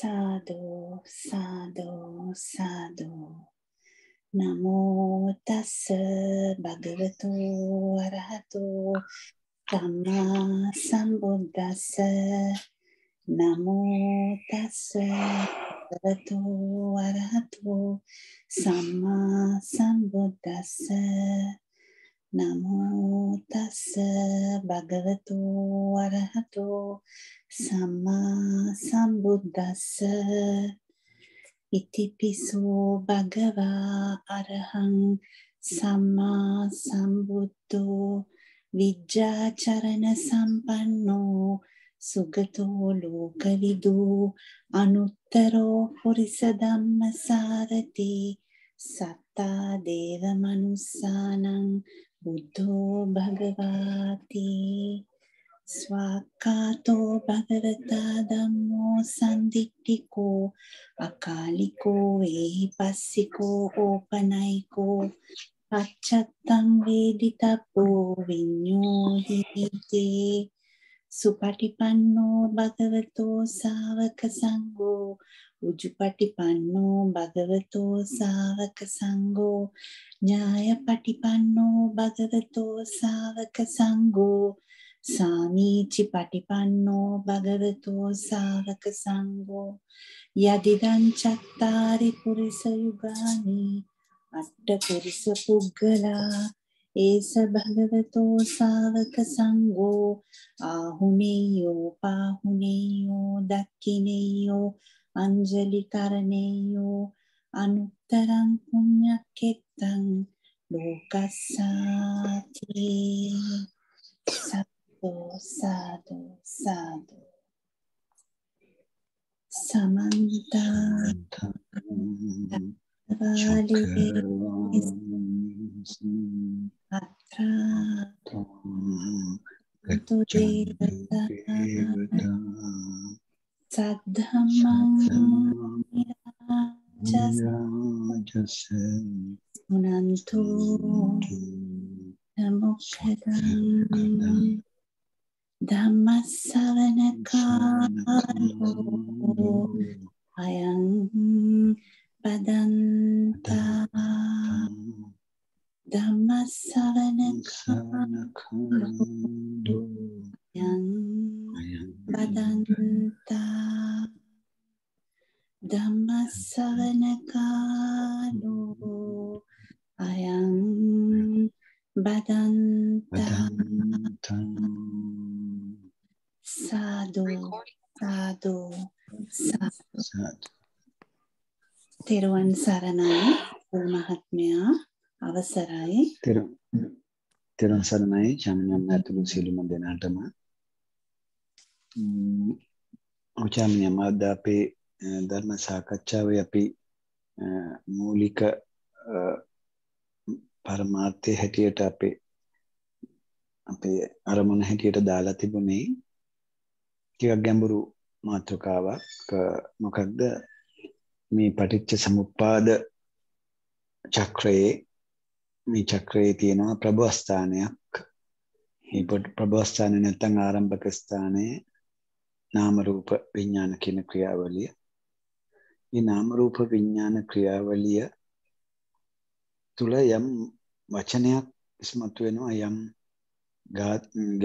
Sado, sado, sado. Namo tassa bhagavato arahato Dhamma sambuddhassa. Namo tassa bhagavato arahato Samma sambuddhassa. නමෝ තස්ස භගවතු වරහතෝ සම්මා සම්බුද්දස්ස ඉතිපිසෝ භගවා අරහං සම්මා සම්බුද්ධෝ විජ්ජාචරණ සම්පන්නෝ සුගතෝ ලෝකවිදූ අනුත්තරෝ පුරිස ධම්මසාරති සත්තා දේව මනුස්සානං බුද්ධෝ භගවාති ස්වාකාතෝ භගවතා ධම්මෝ සම්දික්ඛිකෝ අකාලිකෝ වේහි පස්සිකෝ ඕපනයිකෝ පච්චත්තං වේදිතබ්බෝ විඤ්ඤෝ හිතේ සුපටිපන්නෝ භගවතෝ සාවක සංඝෝ උජුපටිපන්නෝ භගවතෝ සාවක සංඝෝ ඥායපටිපන්නෝ භගවතෝ සාවක සංඝෝ සාමීචි පටිපන්නෝ භගවතෝ සාවක සංඝෝ යදිදං චත්තාරි පුරිස යුගානි අට්ඨ පුරිස පුග්ගලා ඒස භගවතෝ සාවක සංඝෝ ආහුනේයෝ පාහුනේයෝ දක්ඛිනේයෝ अञ्जलितरणेयो अनुत्तरं पुण्यक्षेत्रं लोकसाचे सतो साधु साधु समन्ता अत्रा देवता Sadhamang jasa munantu dhammukshadam dhammasavanakaro ayam padanta dhammasavanakaro ayam බදන්තා ධම්මස්සවනකාලෝ අයං බදන්තා සාදු සාදු සාදු තෙරුවන් සරණයි මහත්මයා අවසරයි තෙරුවන් සරණයි චාමනන් ඇතුළු සියලුම දෙනාටම උචාමිය මාධ්‍ය අපේ ධර්ම සාකච්ඡාව අපි මූලික පරමාර්ථය හැටියට අපේ අපේ අරමුණ හැටියට දාලා තිබුණේ ටිකක් ගැඹුරු මාතෘකාවක් මොකක්ද මේ පටිච්ච සමුප්පාද චක්‍රයේ මේ චක්‍රයේ තියෙනවා ප්‍රබෝස්ථානයක් මේ ප්‍රබෝස්ථානය නැත්නම් ආරම්භක ස්ථානයේ නාම රූප විඥාන කියන ක්‍රියාවලිය. මේ නාම රූප විඥාන ක්‍රියාවලිය තුල යම් වචනයක් ඉස්මතු වෙනවා යම්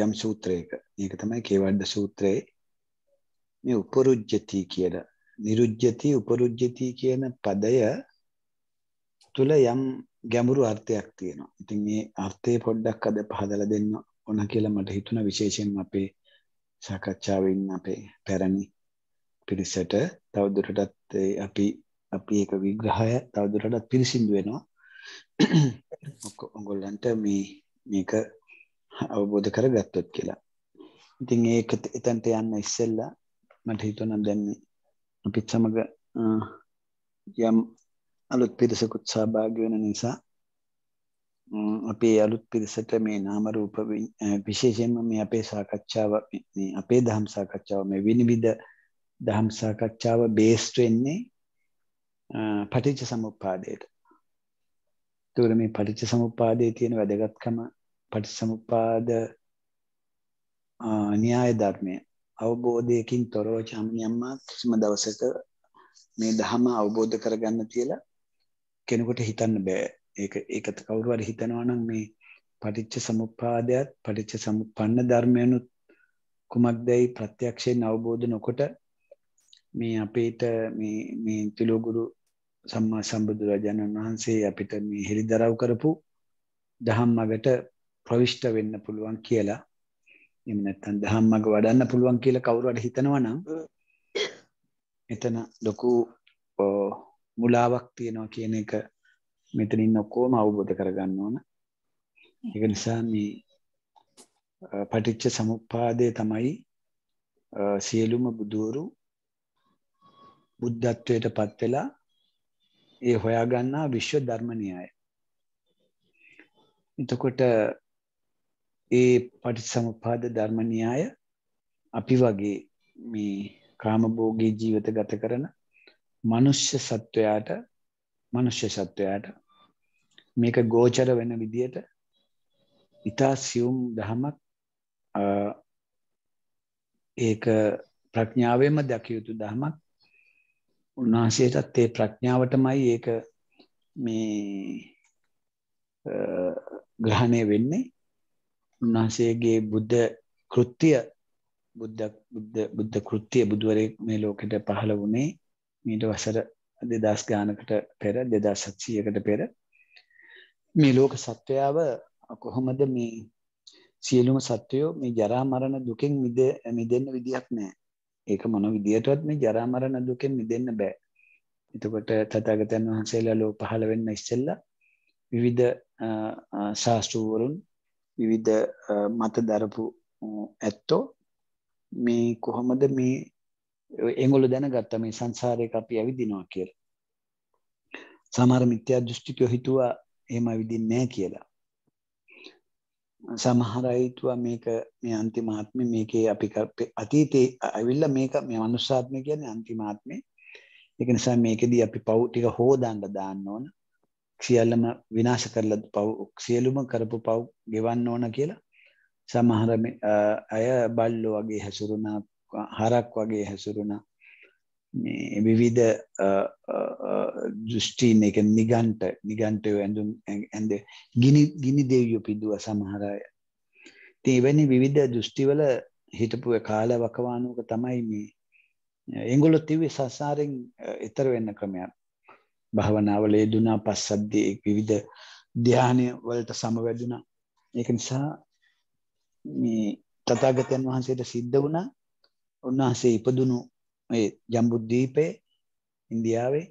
යම් සූත්‍රයක. මේක තමයි කේවඩ සූත්‍රයේ මේ උපරුජ්ජති කියන නිරුජ්ජති උපරුජ්ජති කියන පදය තුල යම් ගැඹුරු අර්ථයක් තියෙනවා. ඉතින් මේ අර්ථය පොඩ්ඩක් අද පහදලා දෙන්න ඕන කියලා මට හිතුණා විශේෂයෙන්ම අපේ සාකච්ඡාවෙන් අපේ පැරණි පිරිසට තවදුරටත් අපි අපි ඒක විග්‍රහය තවදුරටත් පිරිසිදු වෙනවා ඔගොල්ලන්ට මේ මේක අවබෝධ කර ගත්තොත් කියලා ඉතින් ඒක එතන්ට යන්න ඉස්සෙල්ලා මට හිතුනම් දැන් අපිත් සමග යම් අලුත් පිරිසකුත් සහභාගි වෙන නිසා අපේ අලුත් පිරිසට මේ නාමරූප විශේෂයෙන්ම මේ අපේ සාකච්ඡාව අපේ දහම් සාකච්ඡාව මේ විනිවිධ දහම් සාකච්ඡාව බේස්ට වෙන්නේ පටිච්ච සමුප්පාදයට. ඒතකොට මේ පටිච්ච සමුප්පාදයේ තියෙන වැදගත්කම පටිච්ච සමුප්පාද න්‍යාය ධර්මය අවබෝධයකින් තොරව චාම්‍යම්මා කිසිම දවසක මේ දහම අවබෝධ කරගන්න කියලා කෙනෙකුට හිතන්න බෑ. ඒක ඒකත් කවුරු හරි හිතනවා නම් මේ පටිච්ච සමුප්පාදයත් පටිච්ච සමුප්පන්න ධර්මයනුත් කුමක්දයි ප්‍රත්‍යක්ෂයෙන් අවබෝධ නොකොට මේ අපේට මේ මේ තිලෝගුරු සම්මා සම්බුදුරජාණන් වහන්සේ අපිට මේ හෙළිදරව් කරපු දහම් මගට ප්‍රවිෂ්ට වෙන්න පුළුවන් කියලා එම නැත්තම් දහම් මග වඩන්න පුළුවන් කියලා කවුරුහට හිතනවා නම් එතන ලොකු මුලාවක් තියෙනවා කියන එක මෙතනින් ඔක්කෝම අවබෝධ කරගන්න ඕන එක නිසා මේ පටිච්ච සමුපාදය තමයි සියලුම බුදුවරු බුද්ධත්වයට පත්වෙලා ඒ හොයාගන්නා විශ්ව ධර්මණයාය. එතකොට ඒ පටිච සමපාද ධර්මණයාය අපි වගේ මේ කාමභෝගී ජීවිත ගත කරන මනුෂ්‍ය සත්වයාට මනුෂ්‍ය සත්වයාට මේක ගෝචර වෙන විදියට ඉතා සියුම් දහමක් ඒක ප්‍රඥාවෙන්ම දකයුතු දහමක් උන්වහන්සේටත් ඒ ප්‍රඥාවටමයි ඒක මේ ග්‍රහණය වෙන්නේ උන්වහන්සේගේ බුද්ධ කෘත්තිය බුද්ධ බුද්ධ කෘත්තිය බුදුවරෙක් මේ ලෝකෙට පහළ වුණේ මීට වසර දෙදස් ගානකට පෙර දෙදසත්සීයකට පෙර මේ ලෝක සත්වයාව කොහොමද මේ සියලුම සත්වයෝ මේ ජරාමරණ දුකෙන් මිද මිදන්න විදිහක් නෑ ඒක මොන විදිහටවත් මේ ජරාමරණ දුකෙන් මිදන්න බෑ එතකොට තතාගතන් වහන්සේලා ලෝ පහළ වෙන්න ඉස්සෙල්ල විවිධ ශාස්ටෘවරුන් විවිධ මත දරපු ඇත්තෝ මේ කොහොමද මේ එංගොල දැනගත්ත මේ සංසාරයක අපි ඇවිදිනවා කියල සමහර මිත්‍යා දෘෂ්ටිකයෝ හිතුවා එහෙම ඇවිදින් නෑ කියලා සමහර අයිතුවා මේක මේ අන්තිමාත්ම මේකේ අපි අතීතේ ඇවිල්ල මේක මේ මනුස්සාත්මය කියන්නේ අන්තිමාත්මේ එක නිසා මේකෙදී අපි පව් ටික හෝදන්ඩ දාන්න ඕන සියල්ලම විනාශ කරල පව් සියලුම කරපු පව් ගෙවන්න ඕන කියලා සමහර අය බල්ලෝ වගේ හැසුරුණත් හරක් වගේ හැසුරුණා මේ විවිධ දෘෂ්ටීන් එක නිගන්ට නිගන්ටය ඇඳුම් ඇඳ ගිනි ගිනි දෙවියෝ පිදුව සමහරය. ඉතින් එවැනි විවිධ දෘෂ්ටිවල හිටපු කාල වකවානුවක තමයි මේ එංගොල්ලෝ තිව්වේ සංසාරෙන් එතර වෙන්න ක්‍රමයක්. භාවනාවල යෙදුනා පස්සද්දී විවිධ ධානය වලට සමවැදුනා. ඒක නිසා මේ තථාගතයන් වහන්සේට සිද්ධ වුණා උන්වහන්සේ ඉපදුණු මේ ජම්බුද්දීපේ ඉන්දියාවේ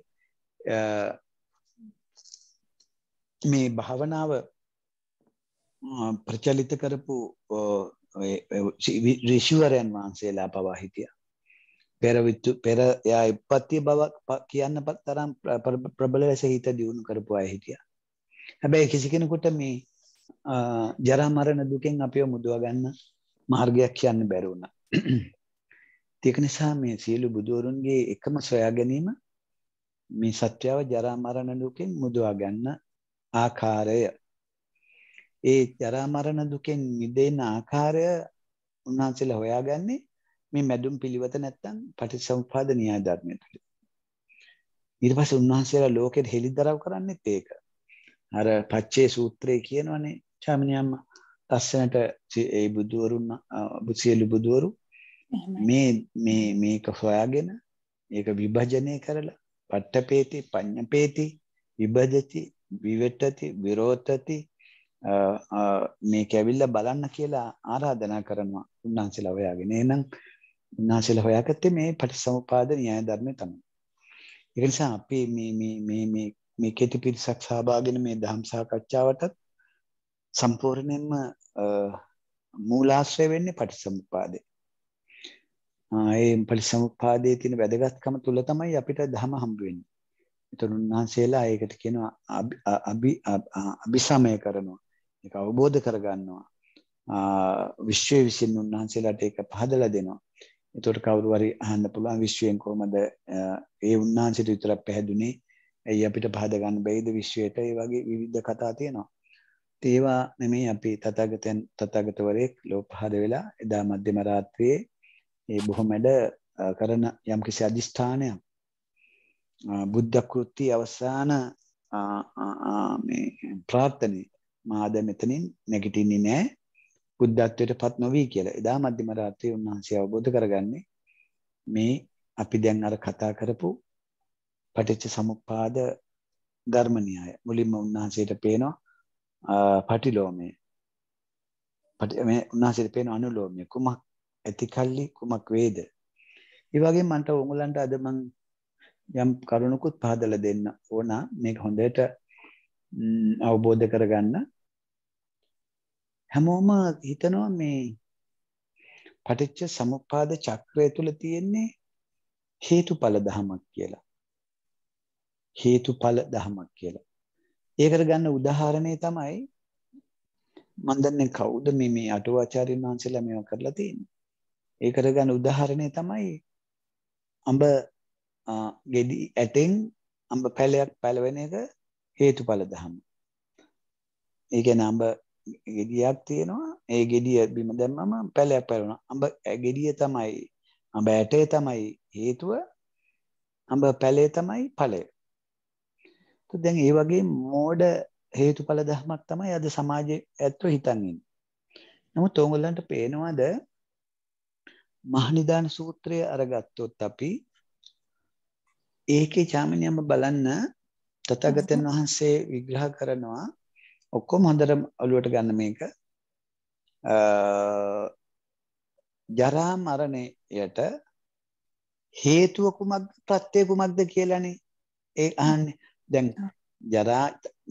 මේ භාවනාව ප්‍රචලිත කරපු රිෂුවරයන් වහන්සේලා පවා හිටිය. පෙරවිත්තු පෙර එයා ඉපත්ති බව කියන්න තරම් ප්‍රබල ලෙස හිත දියුණු කරපු අය හිටිය. හැබැයි කිසි කෙනෙකුට මේ ජරා මරණ දුකෙන් අපිව මුදවා ගන්න මාර්ගයක් කියන්න බැරි වුණා. ඒක නිසා මේ සියලු බුදුවරුන්ගේ එකම සොයා ගැනීම මේ සත්‍යව ජරා මරණ දුකෙන් මුදවා ගන්න ආකාරය. ඒ ජරා මරණ දුකෙන් මිදෙන ආකාරය උන්වහන්සේලා හොයාගන්නේ මේ මැදුම් පිළිවෙත නැත්තම් පටිච්චසමුපාද න්‍යාය ධර්මය තුළ. ඊට පස්සේ උන්වහන්සේලා ලෝකෙට හෙළිදරව් කරන්නේත් ඒක. අර පච්චේ සූත්‍රය කියනවනේ චාමිනියම්මා තස්සනට ඒ බුදුවරුන් සියලු බුදුවරු මේ මේ මේක හොයාගෙන ඒක විභජනය කරලා පට්ටපේති පඤ්ඤපේති විභජති විවෙට්ටති විරෝතති මේ කැවිල්ල බලන්න කියලා ආරාධනා කරනවා උන්වහන්සේලා හොයාගෙන. එහෙනම් උන්වහන්සේලා හොයාගත්තේ මේ පටිසමුපාද න්‍යාය ධර්මය තමයි. ඒ නිසා අපි මේ මේ මේ මේ මේ කෙටි පිරිසක් සහභාගින මේ දහම් සාකච්ඡාවටත් සම්පූර්ණයෙන්ම මූලාශ්‍රය වෙන්නේ පටිසමුපාදේ. ඒ පරිසම්පාදයේ තියෙන වැදගත්කම තුල තමයි අපිට ධම හම්බ වෙන්නේ. ඒතර උන්වහන්සේලා ඒකට කියනවා අභි අභිසමය කරනවා. ඒක අවබෝධ කරගන්නවා. විශ්වය විසින් උන්වහන්සේලාට ඒක පහදලා දෙනවා. එතකොට කවුරු හරි අහන්න පුළුවන් විශ්වයෙන් කොහොමද ඒ උන්වහන්සේට විතරක් පැහැදුනේ? ඇයි අපිට පහද ගන්න බැයිද විශ්වයට? ඒ වගේ විවිධ කතා තියෙනවා. ඒවා නෙමෙයි අපි තථාගතයන් තථාගතවරයෙක් ලෝපහද වෙලා එදා මැදම රාත්‍රියේ ඒ බොහොමඩ කරන යම් කිසි අධිෂ්ඨානයක් බුද්ධ කෘති අවසාන මේ ප්‍රාර්ථනේ මාද මෙතනින් නැගිටින්නේ නෑ බුද්ධත්වයට පත් නොවී කියලා. එදා මධ්‍යම රාත්‍රියේ උන්වහන්සේ අවබෝධ කරගන්නේ මේ අපි දැන් අර කතා කරපු පටිච්ච සමුප්පාද ධර්ම න්‍යාය. මුලින්ම උන්වහන්සේට පේනවා පටිලෝමය. මේ උන්වහන්සේට පේන අනුලෝමය කුමක් ඇති කල්ලි කුමක් වේද? ඒ වගේම මන්ට ඕගොල්ලන්ට අද මං යම් කරුණකුත් පහදලා දෙන්න ඕන මේක හොඳට අවබෝධ කරගන්න. හැමෝම හිතනවා මේ පටිච්ච සමුප්පාද චක්‍රය තුල තියෙන්නේ හේතුඵල ධමයක් කියලා. හේතුඵල ධමයක් කියලා. ඒකට ගන්න උදාහරණය තමයි මම දන්නේ කවුද මේ මේ අටුවාචාර්යන් වහන්සේලා මේවා කරලා තියෙන්නේ. ඒ කරගන්න උදාහරණය තමයි අඹ ගෙඩි ඇටෙන් අඹ පැලයක් පැලවෙන එක හේතුඵල ධම. ඒ කියන්නේ අඹ ගෙඩියක් තියෙනවා ඒ ගෙඩිය බිම දැම්මම පැලයක් පැලුණා. අඹ ගෙඩිය තමයි අඹ ඇටේ තමයි හේතුව අඹ පැලේ තමයි ඵලය. දැන් ඒ වගේ මෝඩ හේතුඵල ධමයක් තමයි අද සමාජයේ ඇත්තෝ හිතන් ඉන්නේ. නමුත් ඕගොල්ලන්ට පේනවාද මහනිදාන සූත්‍රය අරගත්තොත් අපි ඒකේ චාමනියම බලන්න තථාගතයන් වහන්සේ විග්‍රහ කරනවා ඔක්කොම හොඳට ඔළුවට ගන්න මේක ජරා මරණයට හේතුව කුමක්ද ප්‍රත්‍ය කුමක්ද කියලානේ ඒ අහන්නේ දැන් ජරා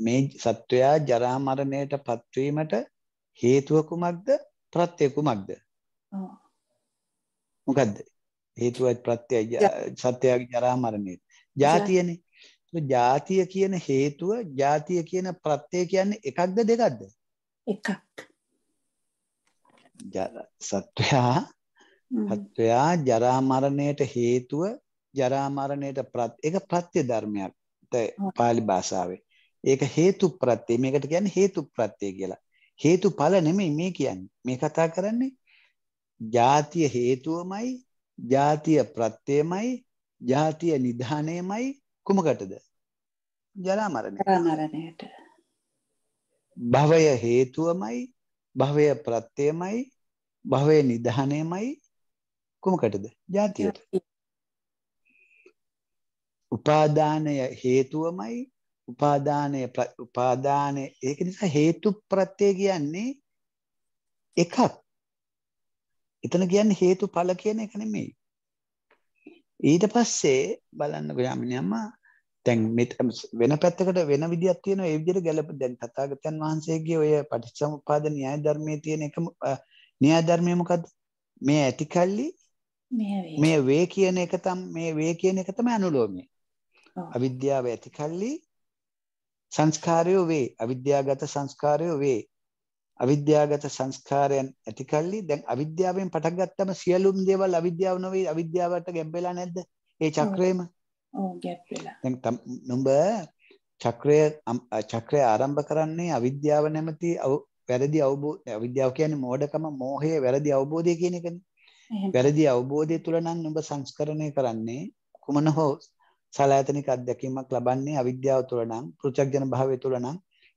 මේ සත්වයා ජරා මරණයට පත්වීමට හේතුව කුමක්ද ප්‍රත්‍ය කුමක්ද මොකක්ද හේතුවත් ප්‍රත්‍යය සත්‍යයාගේ ජරා මරණය ජාතියනේ ජාතිය කියන හේතුව ජාතිය කියන ප්‍රත්‍යය කියන්නේ එකක්ද දෙකක්ද එකක් සත්වයා සත්වයා ජරා මරණයට හේතුව ජරා මරණයට ප්‍රත් ඒක ප්‍රත්‍ය ධර්මයක් පාලි භාෂාවේ ඒක හේතු ප්‍රත්‍යය මේකට කියන්නේ හේතු ප්‍රත්‍යය කියලා හේතු ඵල නෙමෙයි මේ කියන්නේ මේ කතා කරන්නේ ජාතිය හේතුවමයි ජාතිය ප්‍රත්‍යයමයි ජාතිය නිධානයමයි කුමකටද ජරාමරණයට භවය හේතුවමයි භවය ප්‍රත්‍යයමයි භවය නිධානයමයි කුමකටද ජාතියට උපාදානය හේතුවමයි උපාදානය උපාදානය ඒක නිසා හේතු ප්‍රත්‍යය කියන්නේ එකක් එතන කියන්නේ හේතු ඵල කියන එක නෙමෙයි. ඊට පස්සේ බලන්නකෝ යමිනි අම්මා දැන් වෙන පැත්තකට වෙන විදියක් තියෙනවා ඒ විදිහට ගැලප දැන් තථාගතයන් වහන්සේගේ ඔය පටිච්චසමුප්පාද න්‍යාය ධර්මයේ තියෙන එක න්‍යාය ධර්මය මොකද්ද? මේ ඇතිකල්ලි මේ වේ කියන එක තම මේ වේ කියන එක තමයි අනුලෝමය. අවිද්‍යාව ඇතිකල්ලි සංස්කාරය වේ අවිද්‍යාගත සංස්කාරය වේ අවිද්‍යාගත සංස්කාරයන් ඇති කල්ලි දැන් අවිද්‍යාවෙන් පටන් ගත්තම සියලුම දේවල් අවිද්‍යාව නෙවෙයි අවිද්‍යාවට ගැඹ වෙලා නැද්ද? ඒ චක්‍රේම. ඔව් ගැප් වෙලා. දැන් නුඹ චක්‍රය චක්‍රය ආරම්භ කරන්නේ අවිද්‍යාව නැමැති වැරදි අවබෝධ අවිද්‍යාව කියන්නේ මෝඩකම මෝහය වැරදි අවබෝධය කියන එකනේ. වැරදි අවබෝධය තුල නම් නුඹ සංස්කරණය කරන්නේ කුමන හෝ සලායතනික අධ්‍යක්ීමක් ලබන්නේ අවිද්‍යාව තුල නම් පෘථග්ජන භාවය තුල නම්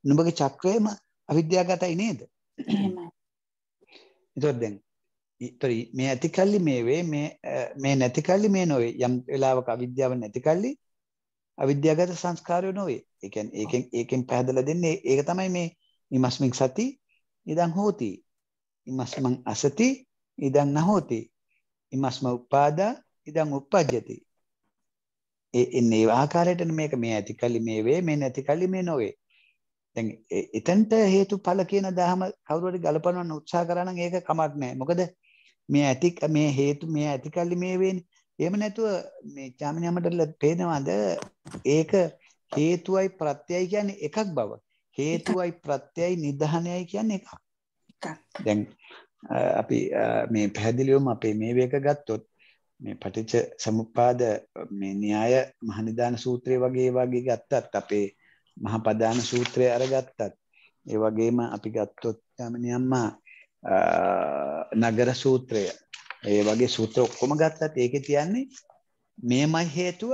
නුඹගේ චක්‍රයම අවිද්‍යාවගතයි නේද? එහෙමයි. ඒතකොට දැන් ඉතරි මේ ඇතිකල්ලි මේ වේ මේ මේ නැතිකල්ලි මේ නොවේ යම් වෙලාවක අවිද්‍යාව නැතිකල්ලි අවිද්‍යාගත සංස්කාරය නොවේ. ඒ කියන්නේ ඒකෙන් ඒකෙන් පැහැදලා දෙන්නේ ඒක තමයි මේ ඉමස්මික් සති ඉදං හෝති. ඉමස්මං අසති ඉදං නහෝති. ඉමස්ම උපාදා ඉදං උපජ්ජති. ඒ එන්නේ ආකාරයට මේක මේ ඇතිකල්ලි මේ වේ මේ නැතිකල්ලි මේ නොවේ. දැන් එතනට හේතුඵල කියන දහම කවුරුහරි ගලපනවන්න උත්සාහ කරා නම් ඒක කමක් නැහැ. මොකද මේ ඇති මේ හේතු මේ ඇතිකල්ලි මේ වෙන්නේ. එහෙම නැතුව මේ චාමිනියමටලා පේනවාද ඒක හේතුවයි ප්‍රත්‍යයයි කියන්නේ එකක් බව. හේතුවයි ප්‍රත්‍යයයි නිධානයයි කියන්නේ එකක්. දැන් අපි මේ පැහැදිලිවම අපේ මේ වේක ගත්තොත් මේ පටිච්ච සමුප්පාද මේ න්‍යාය මහනිදාන සූත්‍රය වගේ වගේ ගත්තත් අපේ මහපදාන සූත්‍රය අරගත්තත් ඒ වගේම අපි ගත්තොත් ගමනියම්මා නගර සූත්‍රය ඒ වගේ සූත්‍ර ඔක්කොම ගත්තත් ඒකේ තියන්නේ මේමයි හේතුව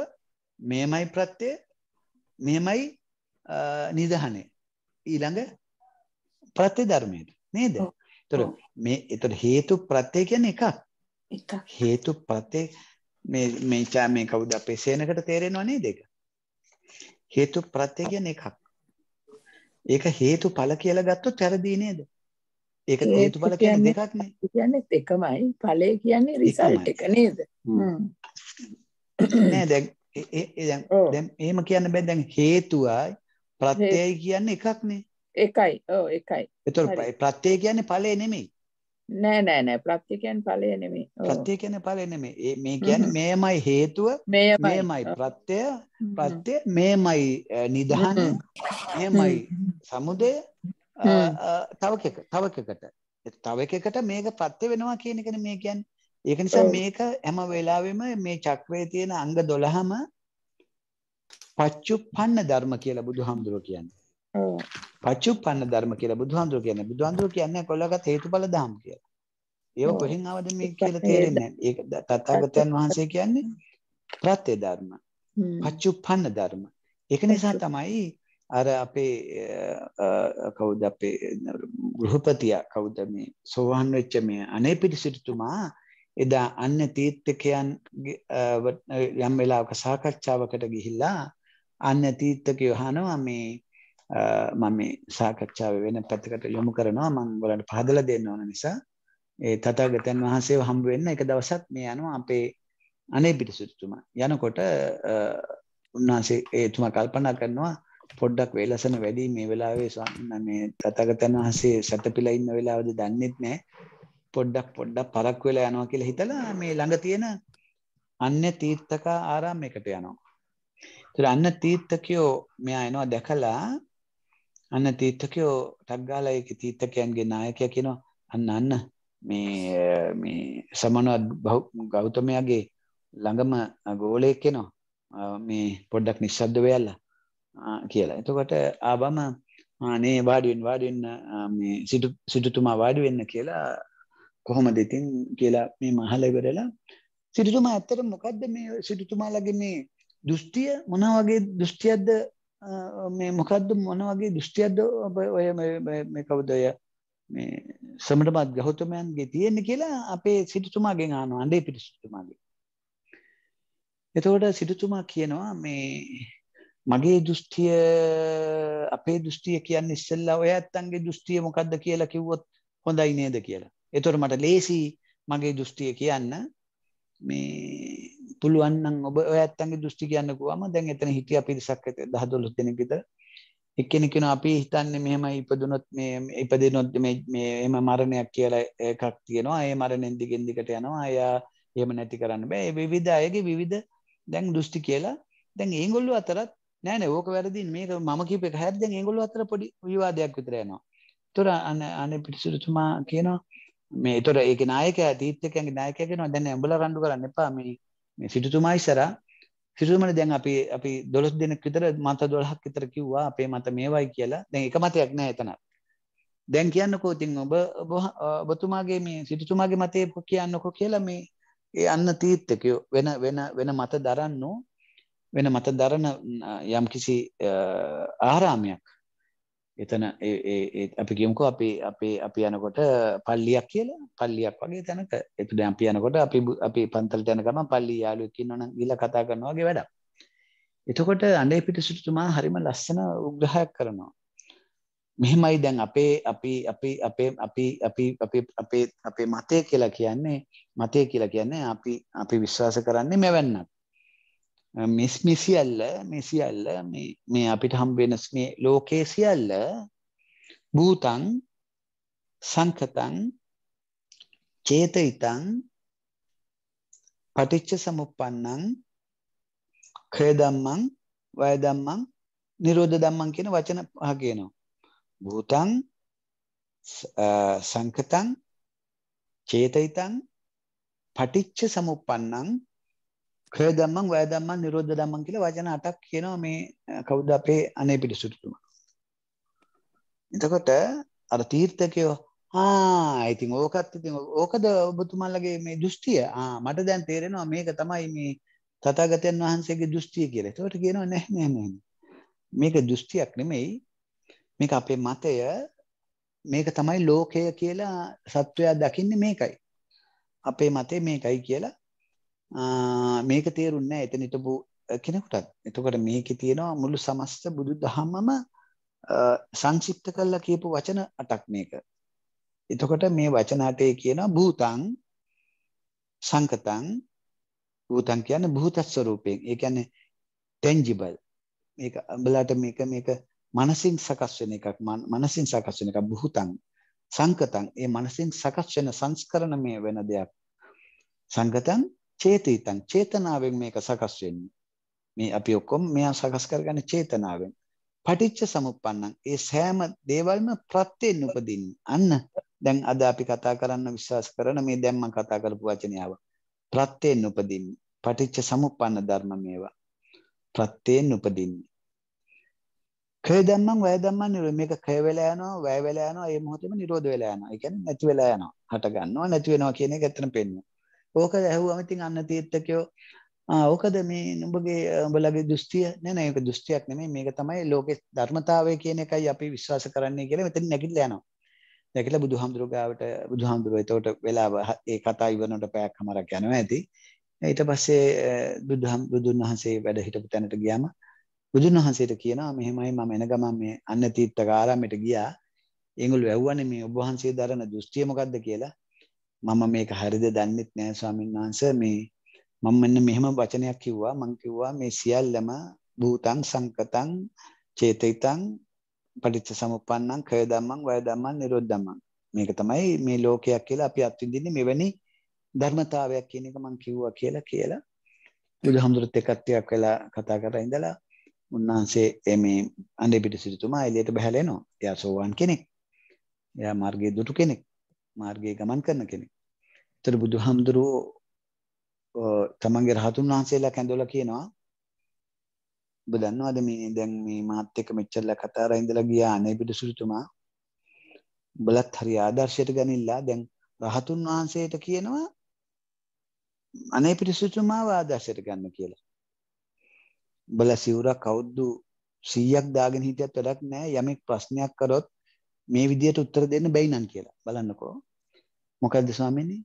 මේමයි ප්‍රත්‍ය මේමයි නිදහනේ ඊළඟ ප්‍රත්‍ය ධර්මයට නේද? ඒතර මේ ඒතර හේතු ප්‍රත්‍ය කියන්නේ එකක්. එකක්. හේතු ප්‍රත්‍ය මේ මේ මේ කවුද අපේ සේනකට තේරෙනව නේද ඒක? හේතු ප්‍රත්‍ය කියන්නේ එකක්. ඒක හේතුඵල කියලා ගත්තොත් වැරදි නේද? ඒක හේතුඵල කියන්නේ දෙකක් නේ. කියන්නේ එකමයි. ඵලය කියන්නේ රිසල්ට් එක නේද? නෑ දැන් ඒ දැන් දැන් එහෙම කියන්න බෑ දැන් හේතුවයි ප්‍රත්‍යයයි කියන්නේ එකක් නේ. එකයි. ඔව් එකයි. ඒතකොට ප්‍රත්‍යය කියන්නේ ඵලය නෙමෙයි. නෑ නෑ නෑ ප්‍රත්‍ය කියන්නේ ඵලය නෙමෙයි. ප්‍රත්‍ය කියන්නේ ඵලය නෙමෙයි. මේ කියන්නේ මේමයි හේතුව මේමයි ප්‍රත්‍ය ප්‍රත්‍ය මේමයි නිධාන මේමයි සමුදය තව එක තව එකකට තව එකකට මේක ප්‍රත්‍ය වෙනවා කියන එකනේ මේ කියන්නේ. ඒක නිසා මේක හැම වෙලාවෙම මේ චක්‍රයේ තියෙන අංග 12ම පච්චුප්පන්න ධර්ම කියලා බුදුහාමුදුරුවෝ කියන්නේ. ඔව්. පච්චුප්පන්න ධර්ම කියලා බුදුහාමුදුරු කියන්නේ. බුදුහාමුදුරු කියන්නේ කොල්ලගත් හේතුඵල ධම් කියලා. ඒව කොහෙන් ආවද මේ කියලා තේරෙන්නේ නැහැ. ඒක තථාගතයන් වහන්සේ කියන්නේ ප්‍රත්‍ය ධර්ම. පච්චුප්පන්න ධර්ම. ඒක නිසා තමයි අර අපේ කවුද අපේ ගෘහපතියා කවුද මේ සෝවාන් වෙච්ච මේ අනේ පිටිසිටුමා එදා අන්න තීර්ථකයන් යම් වෙලාවක සාකච්ඡාවකට ගිහිල්ලා අන්න තීර්ථකයෝ අහනවා මේ මම මේ සාකච්ඡාව වෙන පැතිකට යොමු කරනවා මං වලට පහදල දෙන්න ඕන නිසා ඒ තථාගතයන් වහන්සේව හම්බ වෙන්න එක දවසක් මේ යනවා අපේ අනේ පිටිසුතුමා යනකොට උන්වහන්සේ ඒතුමා කල්පනා කරනවා පොඩ්ඩක් වේලසන වැඩි මේ වෙලාවේ මේ තථාගතයන් වහන්සේ සැතපීලා ඉන්න වෙලාවද දන්නේත් නැහැ පොඩ්ඩක් පොඩ්ඩක් පරක් වෙලා යනවා කියලා හිතලා මේ ළඟ තියෙන අන්‍ය තීර්ථක ආරාමයකට යනවා. ඒතර අන්‍ය තීර්ථකයෝ මෙයා එනවා දැකලා අන්න තීර්ථකයෝ ටක්ගාලා ඒකේ තීර්ථකයන්ගේ නායකයා කියනවා අන්න අන්න මේ මේ සමනවත් ගෞතමයාගේ ළඟම ගෝලයෙක් කෙනවා මේ පොඩ්ඩක් නිශ්ශබ්ද වෙයලා කියලා. එතකොට ආවම අනේ වාඩි වෙන්න වාඩි වෙන්න මේ සිටු සිටුතුමා වාඩි වෙන්න කියලා කොහොමද ඉතින් කියලා මේ මහල ඉවරලා සිටුතුමා ඇත්තට මොකද්ද මේ සිටුතුමාලගේ මේ දෘෂ්ටිය මොන වගේ දෘෂ්ටියක්ද මේ මොකක්ද මොන වගේ දෘෂ්ටියක්ද ඔය මේ කවුද ඔය මේ සමටමත් ගෞතමයන්ගේ තියෙන්නේ කියලා අපේ සිටුතුමාගෙන් අහනවා අඬේ පිටිසිටුමාගෙන්. එතකොට සිටුතුමා කියනවා මේ මගේ දෘෂ්ටිය අපේ දෘෂ්ටිය කියන්නේ ඉස්සෙල්ලා ඔය ඇත්තන්ගේ දෘෂ්ටිය මොකද්ද කියලා කිව්වොත් හොඳයි නේද කියලා. එතකොට මට ලේසි මගේ දෘෂ්ටිය කියන්න මේ පුළුවන් නම් ඔබ ඔය ඇත්තන්ගේ දෘෂ්ටි කියන්නකෝම දැන් එතන හිටිය පිරිසක් ඇත 10 12 දෙනෙක් විතර එක්කෙනෙක් කියනවා අපි හිතන්නේ මෙහෙමයි ඉපදුනොත් මේ ඉපදිනොත් මේ මේ එහෙම මරණයක් කියලා එකක් තියෙනවා ඒ මරණයෙන් දිගින් දිගට යනවා එයා එහෙම නැති කරන්න බෑ ඒ විවිධ අයගේ විවිධ දැන් දෘෂ්ටි කියලා දැන් ඒගොල්ලෝ අතරත් නෑ නෑ ඕක වැරදි මේක මම කීප එක හැර දැන් ඒගොල්ලෝ අතර පොඩි විවාදයක් විතර යනවා තොර අනේ පිටිසුරුතුමා කියනවා මේ තොර ඒක නායකයා තීත්‍යකයන්ගේ නායකයා කියනවා දැන් ඇඹල රණ්ඩු කරන්න එපා මේ සිටුතුමා ඉස්සර සිටුතුමන දැන් අපි අපි දොළොස් දෙනෙක් විතර මත දොළහක් විතර කිව්වා අපේ මත මේවයි කියලා දැන් එක මතයක් නෑ එතන දැන් කියන්නකෝ ඉතින් ඔබ ඔබතුමාගේ මේ සිටුතුමාගේ මතේ කියන්නකෝ කියලා මේ ඒ අන්න තීර්ථකයෝ වෙන වෙන වෙන මත දරන්නෝ වෙන මත දරන යම්කිසි ආරාමයක් එතන අපි කියමුකෝ අපි අපේ අපි යනකොට පල්ලියක් කියලා පල්ලියක් වගේ තැනක එතුට අපි යනකොට අපි අපි පන්තල් යන ගම පල්ලි යාලුවකින් ඕන ගිල කතා කරනවා වගේ වැඩක්. එතකොට අඩේ පිටිසිටුතුමා හරිම ලස්සන උග්‍රහයක් කරනවා. මෙහෙමයි දැන් අපේ අපි අපි අපේ අපි අපි අපි අපේ අපේ මතය කියලා කියන්නේ මතය කියලා කියන්නේ අපි අපි විශ්වාස කරන්නේ මෙවැන්නක්. මේ සියල්ල මේ සියල්ල මේ අපිට හම් වෙනස් මේ ලෝකයේ සියල්ල භූතං සංකතං චේතිතං පටිච්ච සමුප්පන්නං ක්ඛය ධම්මං වය ධම්මං නිරෝධ ධම්මං කියන වචන පහ කියනවා භූතං සංකතං චේතිතං පටිච්ච සමුප්පන්නං ක්‍රය ධම්මං වය ධම්මං නිරෝධ ධම්මං කියලා වචන 8ක් කියනවා මේ කවුද අපේ අනේ පිටිසුතුතුමා. එතකොට අර තීර්ථකයෝ ආ ඉතින් ඕකත් ඉතින් ඕකද ඔබතුමාලගේ මේ දෘෂ්ටිය. ආ මට දැන් තේරෙනවා මේක තමයි මේ තථාගතයන් වහන්සේගේ දෘෂ්ටිය කියලා. එතකොට කියනවා නෑ නෑ නෑ. මේක දෘෂ්ටියක් නෙමෙයි. මේක අපේ මතය. මේක තමයි ලෝකය කියලා සත්වයා දකින්නේ මේකයි. අපේ මතේ මේකයි කියලා මේක තේරුන්නේ නැහැ එතන හිටපු කෙනෙකුටත්. එතකොට මේකේ තියෙනවා මුළු සමස්ත බුදුදහමම සංක්ෂිප්ත කරලා කියපු වචන 8ක් මේක. එතකොට මේ වචන 8 කියනවා භූතං සංකතං භූතං කියන්නේ භූත ස්වરૂපයෙන්. ඒ කියන්නේ tangible. මේක බලට මේක මේක මනසින් සකස් වෙන එකක්. මනසින් සකස් වෙන එක භූතං සංකතං. ඒ මනසින් සකස් වෙන සංස්කරණමය වෙන දෙයක්. සංකතං චේතිතං චේතනාවෙන් මේක සකස් වෙන්නේ. මේ අපි ඔක්කොම මෙයා සකස් කරගන්නේ චේතනාවෙන්. පටිච්ච සමුප්පන්නං ඒ සෑම දේවල්ම ප්‍රත්‍යයෙන් උපදින්නේ. අන්න දැන් අද අපි කතා කරන්න විශ්වාස කරන මේ දැන් මම කතා කරපු වචනය ආවා. ප්‍රත්‍යයෙන් උපදින්නේ. පටිච්ච සමුප්පන්න ධර්ම මේවා. ප්‍රත්‍යයෙන් උපදින්නේ. කය ධම්මං වය ධම්මං නිරෝධ මේක කය වෙලා යනවා වය වෙලා යනවා මේ මොහොතේම නිරෝධ වෙලා යනවා. ඒ කියන්නේ නැති වෙලා යනවා. හට ගන්නවා නැති වෙනවා කියන එක ඇත්තටම පෙන්වනවා. ඕක ඇහුවම ඉතින් අන්න තීර්ථකයෝ ඕකද මේ නුඹගේ උඹලගේ දෘෂ්ටිය නෑ නෑ ඒක දෘෂ්ටියක් නෙමෙයි මේක තමයි ලෝකේ ධර්මතාවය කියන එකයි අපි විශ්වාස කරන්නේ කියලා මෙතන නැගිටලා යනවා. නැගිටලා බුදුහාමුදුරුවෝ ගාවට බුදුහාමුදුරුවෝ එතකොට වෙලාව ඒ කතා ඉවරනකොට පැයක් හමාරක් යනවා ඇති. ඊට පස්සේ බුදුහම් බුදුන් වහන්සේ වැඩ හිටපු තැනට ගියාම බුදුන් වහන්සේට කියනවා මෙහෙමයි මම එන ගමන් මේ අන්න තීර්ථක ආරාමයට ගියා. ඒගොල්ලෝ ඇහුවනේ මේ ඔබ වහන්සේ දරන දෘෂ්ටිය මොකද්ද කියලා. මම මේක හරිද දන්නෙත් නෑ ස්වාමීන් වහන්සේ මේ මම මෙන්න මෙහෙම වචනයක් කිව්වා මං කිව්වා මේ සියල්ලම භූතං සංකතං චේතිතං පටිච්ච සමුප්පන්නං කය ධම්මං වය ධම්මං නිරෝධ ධම්මං මේක තමයි මේ ලෝකයක් කියලා අපි අත්විඳින්නේ මෙවැනි ධර්මතාවයක් කියන එක මං කිව්වා කියලා කියලා බුදුහාමුදුරුත් එක්කත් ටිකක් වෙලා කතා කරලා ඉඳලා උන්වහන්සේ මේ අඳේ පිට සිටුතුමා එළියට බහැලා එනවා එයා සෝවාන් කෙනෙක් එයා මාර්ගයේ දුටු කෙනෙක් මාර්ගයේ ගමන් කරන කෙනෙක්. ඒතර බුදුහාමුදුරුවෝ තමන්ගේ රහතුන් වහන්සේලා කැඳවලා කියනවා ඔබ දන්නවද මේ දැන් මේ මාත් එක්ක මෙච්චරලා කතා කරලා ඉඳලා ගියා අනේ පිටසුරුතුමා බලත් හරි ආදර්ශයට ගනින්නලා දැන් රහතුන් වහන්සේට කියනවා අනේ පිටසුරුතුමාව ආදර්ශයට ගන්න කියලා. බල සිවුරක් කවුද්දු 100ක් දාගෙන හිටියත් වැඩක් නැහැ යමෙක් ප්‍රශ්නයක් කරොත් මේ විදියට උත්තර දෙන්න බැයි නම් කියලා බලන්නකෝ මොකද්ද ස්වාමීනි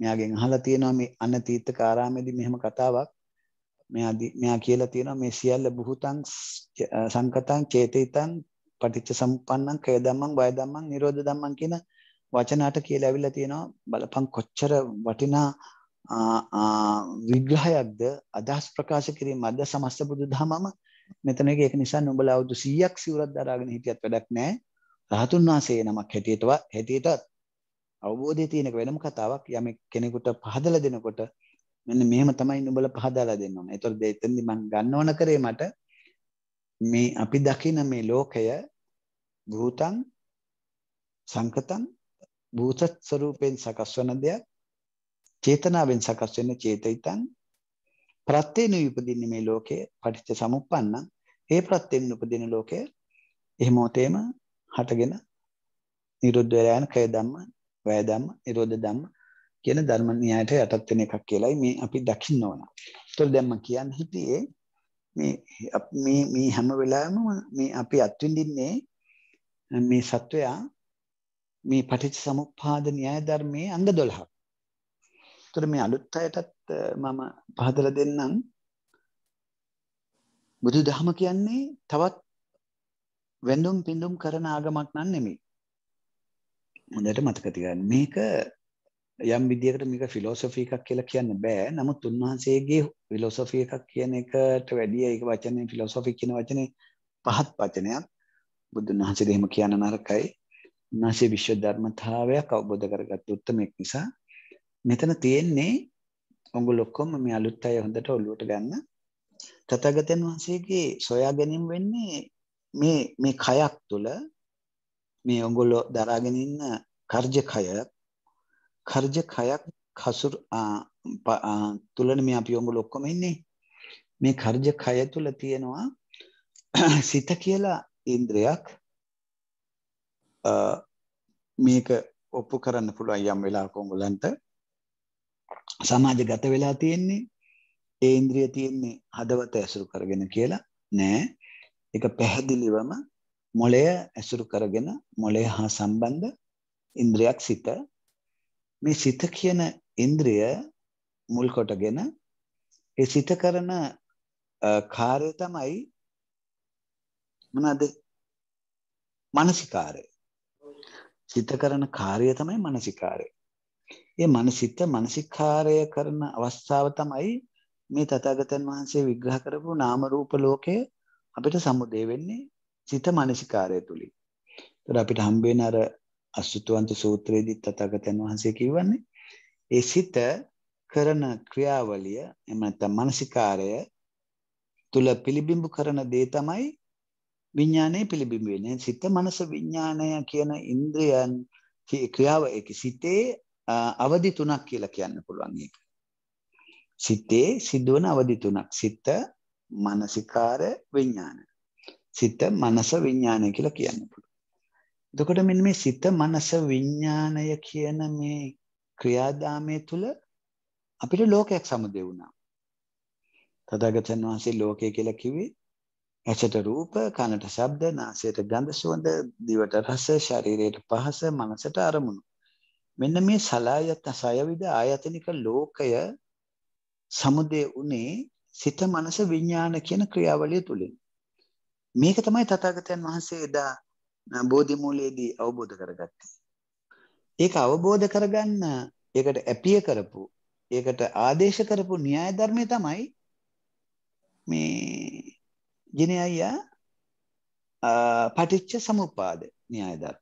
මෙයාගෙන් අහලා තියෙනවා මේ අනතීත කාරාමේදී මෙහෙම කතාවක් මෙයා මෙයා කියලා තියෙනවා මේ සියල්ල බුහුතං සංකතං චේතිතං පටිච්ච සම්පන්නං කය ධම්මං වය ධම්මං නිරෝධ ධම්මං කියන වචන අට කියලා ඇවිල්ලා තියෙනවා බලපං කොච්චර වටිනා විග්‍රහයක්ද අදහස් ප්‍රකාශ කිරීම අද සමස්ත බුදු දහමම මෙතන එක ඒක නිසා නුඹලා අවුරුදු 100ක් සිවුරක් දරාගෙන හිටියත් වැඩක් නැහැ රහතුන් වහන්සේ නමක් හැටියටව හැටියට අවබෝධය තියෙනක වෙනම කතාවක් යමෙක් කෙනෙකුට පහදලා දෙනකොට මෙන්න මෙහෙම තමයි නුඹලා පහදලා දෙන්න ඕන. ඒතකොට එතෙන්දි මම ගන්න ඕන කරේ මට මේ අපි දකින මේ ලෝකය භූතං සංකතං භූත ස්වરૂපෙන් සකස් වන දෙයක් චේතනාවෙන් සකස් වෙන චේතිතං ප්‍රත්‍යයෙන් උපදින්නේ මේ ලෝකයේ පටිච්ච සමුප්පන්න ඒ ප්‍රත්‍යයෙන් උපදින ලෝකය එහෙම උතේම හටගෙන නිරුද්ධ වෙලා යන කය ධම්ම, වය ධම්ම, නිරෝධ ධම්ම කියන ධර්ම න්‍යායට යටත් වෙන එකක් කියලායි මේ අපි දකින්න ඕන. ඒතකොට දැන් මම කියන්න හිටියේ මේ මේ මේ හැම වෙලාවෙම මේ අපි අත්විඳින්නේ මේ සත්වයා මේ පටිච්ච සමුප්පාද න්‍යාය ධර්මයේ අංග 12ක්. ඒතර මේ අලුත් අයටත් මම පහදලා දෙන්නම් බුදු දහම කියන්නේ තවත් වැඳුම් පිඳුම් කරන ආගමක් නම් නෙමෙයි. හොඳට මතක තියාගන්න. මේක යම් විදියකට මේක ෆිලොසොෆි එකක් කියලා කියන්න බෑ. නමුත් උන්වහන්සේගේ ෆිලොසොෆි එකක් කියන එකට වැඩිය ඒක වචනේ ෆිලොසොෆි කියන වචනේ පහත් වචනයක්. බුදුන් වහන්සේ එහෙම කියන නරකයි. උන්වහන්සේ විශ්ව ධර්මතාවයක් අවබෝධ කරගත් උත්මෙක් නිසා මෙතන තියෙන්නේ ඔගොල්ලෝ ඔක්කොම මේ අලුත් අය හොඳට ඔළුවට ගන්න. තථාගතයන් වහන්සේගේ සොයා ගැනීම වෙන්නේ මේ මේ කයක් තුළ මේ ඔගොල්ලෝ දරාගෙන ඉන්න කර්ජ කය කර්ජ කයක් හසුර තුලනේ මේ අපි ඔගොල්ලෝ ඔක්කොම ඉන්නේ මේ කර්ජ කය තුල තියෙනවා සිත කියලා ඉන්ද්‍රයක් මේක ඔප්පු කරන්න පුළුවන් යම් වෙලාවක ඔයගලන්ට සමාජගත වෙලා තියෙන්නේ ඒ ඉන්ද්‍රිය තියෙන්නේ හදවත ඇසුරු කරගෙන කියලා නෑ ඒක පැහැදිලිවම මොළය ඇසුරු කරගෙන මොළය හා සම්බන්ධ ඉන්ද්‍රියක් සිත. මේ සිත කියන ඉන්ද්‍රිය මුල් කොටගෙන ඒ සිත කරන කාර්ය තමයි මොනවාද? මානසිකාරය. සිත කරන කාර්යය තමයි මානසිකාරය. ඒ මනසිත මානසිකාරය කරන අවස්ථාව තමයි මේ තථාගතයන් වහන්සේ විග්‍රහ කරපු නාම රූප ලෝකයේ අපිට සමුදේ වෙන්නේ සිත මනසිකාරය තුලින්. ඒතර අපිට හම්බ වෙන අර අසුතුවන්ත සූත්‍රයේදී තථාගතයන් වහන්සේ කියවන්නේ ඒ සිත කරන ක්‍රියාවලිය එහෙම නැත්නම් මනසිකාරය තුල පිළිබිඹු කරන දේ තමයි විඥානයේ පිළිබිඹ වෙන්නේ. සිත මනස විඥානය කියන ඉන්ද්‍රයන් ක්‍රියාව ඒක සිතේ අවදි තුනක් කියලා කියන්න පුළුවන් ඒක. සිතේ සිදුවන අවදි තුනක්. සිත මානසිකාර විඥාන. සිත මනස විඥානය කියලා කියන්න පුළුවන්. එතකොට මෙන්න මේ සිත මනස විඥානය කියන මේ ක්‍රියාදාමය තුළ අපිට ලෝකයක් සමුදේ වුණා. තථාගතයන් වහන්සේ ලෝකය කියලා කිව්වේ ඇසට රූප, කනට ශබ්ද, නාසයට ගඳ සුවඳ, දිවට රස, ශරීරයට පහස, මනසට අරමුණු. මෙන්න මේ සලායත සයවිද ආයතනික ලෝකය සමුදේ උනේ සිත මනස විඥාන කියන ක්‍රියාවලිය තුලින් මේක තමයි තථාගතයන් වහන්සේ එදා බෝධි මූලයේදී අවබෝධ කරගත්තේ. ඒක අවබෝධ කරගන්න ඒකට ඇපිය කරපු ඒකට ආදේශ කරපු න්‍යාය ධර්මය තමයි මේ ජින අයියා පටිච්ච සමුප්පාද න්‍යාය ධර්ම.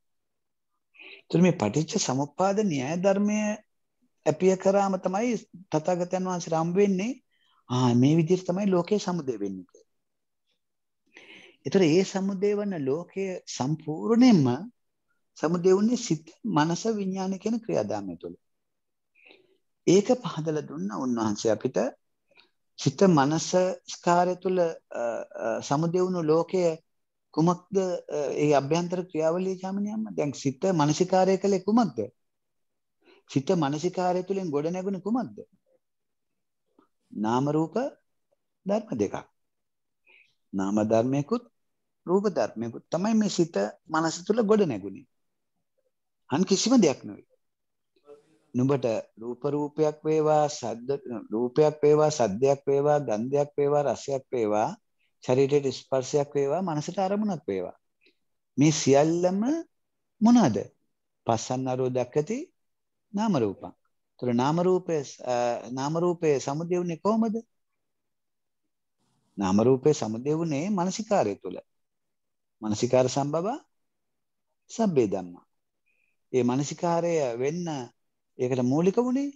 එතකොට මේ පටිච්ච සමුප්පාද න්‍යාය ධර්මය ඇපිය කරාම තමයි තථාගතයන් වහන්සේ රම් වෙන්නේ ආ මේ විදිහට තමයි ලෝකයේ සමුදය වෙන්නේ කියලා. ඒතර ඒ සමුදය වන ලෝකයේ සම්පූර්ණයෙන්ම සමුදය වුණේ සිත, මනස, විඥාන කියන ක්‍රියාදාමය තුළ. ඒක පහදලා දුන්න උන්වහන්සේ අපිට සිත, මනස, ස්කාරය තුළ සමුදය වුණු ලෝකයේ කුමක්ද ඒ අභ්‍යන්තර ක්‍රියාවලිය චාමනියම්ම දැන් සිත මානසිකාරය කළේ කුමක්ද? සිත මානසිකාරය තුළින් ගොඩ නැගුණේ කුමක්ද? නාම රූප ධර්ම දෙකක්. නාම ධර්මයකුත් රූප ධර්මයකුත් තමයි මේ සිත මනස තුල ගොඩ නැගුණේ. අන් කිසිම දෙයක් නෙවෙයි. නුඹට රූප රූපයක් වේවා සද්ද රූපයක් වේවා සද්දයක් වේවා ගන්ධයක් වේවා රසයක් වේවා ශරීරයට ස්පර්ශයක් වේවා මනසට අරමුණක් වේවා මේ සියල්ලම මොනවාද පස්සන් අරෝ දක්කති නාම රූපං තුළ නාම රූපයේ නාම රූපයේ සමුදේ වුනේ කොහමද? නාම රූපයේ සමුදේ වුනේ මානසිකාරය තුළ. මානසිකාර සම්බව සබ්බේ ධම්මා. ඒ මානසිකාරය වෙන්න ඒකට මූලික වුනේ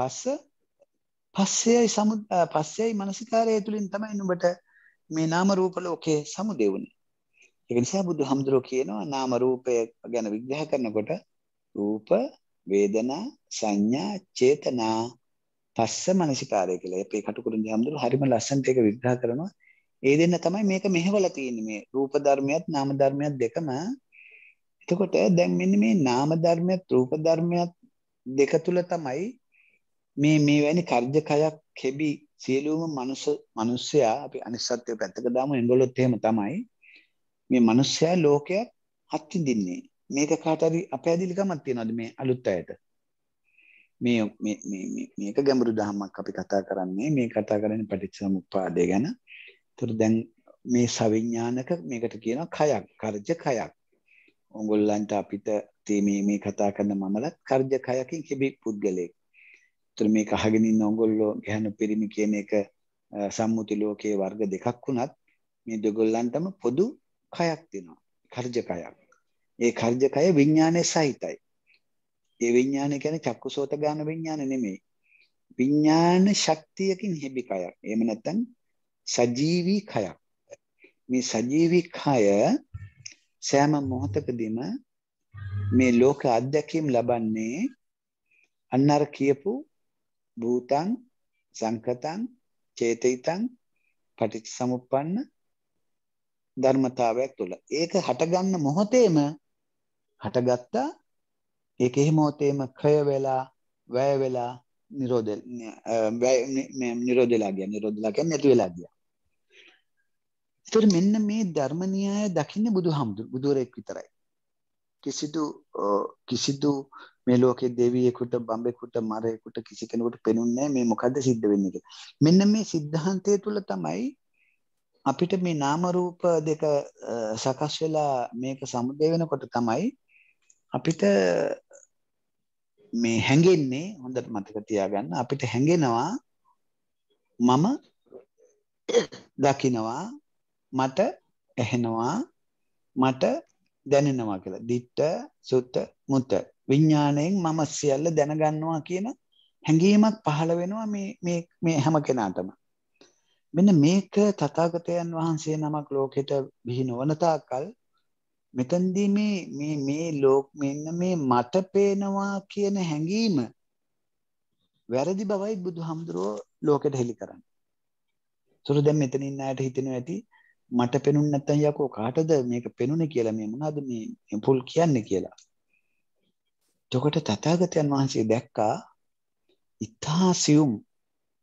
පස්ස පස්සේයි සමු පස්සේයි මානසිකාරය තුළින් තමයි නුඹට මේ නාම රූප ලෝකයේ සමුදේ වුනේ. ඒක නිසා බුදුහාමුදුරුවෝ කියනවා නාම රූපය ගැන විග්‍රහ කරනකොට රූප වේදනා සංඥා චේතනා පස්ස මනසිකාරය කියලා. අපේ කටුකුරුන්ගේ හැමදෙරම හරිම ලස්සනට ඒක විග්‍රහ කරනවා. ඒ දෙන්න තමයි මේක මෙහෙवला තියෙන්නේ මේ රූප ධර්මයක් නාම ධර්මයක් දෙකම. එතකොට දැන් මෙන්න මේ නාම ධර්මයක් රූප ධර්මයක් දෙක තුල තමයි මේ මේ වැනි කර්ජකයක් කෙබි සියලුම මනුස්ස මිනිස්සයා අපි අනිසත්ත්වය පැත්තක දාමු එංගලොත් එහෙම තමයි. මේ මිනිස්සයා ලෝකයක් අත්විඳින්නේ. මේක කාටරි අපෑදිලිකමක් තියෙනවද මේ අලුත් අයට මේ මේක ගැඹුරු දහමක් අපි කතා කරන්නේ මේ කතා කරන්නේ පටිච්චසමුප්පාදය ගැන. ඒතර දැන් මේ සවිඥානික මේකට කියනවා කයක්, කර්ජ කයක්. ඕගොල්ලන්ට අපිට මේ මේ කතා කරන මමලත් කර්ජ කයකින් හිබි පුද්ගලෙක්. ඒතර මේක අහගෙන ඉන්න ඕගොල්ලෝ ගැහණු පිරිමි කියන එක සම්මුති ලෝකයේ වර්ග දෙකක් වුණත් මේ දෙගොල්ලන්ටම පොදු කයක් තියෙනවා. කර්ජ කයක්. ඒ කර්ජකය විඥානයේ සහිතයි. ඒ විඥානය කියන්නේ චක්කුසෝත ගාන විඥාන නෙමෙයි. විඥාන ශක්තියකින් හෙබි කයක්. එහෙම නැත්නම් සජීවී කයක්. මේ සජීවී කය සෑම මොහොතකදීම මේ ලෝක අධ්‍යක්ීම් ලබන්නේ අන්න අර කියපු භූතං සංකතං චේතිතං පටිච්චසමුප්පන්න ධර්මතාවයක් තුළ. ඒක හටගන්න මොහොතේම හටගත්තා ඒක එහෙම මොතේම ක්ෂය වෙලා වැය වෙලා නිරෝධ නිරෝධලා ගියා නිරෝධලා කියන්නේ නැති වෙලා ගියා. ඒතර මෙන්න මේ ධර්ම න්‍යාය දකින්නේ බුදුහාමුදුරු බුදුරෙක් විතරයි. කිසිදු කිසිදු මේ ලෝකේ දෙවියෙකුට බඹෙකුට මරයෙකුට කිසි කෙනෙකුට පෙනුන්නේ මේ මොකද්ද සිද්ධ වෙන්නේ කියලා. මෙන්න මේ સિદ્ધාන්තය තුල තමයි අපිට මේ නාම රූප දෙක සකස් වෙලා මේක සමුදේ වෙනකොට තමයි අපිට මේ හැඟෙන්නේ හොඳට මතක තියාගන්න අපිට හැඟෙනවා මම දකිනවා මට ඇහෙනවා මට දැනෙනවා කියලා. දිට්ඨ සුත්ත මුත විඥාණයෙන් මම සියල්ල දැනගන්නවා කියන හැඟීමක් පහළ වෙනවා මේ මේ මේ හැම කෙනාටම. මෙන්න මේක තථාගතයන් වහන්සේ නමක් ලෝකෙට බිහි නොවන තාක්කල් මෙතනදී මේ මේ මේ ලෝක මෙන්න මේ මට පේනවා කියන හැඟීම වැරදි බවයි බුදුහාමුදුරෝ ලෝකෙට හෙළි කරන්නේ. සුරු දැන් මෙතන ඉන්න අයට හිතෙනවා ඇති මට පෙනුනේ නැත්තම් යකෝ කාටද මේක පෙනුනේ කියලා මේ මොනවද මේ පුල් කියන්නේ කියලා. එතකොට තථාගතයන් වහන්සේ දැක්කා ඊතා සියුම්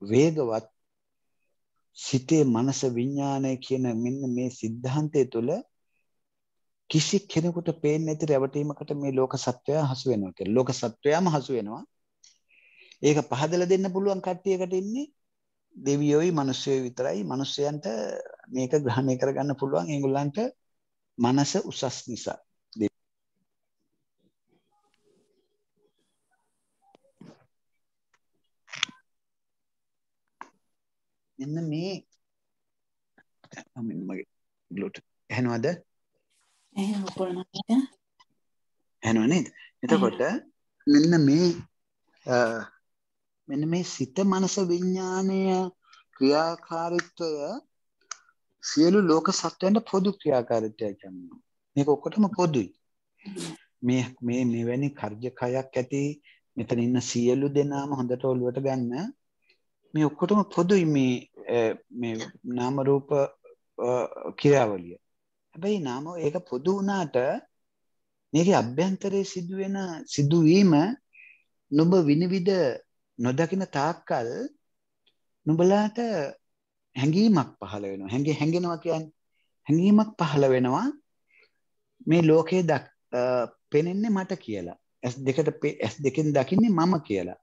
වේගවත් සිතේ මනස විඥානය කියන මෙන්න මේ સિદ્ધාන්තය තුළ කිසි කෙනෙකුට පේන්නේ නැති රැවටීමකට මේ ලෝක සත්වයා හසු වෙනවා කියලා. ලෝක සත්වයාම හසු වෙනවා. ඒක පහදලා දෙන්න පුළුවන් කට්ටියකට ඉන්නේ දෙවියෝයි මිනිස්සුයි විතරයි. මිනිස්සයන්ට මේක ග්‍රහණය කරගන්න පුළුවන් ඒගොල්ලන්ට මනස උසස් නිසා. මෙන්න මේ මම මගේ ග්ලොට් ඇහෙනවද? ඇනවා නේද එතකොට මෙන්න මේ මෙන්න මේ සිත මනස විඤ්ඥානය ක්‍රියාකාරිත්වය සියලු ලෝක සත්වයන්ට පොදු ක්‍රියාකාරිත්වය කන්න මේක ඔක්කොටම පොදුයි මේ මේ මෙවැනි කර්ජකයක් ඇති මෙතන ඉන්න සියලු දෙනාම හොඳට ඔලුවට ගන්න මේ ඔක්කොටම පොදුයි මේ මේ නාමරූප ක්‍රියාවලිය හැබැයි නාම ඒක පොදු වුණාට මේක අභ්‍යන්තරයේ සිදුවෙන සිදුවීම නොබ විනිවිද නොදකින තාක්කල් නුඹලාට හැඟීමක් පහළ වෙනවා හැඟ හැඟෙනවා කියන්නේ හැඟීමක් පහළ වෙනවා මේ ලෝකේ දක් පෙනෙන්නේ මට කියලා ඇස් දෙකට ඇස් දෙකෙන් දකින්නේ මම කියලා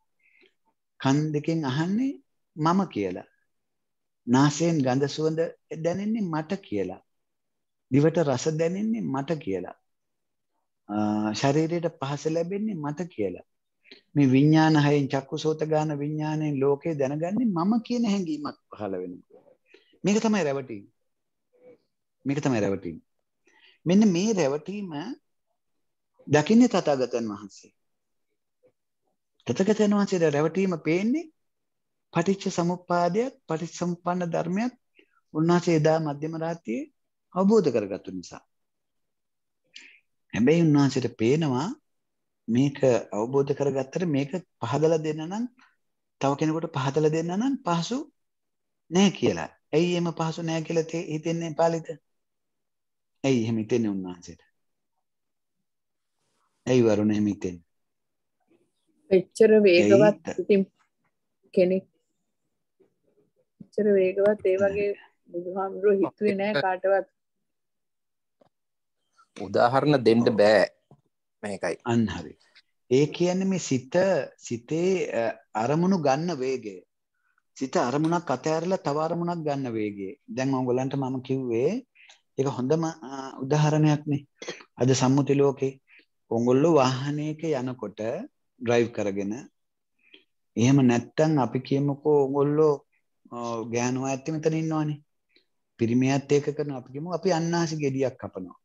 කන් දෙකෙන් අහන්නේ මම කියලා නාසයෙන් ගඳ සුවඳ දැනෙන්නේ මට කියලා දිවට රස දැනෙන්නේ මට කියලා. ශරීරයට පහස ලැබෙන්නේ මට කියලා. මේ විඥාන හයෙන් චක්කුසෝත ගාන විඥාණයෙන් ලෝකේ දැනගන්නේ මම කියන හැඟීමක් පහළ වෙනවා. මේක තමයි රැවටීම. මේක තමයි රැවටීම. මෙන්න මේ රැවටීම දකින්නේ තථාගතයන් වහන්සේ. තථාගතයන් වහන්සේට රැවටීම පේන්නේ පටිච්ච සමුප්පාදයක් පටිච්ච සම්පන්න ධර්මයක් උන්වහන්සේ එදා මධ්‍යම රාත්‍රියේ අවබෝධ කරගත්තු නිසා. හැබැයි උන්වහන්සේට පේනවා මේක අවබෝධ කරගත්තට මේක පහදලා දෙන්න නම් තව කෙනෙකුට පහදලා දෙන්න නම් පහසු නෑ කියලා. ඇයි එහෙම පහසු නෑ කියලා හිතෙන්නේ පාලිත? ඇයි එහෙම හිතෙන්නේ උන්වහන්සේට? ඇයි වරුණ එහෙම හිතෙන්නේ? එච්චර වේගවත් ඉතින් කෙනෙක් එච්චර වේගවත් ඒ වගේ බුදුහාමුදුරුවෝ හිතුවේ නෑ කාටවත් උදාහරණ දෙන්ඩ බෑ මේකයි අන්හරි ඒ කියන්නේ මේ සිත සිතේ අරමුණු ගන්න වේගේ සිත අරමුණක් අතෑරලා තව අරමුණක් ගන්න වේගේ දැන් ඔයගලන්ට මම කිව්වේ ඒක හොඳම උදාහරණයක් නේ අද සම්මුති ලෝකේ ඔයගොල්ලෝ වාහනයක යනකොට ඩ්‍රයිව් කරගෙන එහෙම නැත්තම් අපි කියමුකෝ ඔයගොල්ලෝ ගෑනුවා ඇත්ත මෙතන ඉන්නවනේ පිරිමියත් ඒක කරනවා අපි කියමු අපි අන්නාසි ගෙඩියක් කපනවා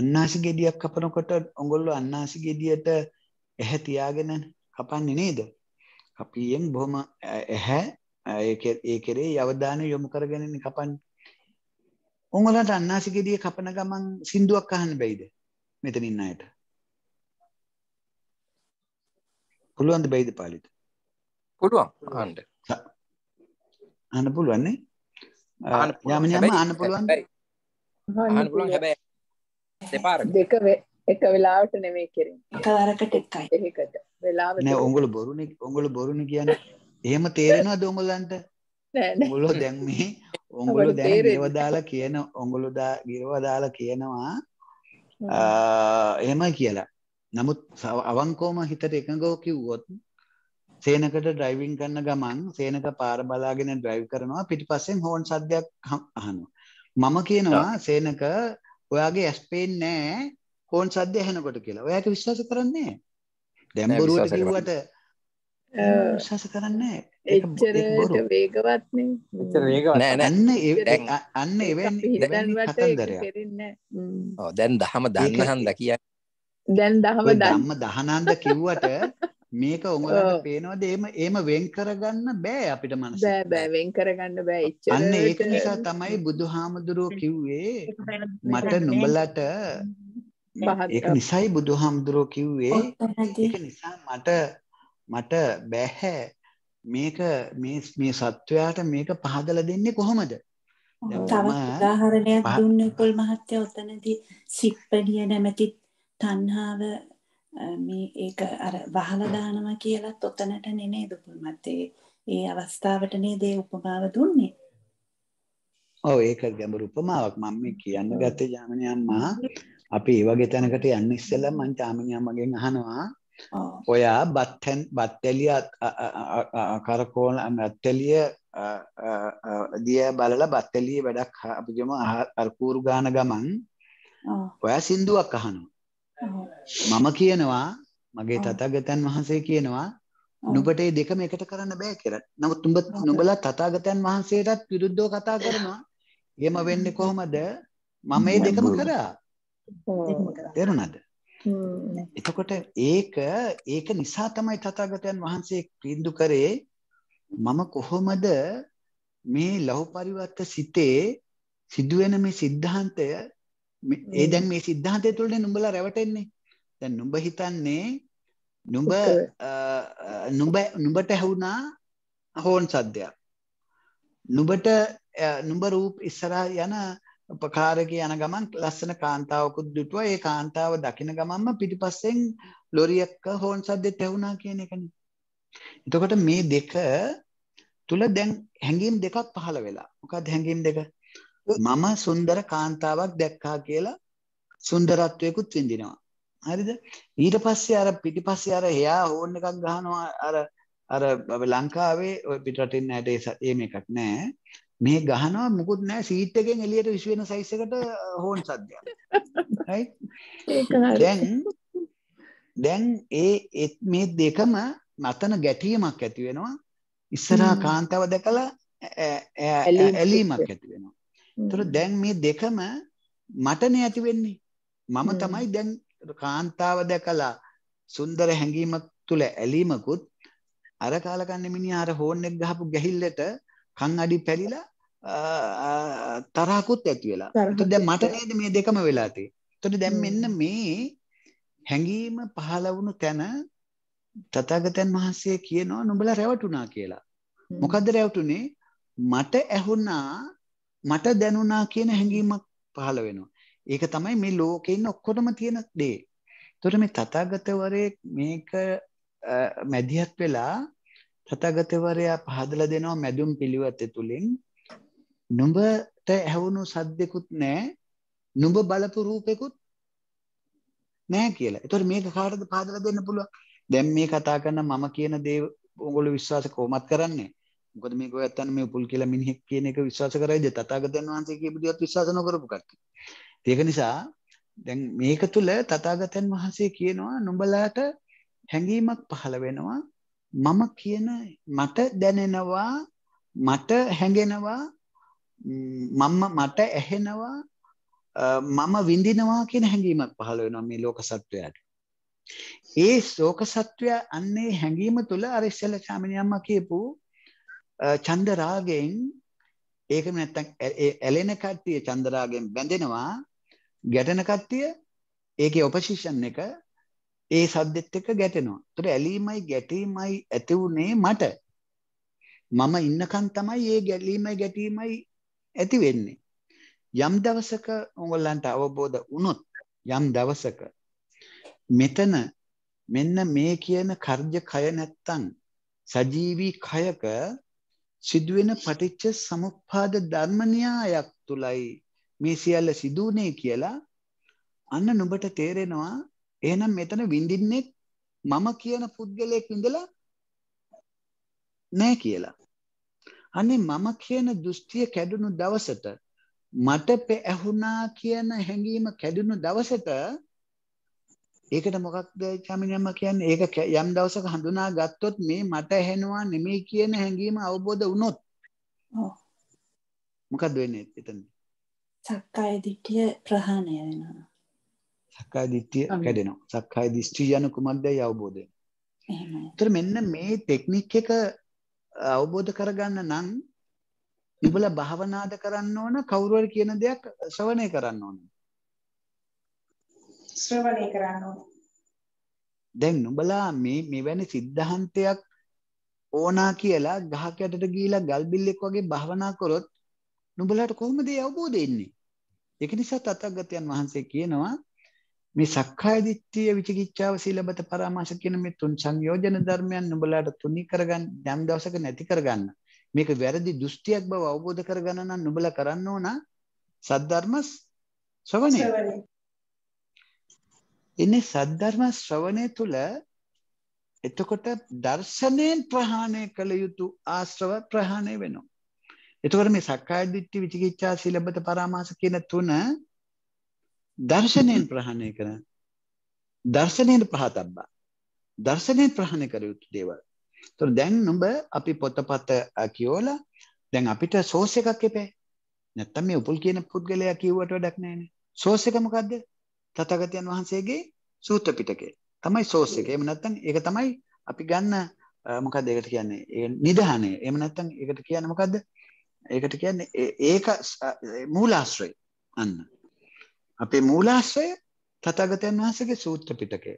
අන්නාසි ගෙඩියක් කපනකොට ඔගොල්ලෝ අන්නාසි ගෙඩියට ඇහැ තියාගෙන කපන්නේ නේද? කපියෙන් බොහොම ඇහැ ඒ කෙරේ අවධානය යොමු කරගෙනනේ කපන්නේ. ඔගොල්ලන්ට අන්නාසි ගෙඩිය කපන ගමන් සින්දුවක් අහන්න බැයිද? මෙතන ඉන්න අයට. පුළුවන්ද බැයිද පාලිට? පුළුවන් අහන්න. අහන්න පුළුවන් නේ? අහන්න පුළුවන්. යම යම අහන්න පුළුවන්. අහන්න පුළුවන් හැබැයි දෙපාර දෙක එක වෙලාවට නෙමේ කෙරින් එකවරකට එකයි ඒකට වෙලාව නෑ උඹල බොරුනි උඹල බොරුනි කියන්නේ එහෙම තේරෙනවද උඹලන්ට උඹලෝ දැන් මේ උඹලෝ දැන් ගිරව දාලා කියන උඹලෝ දා ගිරව දාලා කියනවා එහෙමයි කියලා නමුත් අවංකෝම හිතට එකඟව කිව්වොත් සේනකට ඩ්‍රයිවිං කරන ගමන් සේනක පාර බලාගෙන ඩ්‍රයිව් කරනවා පිටිපස්සෙන් හෝන් සද්දයක් අහනවා මම කියනවා සේනක ඔයාගේ ඇස් පේන්නේ නැහැ හෝන් සද්ද ඇහෙනකොට කියලා. ඔයා ඒක විශ්වාස කරන්නේ නැහැ. දැන් බොරුවට කිව්වට විශ්වාස කරන්නේ නැහැ. එච්චර වේගවත් නේ. එච්චර වේගවත් නෑ නෑ. අන්න එවැනි එවැනි කතන්දරයක්. ඔව් දැන් දහම දන්නහන්ද කියන්නේ. දැන් දහම දහම දහනන්ද කිව්වට මේක උඹලට පේනවද එහෙම එහෙම වෙන් කරගන්න බෑ අපිට මනස බෑ බෑ වෙන් කරගන්න බෑ ඉච්චර අන්න ඒක නිසා තමයි බුදුහාමුදුරුවෝ කිව්වේ මට නුඹලට ඒක නිසයි බුදුහාමුදුරුවෝ කිව්වේ ඒක නිසා මට මට බෑ මේක මේ මේ සත්වයාට මේක පහදලා දෙන්නේ කොහොමද තව උදාහරණයක් දුන්නේ කොල් මහත්තයා උතනදී සිප්පඩිය නැමැති තණ්හාව මේ ඒක අර වහලා දානවා කියලත් ඔතනට නෙනේ දුපුමත් ඒ ඒ අවස්ථාවට නේද ඒ උපමාව දුන්නේ. ඔව් ඒක ගැඹුරු උපමාවක් මම මේ කියන්න ගත්තේ ජාමිනී අම්මා අපි ඒ වගේ තැනකට යන්න ඉස්සෙල්ලා මං ජාමිනී අම්මගෙන් අහනවා ඔයා බත්තෙන් බත්තෙලිය කරකෝල බත්තෙලිය දිය බලලා බත්තෙලිය වැඩක් අපි කියමු අර කූරු ගාන ගමන් ඔයා සින්දුවක් අහනවා මම කියනවා මගේ තථාගතයන් වහන්සේ කියනවා නුඹට මේ දෙකම එකට කරන්න බෑ කියලා. නමුත් උඹ නුඹලා තථාගතයන් වහන්සේටත් විරුද්ධව කතා කරනවා. එහෙම වෙන්නේ කොහොමද? මම මේ දෙකම කරා. තේරුණාද? එතකොට ඒක ඒක නිසා තමයි තථාගතයන් වහන්සේ කිඳු කරේ මම කොහොමද මේ ලහු පරිවර්ත සිතේ සිදුවෙන මේ સિદ્ધාන්තය ඒ දැන් මේ සිද්ධාන්තය තුළනේ නුඹලා රැවටෙන්නේ. දැන් නුඹ හිතන්නේ නුඹ නුඹ නුඹට ඇහුණා හෝන් සද්දයක්. නුඹට නුඹ රූප ඉස්සරහා යන උපකාරක යන ගමන් ලස්සන කාන්තාවකුත් දුටුවා. ඒ කාන්තාව දකින ගමන්ම පිටිපස්සෙන් ලොරියක හෝන් සද්දෙත් ඇහුණා කියන එකනේ. එතකොට මේ දෙක තුල දැන් හැඟීම් දෙකක් පහළ වෙලා. මොකක්ද හැඟීම් දෙක? මම සුන්දර කාන්තාවක් දැක්කා කියලා සුන්දරත්වයකුත් විඳිනවා. හරිද? ඊට පස්සේ අර පිටිපස්සේ අර එයා හෝන් එකක් ගහනවා අර අර ලංකාවේ ඔය පිටරටින් නැට ඒ මේකක් නෑ. මේ ගහනවා මුකුත් නෑ සීට් එකෙන් එළියට විශ් වෙන සයිස් එකට හෝන් සද්දයක්. right? දැන් දැන් ඒ මේ දෙකම මතන ගැටීමක් ඇති වෙනවා. ඉස්සරහා කාන්තාව දැකලා ඇලීමක් ඇති වෙනවා. ඒතර දැන් මේ දෙකම මට නැති වෙන්නේ. මම තමයි දැන් කාන්තාව දැකලා සුන්දර හැඟීමක් තුල ඇලීමකුත් අර කාලකන්නේ මිනිහා අර හෝන් එක ගහපු ගැහිල්ලට කන් අඩි පැලිලා තරහකුත් ඇති වෙලා. ඒතර දැන් මට නේද මේ දෙකම වෙලා තියෙන්නේ. ඒතර දැන් මෙන්න මේ හැඟීම පහළ වුණු තැන තථාගතයන් වහන්සේ කියනවා නුඹලා රැවටුණා කියලා. මොකද්ද රැවටුනේ? මට ඇහුණා මට දැනුණා කියන හැඟීමක් පහළ වෙනවා ඒක තමයි මේ ලෝකෙන්න ඔක්කොටම තියෙන දේ තොට මේ තතාගතවරය මේක මැදිහත් වෙලා තතාගතවරයා පහදල දෙනවා මැදුම් පිළිවත්ත තුළින් නුඹට ඇහවුණු සද්්‍යකුත් නෑ නුඹ බලපු රූපෙකුත් නෑ කියලා එතුොට මේක කාරද පාදල දෙන්න පුළුව දැම් මේ කතා කරන්න මම කියන දේ ඔගොලු විශ්වාස කෝමත් කරන්නේ මොකද මේක ඔය ඇත්තන් මේ උපුල් කියලා මිනිහෙක් කියන එක විශ්වාස කරයිද තථාගතයන් වහන්සේ කියපු දේවත් විශ්වාස නොකරපු කට්ටිය. ඒක නිසා දැන් මේක තුල තථාගතයන් වහන්සේ කියනවා නුඹලාට හැඟීමක් පහළ වෙනවා මම කියන මට දැනෙනවා මට හැඟෙනවා මම මට ඇහෙනවා මම විඳිනවා කියන හැඟීමක් පහළ වෙනවා මේ ලෝක සත්වයාට. ඒ ශෝක සත්වයා අන්නේ හැඟීම තුල අර ඉස්සෙල්ලා ශාමිනියම්මා කියපු චන්ද රාගයෙන් ඒකම නැත්තම් ඒ ඇලෙන කට්ටිය චන්ද රාගයෙන් බැඳෙනවා ගැටෙන කට්ටිය ඒකේ ඔපොසිෂන් එක ඒ සද්දෙත් එක්ක ගැටෙනවා. ඒතර ඇලීමයි ගැටීමයි ඇති උනේ මට. මම ඉන්නකන් තමයි මේ ගැලීමයි ගැටීමයි ඇති වෙන්නේ. යම් දවසක ඕගොල්ලන්ට අවබෝධ වුණොත් යම් දවසක මෙතන මෙන්න මේ කියන කර්ජ කය නැත්තම් සජීවී කයක සිදුවෙන පටිච්ච සමුප්පාද ධර්ම න්‍යායක් තුලයි මේ සියල්ල සිදුුනේ කියලා අන්න නුඹට තේරෙනවා එහෙනම් මෙතන විඳින්නේ මම කියන පුද්ගලයෙක් ඉඳලා නෑ කියලා. අනේ මම කියන දෘෂ්ටිය කැඩුණු දවසට මට ඇහුණා කියන හැඟීම කැඩුණු දවසට ඒකට මොකක්ද චමිනම්ම කියන්නේ ඒක යම් දවසක හඳුනා ගත්තොත් මේ මට ඇහෙනවා නෙමෙයි කියන හැඟීම අවබෝධ වුණොත් මොකක්ද වෙන්නේ එතන සක්කාය දිට්ඨිය ප්‍රහාණය වෙනවා සක්කාය දිට්ඨිය කැඩෙනවා සක්කාය දිෂ්ටි යන කුමක්දයි අවබෝධය එහෙමයි මෙන්න මේ ටෙක්නික් එක අවබෝධ කරගන්න නම් ඉබල භවනාද කරන්න ඕන කවුරු කියන දෙයක් ශ්‍රවණය කරන්න ඕනේ ශ්‍රවණය කරන්න ඕනේ. දැන් නුඹලා මේ මෙවැනි સિદ્ધාන්තයක් ඕනා කියලා ගහක් යටට ගිහිලා ගල් බිල්ලෙක් වගේ භවනා කරොත් නුඹලාට කොහොමද ඒ අවබෝධය එන්නේ? ඒක නිසා තථාගතයන් වහන්සේ කියනවා මේ සක්කාය දිට්ඨිය විචිකිච්ඡාව සීලබත පරාමාස කියන මේ තුන් සංයෝජන ධර්මයන් නුඹලාට තුනී කරගන්න යම් දවසක නැති කරගන්න. මේක වැරදි දෘෂ්ටියක් බව අවබෝධ කරගන්න නම් නුඹලා කරන්න ඕන සද්ධර්ම ශ්‍රවණය. එන්නේ සද්ධර්ම ශ්‍රවණය තුළ එතකොට දර්ශනයෙන් ප්‍රහාණය කළ යුතු ආශ්‍රව ප්‍රහාණය වෙනවා. එතකොට මේ සක්කාය දිට්ඨි විචිකිච්ඡා සීලබ්බත පරාමාස කියන තුන දර්ශනයෙන් ප්‍රහාණය කරන දර්ශනයෙන් පහතබ්බා. දර්ශනයෙන් ප්‍රහාණය කළ යුතු දේවල්. එතකොට දැන් නුඹ අපි පොතපත කියෝලා දැන් අපිට සෝස් එකක් එපේ. නැත්තම් මේ උපුල් කියන පුද්ගලයා කිව්වට වැඩක් නැහැ නේ. සෝස් එක මොකද්ද? තථාගතයන් වහන්සේගේ සූත්‍ර පිටකේ. තමයි සෝස් එක. එහෙම නැත්නම් ඒක තමයි අපි ගන්න මොකක්ද ඒකට කියන්නේ? ඒ නිධානය. එහෙම නැත්නම් ඒකට කියන්නේ මොකද්ද? ඒකට කියන්නේ ඒක මූලාශ්‍රය. අන්න. අපේ මූලාශ්‍රය තථාගතයන් වහන්සේගේ සූත්‍ර පිටකය.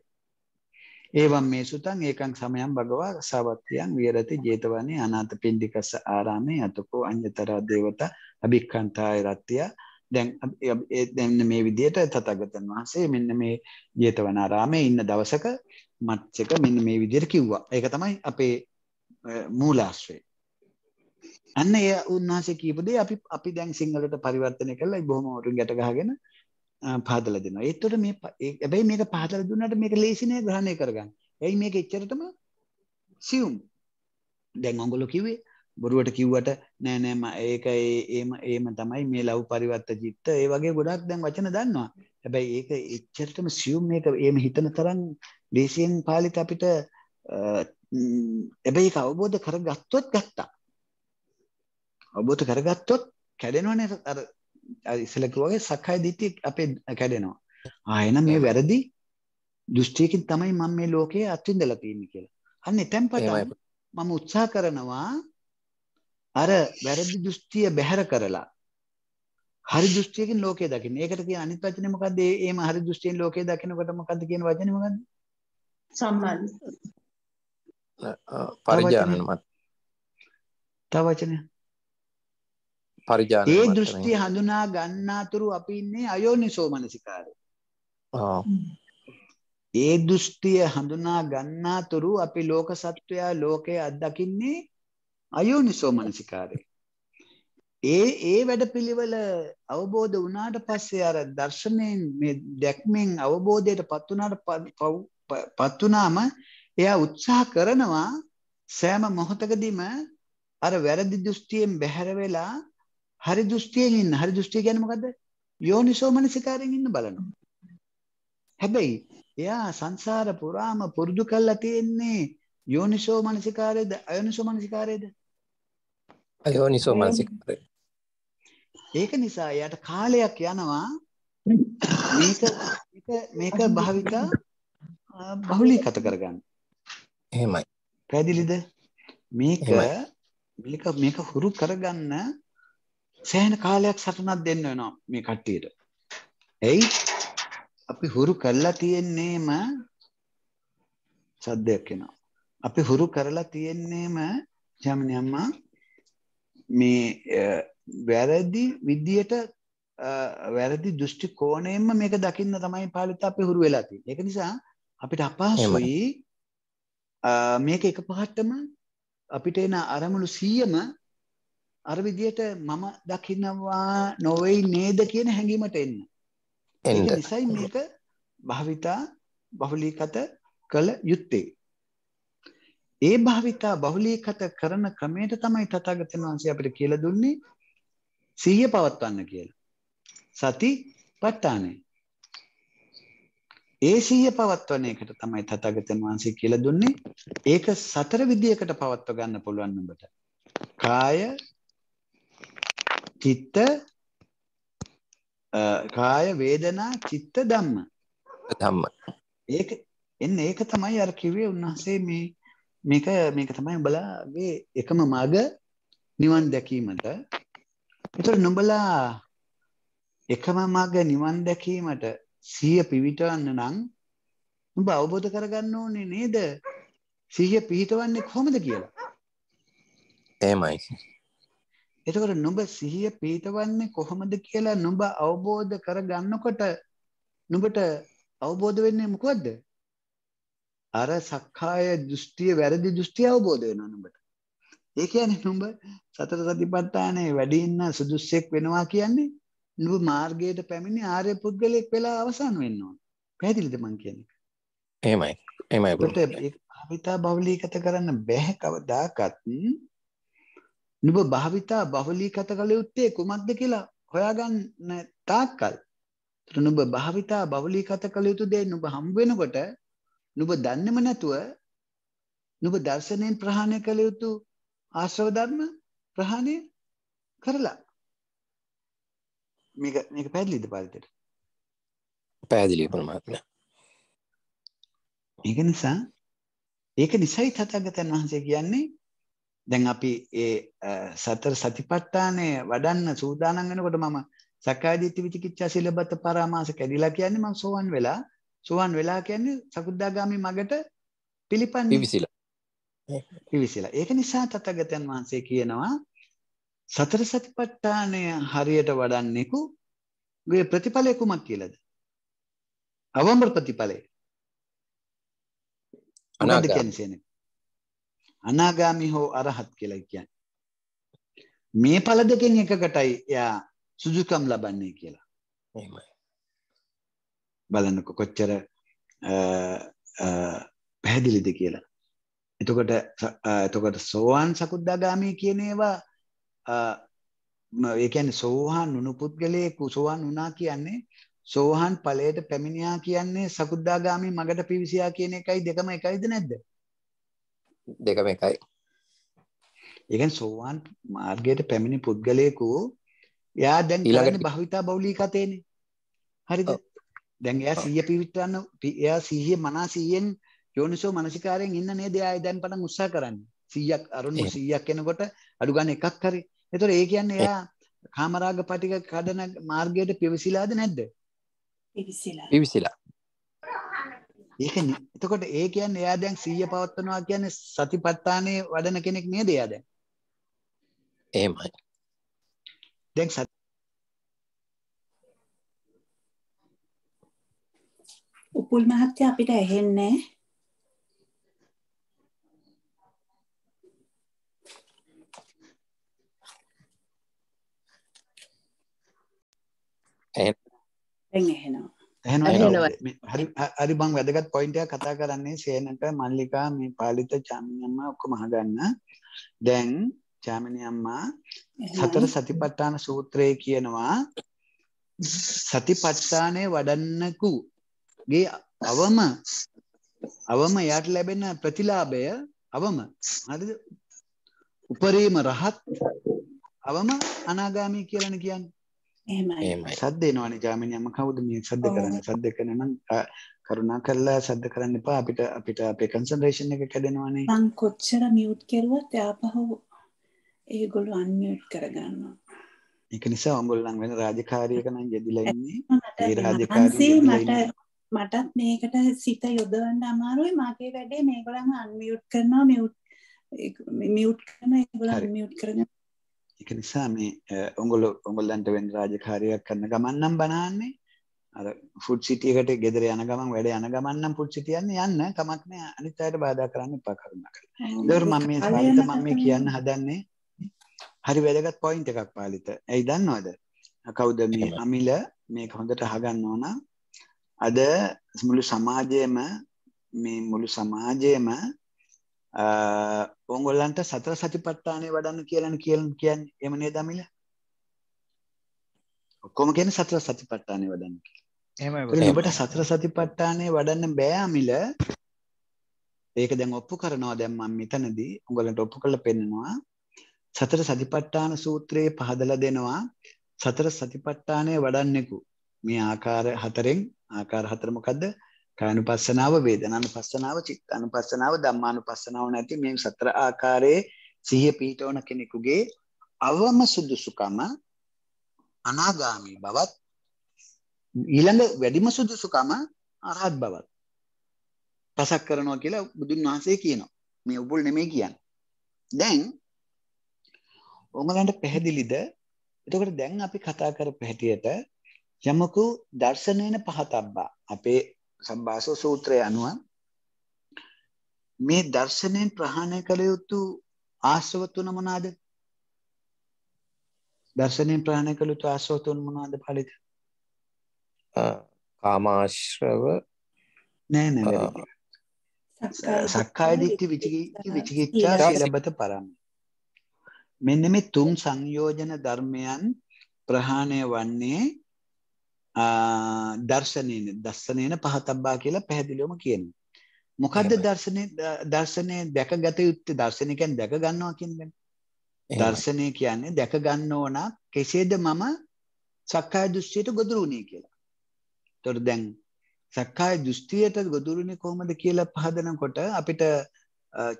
ඒවම් මේ සුතං ඒකං සමයං භගවා සවත්තියං විහෙරති 제තවනේ අනාථ පින්ඩිකස්ස ආරාමේ අතකෝ අඤ්‍යතරා දේවතා අභික්ඛන්තාය රත්ත්‍යා දැන් දැන්න මේ විදියට තතගතන් වහන්සේ මෙන්න මේ ජේතවනාරාමේ ඉන්න දවසක මච්චක මෙන්න මේ විදියට කිව්වා. ඒක තමයි අපේ මූලාශ්‍රය. අන්න ඒ උන්වහන්සේ කියපු දේ අපි අපි දැන් සිංහලට පරිවර්තනය කරලා බොහොම වරුන් ගැට ගහගෙන පහදලා දෙනවා. ඒත්තර මේ හැබැයි මේක පහදලා දුන්නාට මේක ලේසි නෑ ග්‍රහණය කරගන්න. එයි මේක එච්චරටම සියුම්. දැන් ඔයගොල්ලෝ කිව්වේ බොරුවට කිව්වට නෑ නෑ ඒක ඒම ඒම තමයි මේ ලව් පරිවත්ත චිත්ත ඒ වගේ ගොඩක් දැන් වචන දන්නවා හැබැයි ඒක එච්චරටම සියුම් මේක ඒම හිතන තරම් ලේසියෙන් පාලිත අපිට එබැයි අවබෝධ කරගත්තොත් ගත්තා අවබෝධ කරගත්තොත් කැඩෙනවනේ අර ඉස්සෙල්ල කිව්වාගේ සක්කාය දිට්ඨිය අපේ කැඩෙනවා. ආ එහෙනම් මේ වැරදි දෘෂ්ටියකින් තමයි මම මේ ලෝකයේ අත්විඳලා තියෙන්නේ කියලා. අන්න එතෙන් පටන් මම උත්සාහ කරනවා අර වැරදි දෘෂ්ටිය බැහැර කරලා හරි දෘෂ්ටියකින් ලෝකය දකින්න. ඒකට කියන අනිත් වචනේ මොකද්ද? ඒම හරි දෘෂ්ටියෙන් ලෝකය දකිනකොට මොකද්ද කියන වචනේ මොකද්ද? සම්මාන. පරිජානන මත. තව වචනය. පරිජානන. ඒ දෘෂ්ටි හඳුනා ගන්නාතුරු අපි ඉන්නේ අයෝනිසෝ මනසිකාරේ. ආ. ඒ දෘෂ්ටිය හඳුනා ගන්නාතුරු අපි ලෝක සත්වයා ලෝකය අත්දකින්නේ අයෝනිසෝ මනසිකාරය. ඒ ඒ වැඩපිළිවෙල අවබෝධ වුණාට පස්සේ අර දර්ශනයෙන් මේ දැක්මෙන් අවබෝධයට පත් වුණාට පත් වුණාම එයා උත්සාහ කරනවා සෑම මොහොතකදීම අර වැරදි දෘෂ්ටියෙන් බැහැර වෙලා හරි දෘෂ්ටියෙන් ඉන්න. හරි දෘෂ්ටිය කියන්නේ මොකද්ද? යෝනිසෝ මනසිකාරයෙන් ඉන්න බලනවා. හැබැයි එයා සංසාර පුරාම පුරුදු කරලා තියෙන්නේ යෝනිසෝ මනසිකාරයේද අයෝනිසෝ මනසිකාරයේද? අයෝනිසෝ මනසිකාරය. ඒක නිසා එයාට කාලයක් යනවා මේක මේක භාවිතා බහුලීගත කරගන්න. එහෙමයි. පැහැදිලිද? මේක මේක මේක හුරු කරගන්න සෑහෙන කාලයක් සටනක් දෙන්න වෙනවා මේ කට්ටියට. එයි අපි හුරු කරලා තියෙන්නේම සද්දයක් වෙනවා. අපි හුරු කරලා තියෙන්නේම ජමිනි අම්මා මේ eh, වැරදි විද්දියට eh, වැරදි දෘෂ්ටි කෝණයෙන්ම මේක දකින්න තමයි පාලිත අපි හුරු වෙලා තියෙන්නේ. ඒක නිසා අපිට අපහසුයි eh, මේක එකපාරටම අපිට එන අරමුණු 100ම අර විදියට මම දකින්නවා නොවේයි නේද කියන හැඟීමට එන්න. එන්න. ඒ නිසායි මේක භාවිතා බහුලීකත කළ යුත්තේ. ඒ භාවිතා බහුලීකත කරන ක්‍රමයට තමයි තථාගතයන් වහන්සේ අපිට කියලා දුන්නේ සිහිය පවත්වන්න කියලා. සති පට්ඨානේ. ඒ සිහිය පවත්වන එකට තමයි තථාගතයන් වහන්සේ කියලා දුන්නේ. ඒක සතර විදියකට පවත්ව ගන්න පුළුවන් ඔබට. කාය චිත්ත කාය වේදනා චිත්ත ධම්ම. ධම්ම. ඒක එන්න ඒක තමයි අර කිව්වේ උන්වහන්සේ මේ මේක මේක තමයි උඹලාගේ එකම මාර්ග නිවන් දැකීමට. ඒතර නුඹලා එකම මාර්ග නිවන් දැකීමට සිය පිවිටවන්න නම් උඹ අවබෝධ කරගන්න ඕනේ නේද? සිය පිහිටවන්නේ කොහොමද කියලා. එහෙමයි. එතකොට නුඹ සිහිය පිහිටවන්නේ කොහොමද කියලා නුඹ අවබෝධ කරගන්නකොට නුඹට අවබෝධ වෙන්නේ මොකද්ද? අර සක්කාය දෘෂ්ටිය වැරදි දෘෂ්ටිය අවබෝධ වෙනවා නුඹට. ඒ කියන්නේ නුඹ සතර සතිපට්ඨානයේ වැඩි ඉන්න සුදුස්සෙක් වෙනවා කියන්නේ නුඹ මාර්ගයට පැමිණි ආර්ය පුද්ගලයෙක් වෙලා අවසන් වෙන්න ඕන. පැහැදිලිද මං කියන්නේ? එහෙමයි. එහෙමයි බ්‍රෝ. ඒක භාවිතා බහුලීකත කරන්න බැහැ කවදාකත්. නුඹ භාවිතා බහුලීකත කළ යුත්තේ කුමක්ද කියලා හොයාගන්න තාක්කල්. නුඹ භාවිතා බහුලීකත කළ යුතු දේ නුඹ හම් වෙනකොට නුඹ දන්නේම නැතුව නුඹ දර්ශනයෙන් ප්‍රහාණය කළ යුතු ආශ්‍රව ධර්ම ප්‍රහාණය කරලා මේක මේක පැහැදිලිද පාලිතට පැහැදිලි ප්‍රමාත්මය ඒක නිසා ඒක නිසයි තථාගතයන් වහන්සේ කියන්නේ දැන් අපි ඒ සතර සතිපට්ඨානය වඩන්න සූදානම් වෙනකොට මම සක්කාය දිට්ඨි විචිකිච්ඡා සීලබත පරාමාස කැඩිලා කියන්නේ මම සෝවන් වෙලා සුවන් වෙලා කියන්නේ සකුද්දාගාමි මගට පිළිපන් පිවිසිලා පිවිසිලා ඒක නිසා තථාගතයන් වහන්සේ කියනවා සතර සතිපට්ඨානය හරියට වඩන්නෙකු ගේ ප්‍රතිඵලය කුමක් කියලාද අවම්බර ප්‍රතිඵලය අනාගාමී අනාගාමි හෝ අරහත් කියලා කියන්නේ මේ ඵල දෙකෙන් එකකටයි එයා සුදුකම් ලබන්නේ කියලා එහෙමයි බලන්නකො කොච්චර පැහැදිලිද කියලා. එතකොට එතකොට සෝවාන් සකුද්දාගාමී කියන ඒවා ඒ කියන්නේ සෝවාන් වුණු පුද්ගලයෙකු සෝවාන් වුණා කියන්නේ සෝහන් ඵලයට පැමිණියා කියන්නේ සකුද්දාගාමී මගට පිවිසියා කියන එකයි දෙකම එකයිද නැද්ද? දෙකම එකයි. ඒ කියන්නේ සෝවාන් මාර්ගයට පැමිණි පුද්ගලයෙකු එයා දැන් කරන්නේ භවිතා බෞලීකතේනේ. හරිද? දැන් එයා සීය පිවිටන්න එයා සීහිය මනා සීයෙන් යෝනිසෝ මනසිකාරයෙන් ඉන්න නේද එයා දැන් පටන් උත්සාහ කරන්නේ 100ක් අරුණු 100ක් එනකොට අඩු ගන්න එකක් හරි එතකොට ඒ කියන්නේ එයා කාමරාග පටික කඩන මාර්ගයට පිවිසිලාද නැද්ද පිවිසිලා පිවිසිලා ඒක එතකොට ඒ කියන්නේ එයා දැන් සීය පවත්වනවා කියන්නේ සතිපට්ඨානේ වඩන කෙනෙක් නේද එයා දැන් එහෙමයි දැන් උපුල් මහත්තයා අපිට ඇහෙන්නේ හරි බං වැදගත් පොයින්ටයක් කතා කරන්නේ සේනට මල්ලිකා මේ පාලිත චාමිනියම්ම ඔක්කොම අහගන්න දැන් චාමිනියම්මා සතර සතිපට්ඨාන සූත්‍රය කියනවා සතිපට්ඨානේ වඩන්නකු ගේ අවම අවම යට ලැබෙන ප්‍රතිලාභය අවම හරිද උපරිම රහත් අවම අනාගාමී කියලාන කියන්නේ එහෙමයි සද්ද එනවනේ ජාමිනියම කවුද මේ සද්ද කරන්නේ සද්ද කරන නම් කරුණා කරලා සද්ද කරන්න එපා අපිට අපිට අපේ කන්සන්ට්‍රේෂන් එක කැඩෙනවනේ මං කොච්චර මියුට් කරුවත් ආපහු ඒගොල්ලෝ අන්මියුට් කරගන්නවා ඒක නිසා ඔඹලන් වෙන රාජකාරියක නම් යෙදිලා ඉන්නේ ඒ රාජකාරිය මට මටත් මේකට සිත යොදවන්න අමාරුයි මගේ වැඩේ මේගොල්ලන් අන්මියුට් කරනවා මියුට් මියුට් කරන ඒගොල්ලන් අන්මියුට් කරගෙන ඒක නිසා මේ උගොල්ල උගොල්ලන්ට වෙන රාජකාරියක් කරන ගමන් නම් බනහන්නේ අර ෆුඩ් සිටි එකට ගෙදර යන ගමන් වැඩ යන ගමන් නම් ෆුඩ් සිටි යන්න යන්න කමක් නෑ අනිත් අයට බාධා කරන්න එපා කරුණා කරලා. ඒකර මම මේ සාලිත මම මේ කියන්න හදන්නේ හරි වැදගත් පොයින්ට් එකක් පාලිත. ඇයි දන්නවද? කවුද මේ අමිල මේක හොඳට අහගන්න ඕන නම් අද මුළු සමාජයම මේ මුළු සමාජයම ඕගොල්ලන්ට සතර සතිපට්ඨානය වඩන්න කියලන කියල කියන්න එම නේ දමිල ඔක්කොම කියන සතර සතිපට්ඨානය වඩන්න එබට සතර සතිපට්ඨානය වඩන්න බෑමිල ඒක දැන් ඔප්පු කරනවා දැම්මම් මෙතනදී උගලට ඔප්පු කළ පෙන්නවා සතර සතිපට්ඨාන සූත්‍රයේ පහදල දෙනවා සතර සතිපට්ඨානය වඩන්නෙකු මේ ආකාර හතරෙන් ආකාර හතර මොකද්ද? කායනුපස්සනාව, වේදනානුපස්සනාව, චිත්තනුපස්සනාව, ධම්මානුපස්සනාව නැති මේ සතර ආකාරයේ සිහිය පිහිටවන කෙනෙකුගේ අවම සුදුසුකම අනාගාමී බවත් ඊළඟ වැඩිම සුදුසුකම අරහත් බවත් පසක් කරනවා කියලා බුදුන් වහන්සේ කියනවා. මේ උපුල් නෙමෙයි කියන්නේ. දැන් ඔයගලන්ට පැහැදිලිද? එතකොට දැන් අපි කතා කරපු හැටියට යමකු දර්ශනයන පහතබ්බා අපේ සම්භාසෝ සූත්‍රය අනුව මේ දර්ශනයෙන් ප්‍රහාණය කළ යුතු ආශ්‍රව තුන මොනවාද? දර්ශනයෙන් ප්‍රහාණය කළ යුතු ආශ්‍රව තුන මොනවාද ඵලිත? කාමාශ්‍රව නෑ නෑ සක්කාය දිට්ඨි විචිකිච්ඡා විචිකිච්ඡා සීලබත පරම මෙන්න මේ තුන් සංයෝජන ධර්මයන් ප්‍රහාණය වන්නේ දර්ශනයන දස්සනයන පහතබ්බා කියලා පැහැදිලිවම කියන. මොකක්ද දර්ශනය දර්ශනය දැක ගත යුත්තේ දර්ශනකැන් දැක ගන්නවා කියෙන්ද. දර්ශනය කියන්නේ දැක ගන්න ඕනා කෙසේද මම සක්කාය දෘෂ්ටියට ගොදුරුණේ කියලා. තොර දැන් සක්කාය දෘෂ්ටියට ගොදුරුණේ කොහොමද කියලා පහදනකොට අපිට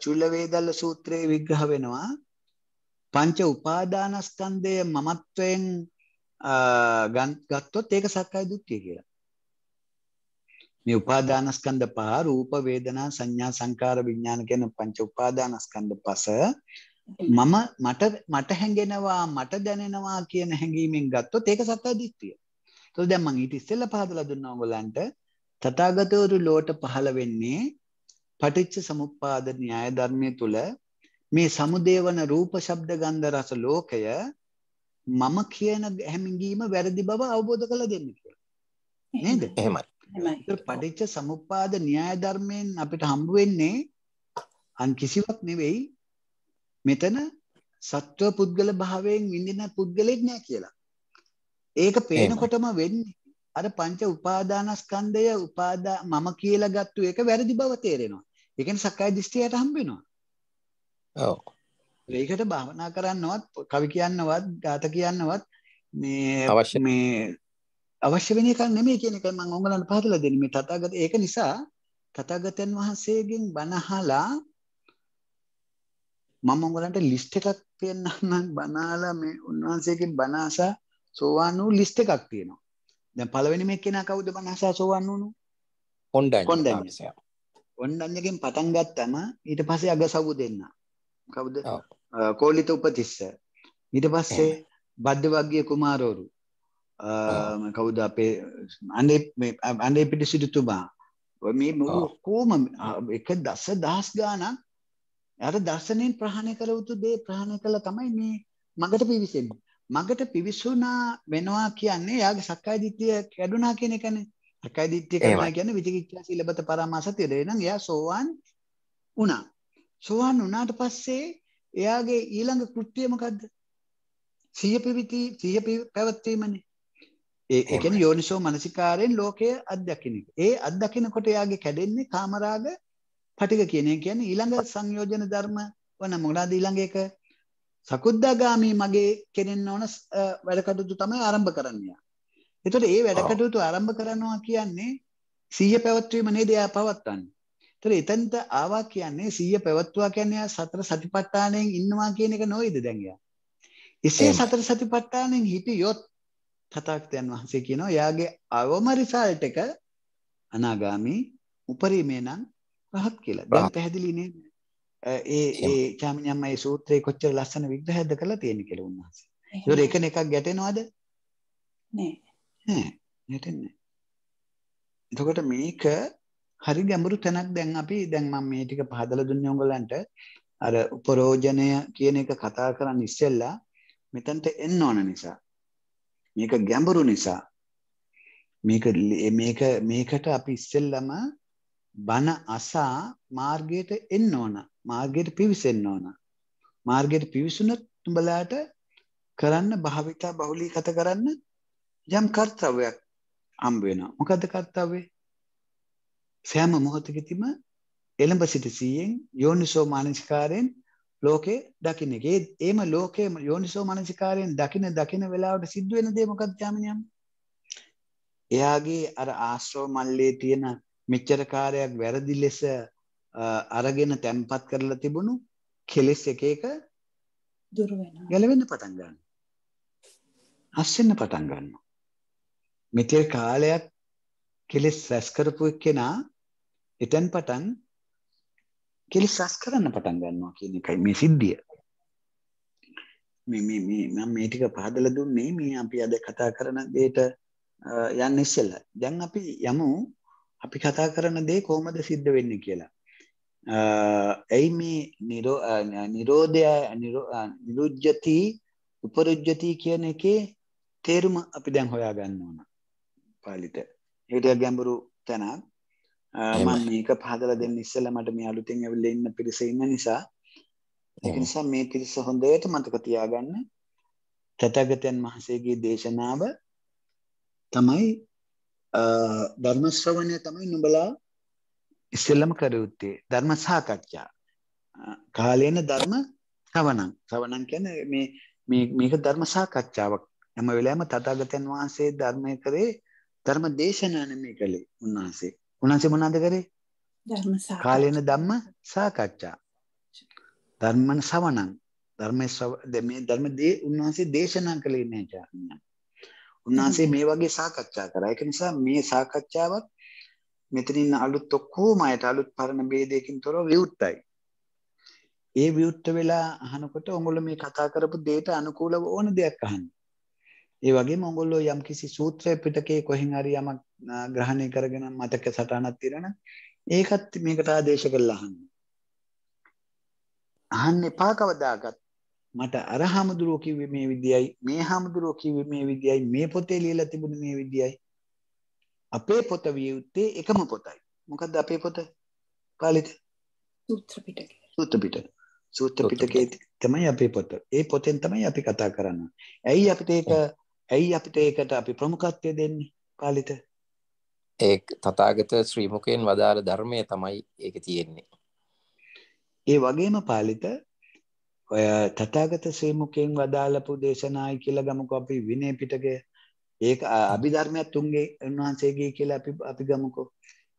චුල්ල වේදල්ල සූත්‍රයේ විග්‍රහ වෙනවා පංච උපාදානස්කන්ධය මමත්වයෙන් ගත්තොත් ඒක සක්කාය දුක්තිය කියලා. මේ උපාදානස්කන්ධ පහ රූප වේදනා සංඥා සංකාර විඥාන කියන පංච උපාදානස්කන්ධ පස මම මට මට හැඟෙනවා මට දැනෙනවා කියන හැඟීමෙන් ගත්තොත් ඒක සක්කාය දිට්ඨිය. ඒතකොට දැන් මම ඊට ඉස්සෙල්ලා පහදලා දුන්නා ඔයගලන්ට තථාගතවරු ලෝට පහළ වෙන්නේ පටිච්ච සමුප්පාද න්‍යාය ධර්මයේ තුල මේ සමුදේවන රූප ශබ්ද ගන්ධ රස ලෝකය මම කියන හැමිගීම වැරදි බව අවබෝධ කළ දෙන්න කියලා නේද එහෙමයි පටිච්ච සමුප්පාද න්‍යාය ධර්මයෙන් අපිට හම්බ වෙන්නේ අන් කිසිවක් නෙවෙයි මෙතන සත්ව පුද්ගල භාවයෙන් විඳින පුද්ගලෙක් නෑ කියලා ඒක පේනකොටම වෙන්නේ අර පංච උපාදානස්කන්ධය උපාදා මම කියලා ගත්තු එක වැරදි බව තේරෙනවා ඒ කියන්නේ සක්කාය දෘෂ්ටියට හම්බ වෙනවා ඔව් ඒකට භාවනා කරන්නවත් කවි කියන්නවත් ගාත කියන්නවත් මේ අවශ්‍ය මේ අවශ්‍ය වෙන එකක් නෙමෙයි කියන එක මම ඔයගලන්ට පහදලා දෙන්නේ මේ තථාගත ඒක නිසා තථාගතයන් වහන්සේගෙන් බණහලා මම ඔයගලන්ට ලිස්ට් එකක් පෙන්නන්නම් බණාලා මේ උන්වහන්සේගෙන් බණාසා සෝවාන් වූ ලිස්ට් එකක් තියෙනවා දැන් පළවෙනිම එක්කෙනා කවුද බණාසා සෝවාන් වුණු කොණ්ඩඤ්ඤ කොණ්ඩඤ්ඤ ඔන්නන්ගෙන් පටන් ගත්තම ඊට පස්සේ අගසවු දෙන්න කවුද කෝලිත උපතිස්ස ඊට පස්සේ බද්ධ වග්ගිය කුමාරවරු කවුද අපේ අනේ අනේ පිටි සිටුතුමා මේ කොම එක දස දහස් ගානක් අර දර්ශනයෙන් ප්‍රහාණය කළ යුතු දේ ප්‍රහාණය කළ තමයි මේ මගට පිවිසෙන්නේ. මගට පිවිසුණා වෙනවා කියන්නේ යාගේ සක්කාය දිට්ඨිය කැඩුනා කියන එකනේ. සක්කාය දිට්ඨිය කැඩුනා කියන්නේ විචිකිච්ඡා සීලබත පරාමාසතිය. එනං එයා සෝවාන් වුණා. සෝවාන් වුණාට පස්සේ එයාගේ ඊළඟ කෘත්‍යය මොකද්ද? සිය පිවිති සිය පැවැත්වීමනේ. ඒ ඒ කියන්නේ යෝනිසෝ මනසිකාරයෙන් ලෝකය අත්දකින්න එක. ඒ අත්දකිනකොට එයාගේ කැඩෙන්නේ කාමරාග පටික කියන එක. කියන්නේ ඊළඟ සංයෝජන ධර්ම වන මොකද ඊළඟ එක සකුද්දාගාමි මගේ කෙරෙන්න ඕන වැඩ කටයුතු තමයි ආරම්භ කරන්නේ. එතකොට මේ වැඩ කටයුතු ආරම්භ කරනවා කියන්නේ සිය පැවැත්වීම නේද එයා පවත්වන්නේ. තොර එතැන්ට ආවා කියන්නේ සීය පැවත්වා කියන්නේ සතර සතිපට්ඨානයෙන් ඉන්නවා කියන එක නොයිද දැන් එයා. එසේ සතර සතිපට්ඨානයෙන් හිටියොත් තථාගතයන් වහන්සේ කියනවා එයාගේ අවම රිසල්ට් එක අනාගාමි උපරිමේ නම් රහත් කියලා. දැන් පැහැදිලි නේද? ඒ ඒ චාමිනියම්මයි සූත්‍රයේ කොච්චර ලස්සන විග්‍රහයක්ද කරලා තියෙන්නේ කියලා උන්වහන්සේ. ඒවර එකන එකක් ගැටෙනවද? නෑ. නෑ. ගැටෙන්නේ නෑ. එතකොට මේක හරි ගැඹුරු තැනක් දැන් අපි දැන් මම මේ ටික පහදලා දුන්නේ උගලන්ට අර උපරෝජනය කියන එක කතා කරන්න ඉස්සෙල්ලා මෙතනට එන්න ඕන නිසා මේක ගැඹුරු නිසා මේක මේක මේකට අපි ඉස්සෙල්ලම බන අසා මාර්ගයට එන්න ඕන මාර්ගයට පිවිසෙන්න ඕන මාර්ගයට පිවිසුනොත් උඹලාට කරන්න භාවිතා බහුලීගත කරන්න යම් කර්තව්‍යයක් හම්බ වෙනවා මොකද්ද කර්තව්‍යේ සෑම මොහොතකතිම එළඹ සිට සීයෙන් යෝනිසෝ මානසිකාරයෙන් ලෝකේ දකින එක ඒම ලෝකේ යෝනිසෝ මනසිකාරයෙන් දකින දකින වෙලාවට සිද්ධුවෙන දේමකත්්‍යාමනයම් එයාගේ අර ආශ්‍රෝ මල්ලේ තියෙන මෙච්චරකාරයක් වැරදි ලෙස අරගෙන තැන්පත් කරලා තිබුණු කෙලෙස් එක එක ගැලවෙන්න පටන්ගන්න අස්සන්න පටන්ගන්න මෙතිර කාලයක් කෙලෙස් රැස්කරපු කෙනා එතැන් පටන් කෙලෙස් රස් කරන්න පටන් ගන්නවා කියන එකයි මේ සිද්ධිය. මේ මේ මේ මම මේ ටික පහදලා දුන්නේ මේ අපි අද කතා කරන දෙයට යන්න ඉස්සෙල්ලා. දැන් අපි යමු අපි කතා කරන දේ කොහොමද සිද්ධ වෙන්නේ කියලා. ඇයි මේ නිරෝ නිරෝධය නිරුජ්ජති උපරුජ්ජති කියන එකේ තේරුම අපි දැන් හොයා ගන්න ඕන පාලිත. ඒට ගැඹුරු තැනක් මම මේක පහදල දෙන්න ඉස්සල මට මේ අලුතෙන් ඇවිල්ල ඉන්න පිරිස ඉන්න නිසා එක නිසා මේ පිරිස හොඳයට මතක තියාගන්න තතගතයන් වහන්සේගේ දේශනාව තමයි ධර්මශ්‍රවණය තමයි නුඹලා ඉස්සෙල්ලම කරයුත්තේ ධර්ම සාකච්ඡා කාලයන ධර්ම සවනං සවනං කියන මේක ධර්ම සාකච්ඡාවක් හැම වෙලාම තතාගතයන් වහන්සේ ධර්මය කරේ ධර්ම දේශනානමය කළේ උන්වහන්සේ උන්වහන්සේ මොනවද කරේ? ධර්ම සාකච්ඡා. කාලේන ධම්ම සාකච්ඡා. ධර්මන සවණං. ධර්මයේ මේ ධර්මදී උන්වහන්සේ දේශනා කළේ නැහැ චාර්ණ්‍ය. උන්වහන්සේ මේ වගේ සාකච්ඡා කරා. ඒක නිසා මේ සාකච්ඡාවත් මෙතනින් අලුත් ඔක්කොම අයට අලුත් පරණ ભેදයකින් තොරව විවුර්තයි. ඒ විවුර්ත වෙලා අහනකොට ඕගොල්ලෝ මේ කතා කරපු දෙයට අනුකූලව ඕන දෙයක් අහන්න. ඒ වගේම ඕගොල්ලෝ යම්කිසි සූත්‍රය පිටකේ කොහෙන් හරි යමක් ග්‍රහණය කරගෙන මතක සටහනක් තියෙනවා ඒකත් මේකට ආදේශ කරලා අහන්න. අහන්න එපා කවදාකවත්. මට අර හාමුදුරුවෝ කිව්වේ මේ විදියයි මේ හාමුදුරුවෝ කිව්වේ මේ විදියයි මේ පොතේ ලියලා තිබුණේ මේ විදියයි. අපේ පොත විය යුත්තේ එකම පොතයි. මොකද්ද අපේ පොත? පාලිත සූත්‍ර පිටකය. සූත්‍ර පිටකය. සූත්‍ර පිටකේ තමයි අපේ පොත. ඒ පොතෙන් තමයි අපි කතා කරන්නේ. ඇයි අපිට ඒක ඇයි අපිට ඒකට අපි ප්‍රමුඛත්වය දෙන්නේ? පාලිත ඒ තථාගත ශ්‍රීමුකයෙන් වදාළ ධර්මය තමයි ඒක තියෙන්නේ. ඒ වගේම පාලිත ඔය තථාගත ශ්‍රීමුකයෙන් වදාළපු දේශනායි කියලා ගමුකෝ අපි විනය පිටකය. ඒක අභිධර්මයක් තුන්ගේ උන්වහන්සේගේ කියලා අපි අපි ගමුකෝ.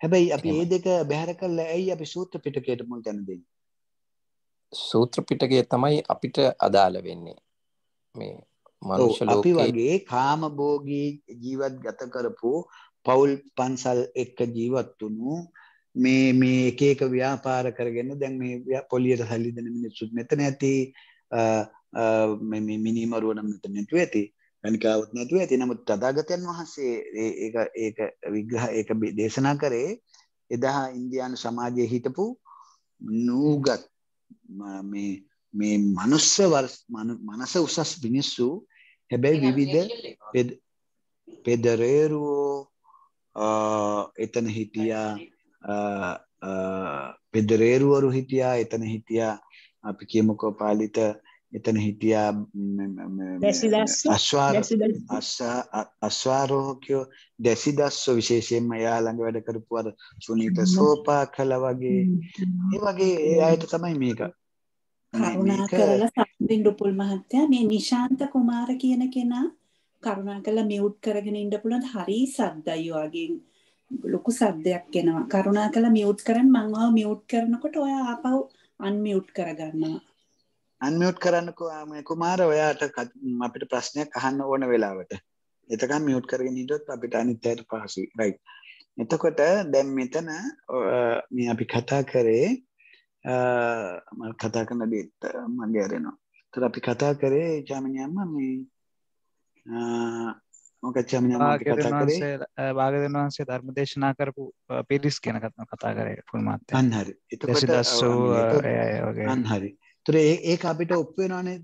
හැබැයි අපි මේ දෙක බැහැර කළා ඇයි අපි සූත්‍ර පිටකයට මුල් තැන දෙන්නේ? සූත්‍ර පිටකය තමයි අපිට අදාළ වෙන්නේ. මේ මනුෂ්‍ය ලෝකේ අපි වගේ කාමභෝගී ජීවත් ගත කරපු පවුල් පන්සල් එක්ක ජීවත් වුණු මේ මේ එක එක ව්‍යාපාර කරගෙන දැන් මේ පොලියට සල්ලි දෙන මිනිස්සුත් මෙතන ඇති මේ මිනිමරුව නම් මෙතන නැතුව ඇති ගණිකාවත් නැතුව ඇති නමුත් තථාගතයන් වහන්සේ ඒක ඒක විග්‍රහ ඒක දේශනා කරේ එදා ඉන්දියානු සමාජයේ හිටපු නූගත් මේ මේ මනුස්ස මනස උසස් මිනිස්සු හැබැයි විවිධ පෙදරේරුවෝ එතන හිටියා පෙදරේරුවරු හිටියා එතන හිටියා අපි කියමුකෝ පාලිත එතන හිටියා අස්වාරෝහකයෝ දැසි දස්ව විශේෂයෙන්ම යා ළඟ වැඩ කරපු අර සුනීත සෝපා කළ වගේ ඒ වගේ ඒ අයට තමයි මේක කරුණා කරලා සම්බින්දුපුල් මහත්තයා මේ නිශාන්ත කුමාර කියන කෙනා කරුණාකරලා මියුට් කරගෙන ඉන්න පුළුවන් හරි සද්දයි වගේ ලොකු සද්දයක් එනවා. කරුණාකරලා මියුට් කරන්න මම ආව මියුට් කරනකොට ඔයා ආපහු අන්මියුට් කරගන්නවා. අන්මියුට් කරන්නකෝ කුමාර ඔයාට අපිට ප්‍රශ්නයක් අහන්න ඕන වෙලාවට. එතකන් මියුට් කරගෙන හිටියොත් අපිට අනිත් අයට පහසුයි. රයිට්. එතකොට දැන් මෙතන මේ අපි කතා කරේ මම කතා කරන දෙයක් මගේ අරෙනවා. ඒතර අපි කතා කරේ ජාමිනියම්ම මේ මොකච්චම භාගතන් වහන්සේ ධර්ම දේශනා කරපු පිරිස් ගැන කත්ම කතා කරය පුල්මත් අන්හරි දස්සෝ අන්හරි තුර ඒ අපිට ඔප්පේෙනනේ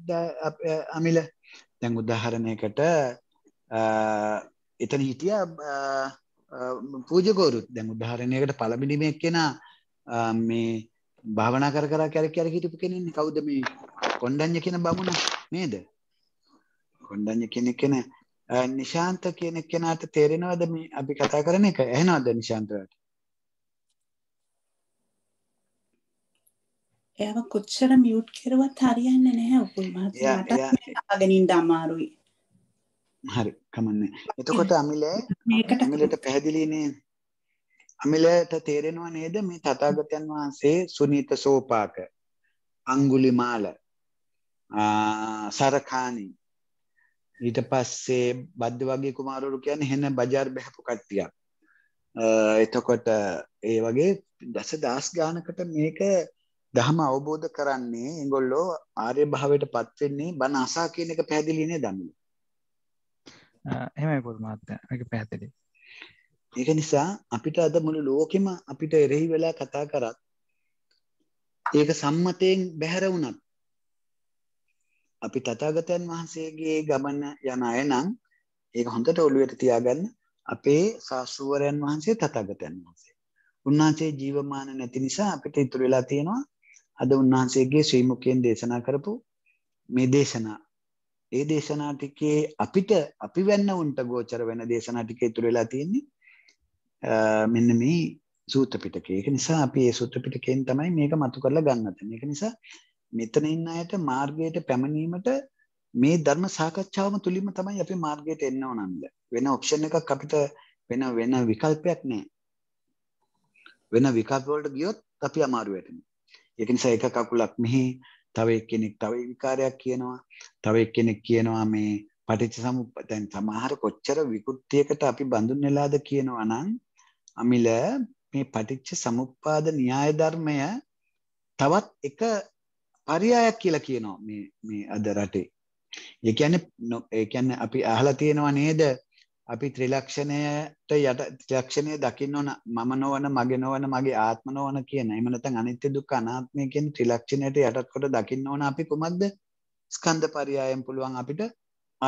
අමිල දැන් උදාහරණයකට එතන හිටිය පූජකෝරුත් දැන් උදාහරණයකට පළබිලිමෙක් කෙනා මේ භාවනා කර කර කැර කැර හිටපු කෙනෙන්නේ කවුද මේ කොන්්ඩං්ජ කියෙන බමුණ නේද කොණ්ඩඤ්ඤ කියන එක නේ නිශාන්ත කියන කෙනාට තේරෙනවද මේ අපි කතා කරන එක ඇහෙනවද නිශාන්තට එයාව කොච්චර මියුට් කරුවත් හරියන්නේ නැහැ උපුල් මහත්තයා මට අහගෙන ඉන්න අමාරුයි හරි කමන්නේ එතකොට අමිලේ අමිලට පැහැදිලිනේ අමිලට තේරෙනව නේද මේ තථාගතයන් වහන්සේ සුනීත සෝපාක අඟුලිමාල සරකාණී ඊට පස්සේ බද්ධ වගේ කුමාරවරු කියන්නේ හෙන බජාර් බැහැපු කට්ටියක්. එතකොට ඒ වගේ දසදහස් ගානකට මේක දහම අවබෝධ කරන්නේ ඒගොල්ලෝ ආර්ය භාවයට පත් වෙන්නේ බණ අසා කියන එක පැහැදිලි නේද දන්නේ. එහෙමයි පොදු මහත්තයා. මේක පැහැදිලි. ඒක නිසා අපිට අද මුළු ලෝකෙම අපිට එරෙහි වෙලා කතා කරත් ඒක සම්මතයෙන් බැහැර වුණත් අපි තතාගතයන් වහන්සේගේ ගමන යන අය නම් ඒක හොඳට ඔළුවට තියාගන්න අපේ ශාස්ෘුවරයන් වහන්සේ තතාගතයන් වහන්සේ. උන්වහන්සේ ජීවමාන නැති නිසා අපිට ඉතුරු වෙලා තියෙනවා අද උන්වහන්සේගේ ශ්‍රීමුකයෙන් දේශනා කරපු මේ දේශනා. ඒ දේශනා ටිකේ අපිට අපි වෙන්න උන්ට ගෝචර වෙන දේශනා ටික ඉතුරු වෙලා තියෙන්නේ මෙන්න මේ සූත්‍ර පිටකේ. ඒක නිසා අපි මේ සූත්‍ර පිටකයෙන් තමයි මේක මතු කරලා ගන්න තියෙන්නේ. ඒක නිසා මෙතන ඉන්න අයට මාර්ගයට පැමිණීමට මේ ධර්ම සාකච්ඡාවම තුලින්ම තමයි අපි මාර්ගයට එන්න ඕන නන්ද. වෙන ඔප්ෂන් එකක් අපිට වෙන වෙන විකල්පයක් නැහැ. වෙන විකල්ප වලට ගියොත් අපි අමාරු වෙනවා. ඒක නිසා එක කකුලක් මෙහි තව එක්කෙනෙක් තව විකාරයක් කියනවා. තව එක්කෙනෙක් කියනවා මේ පටිච්ච සමුප්පාද දැන් සමහර කොච්චර විකෘතියකට අපි බඳුන් වෙලාද කියනවා නම් අමිල මේ පටිච්ච සමුප්පාද න්‍යාය ධර්මය තවත් එක පරියායක් කියලා කියනවා මේ මේ අද රටේ. ඒ කියන්නේ ඒ කියන්නේ අපි අහලා තියෙනවා නේද? අපි ත්‍රිලක්ෂණයට යට ත්‍රිලක්ෂණය දකින්න ඕන මම නොවන මගේ නොවන මගේ ආත්ම නොවන කියන. එහෙම නැත්නම් අනිත්‍ය දුක්ඛ අනාත්මය කියන ත්‍රිලක්ෂණයට යටත් කොට දකින්න ඕන අපි කොහොමද? ස්කන්ධ පරියායෙන් පුළුවන් අපිට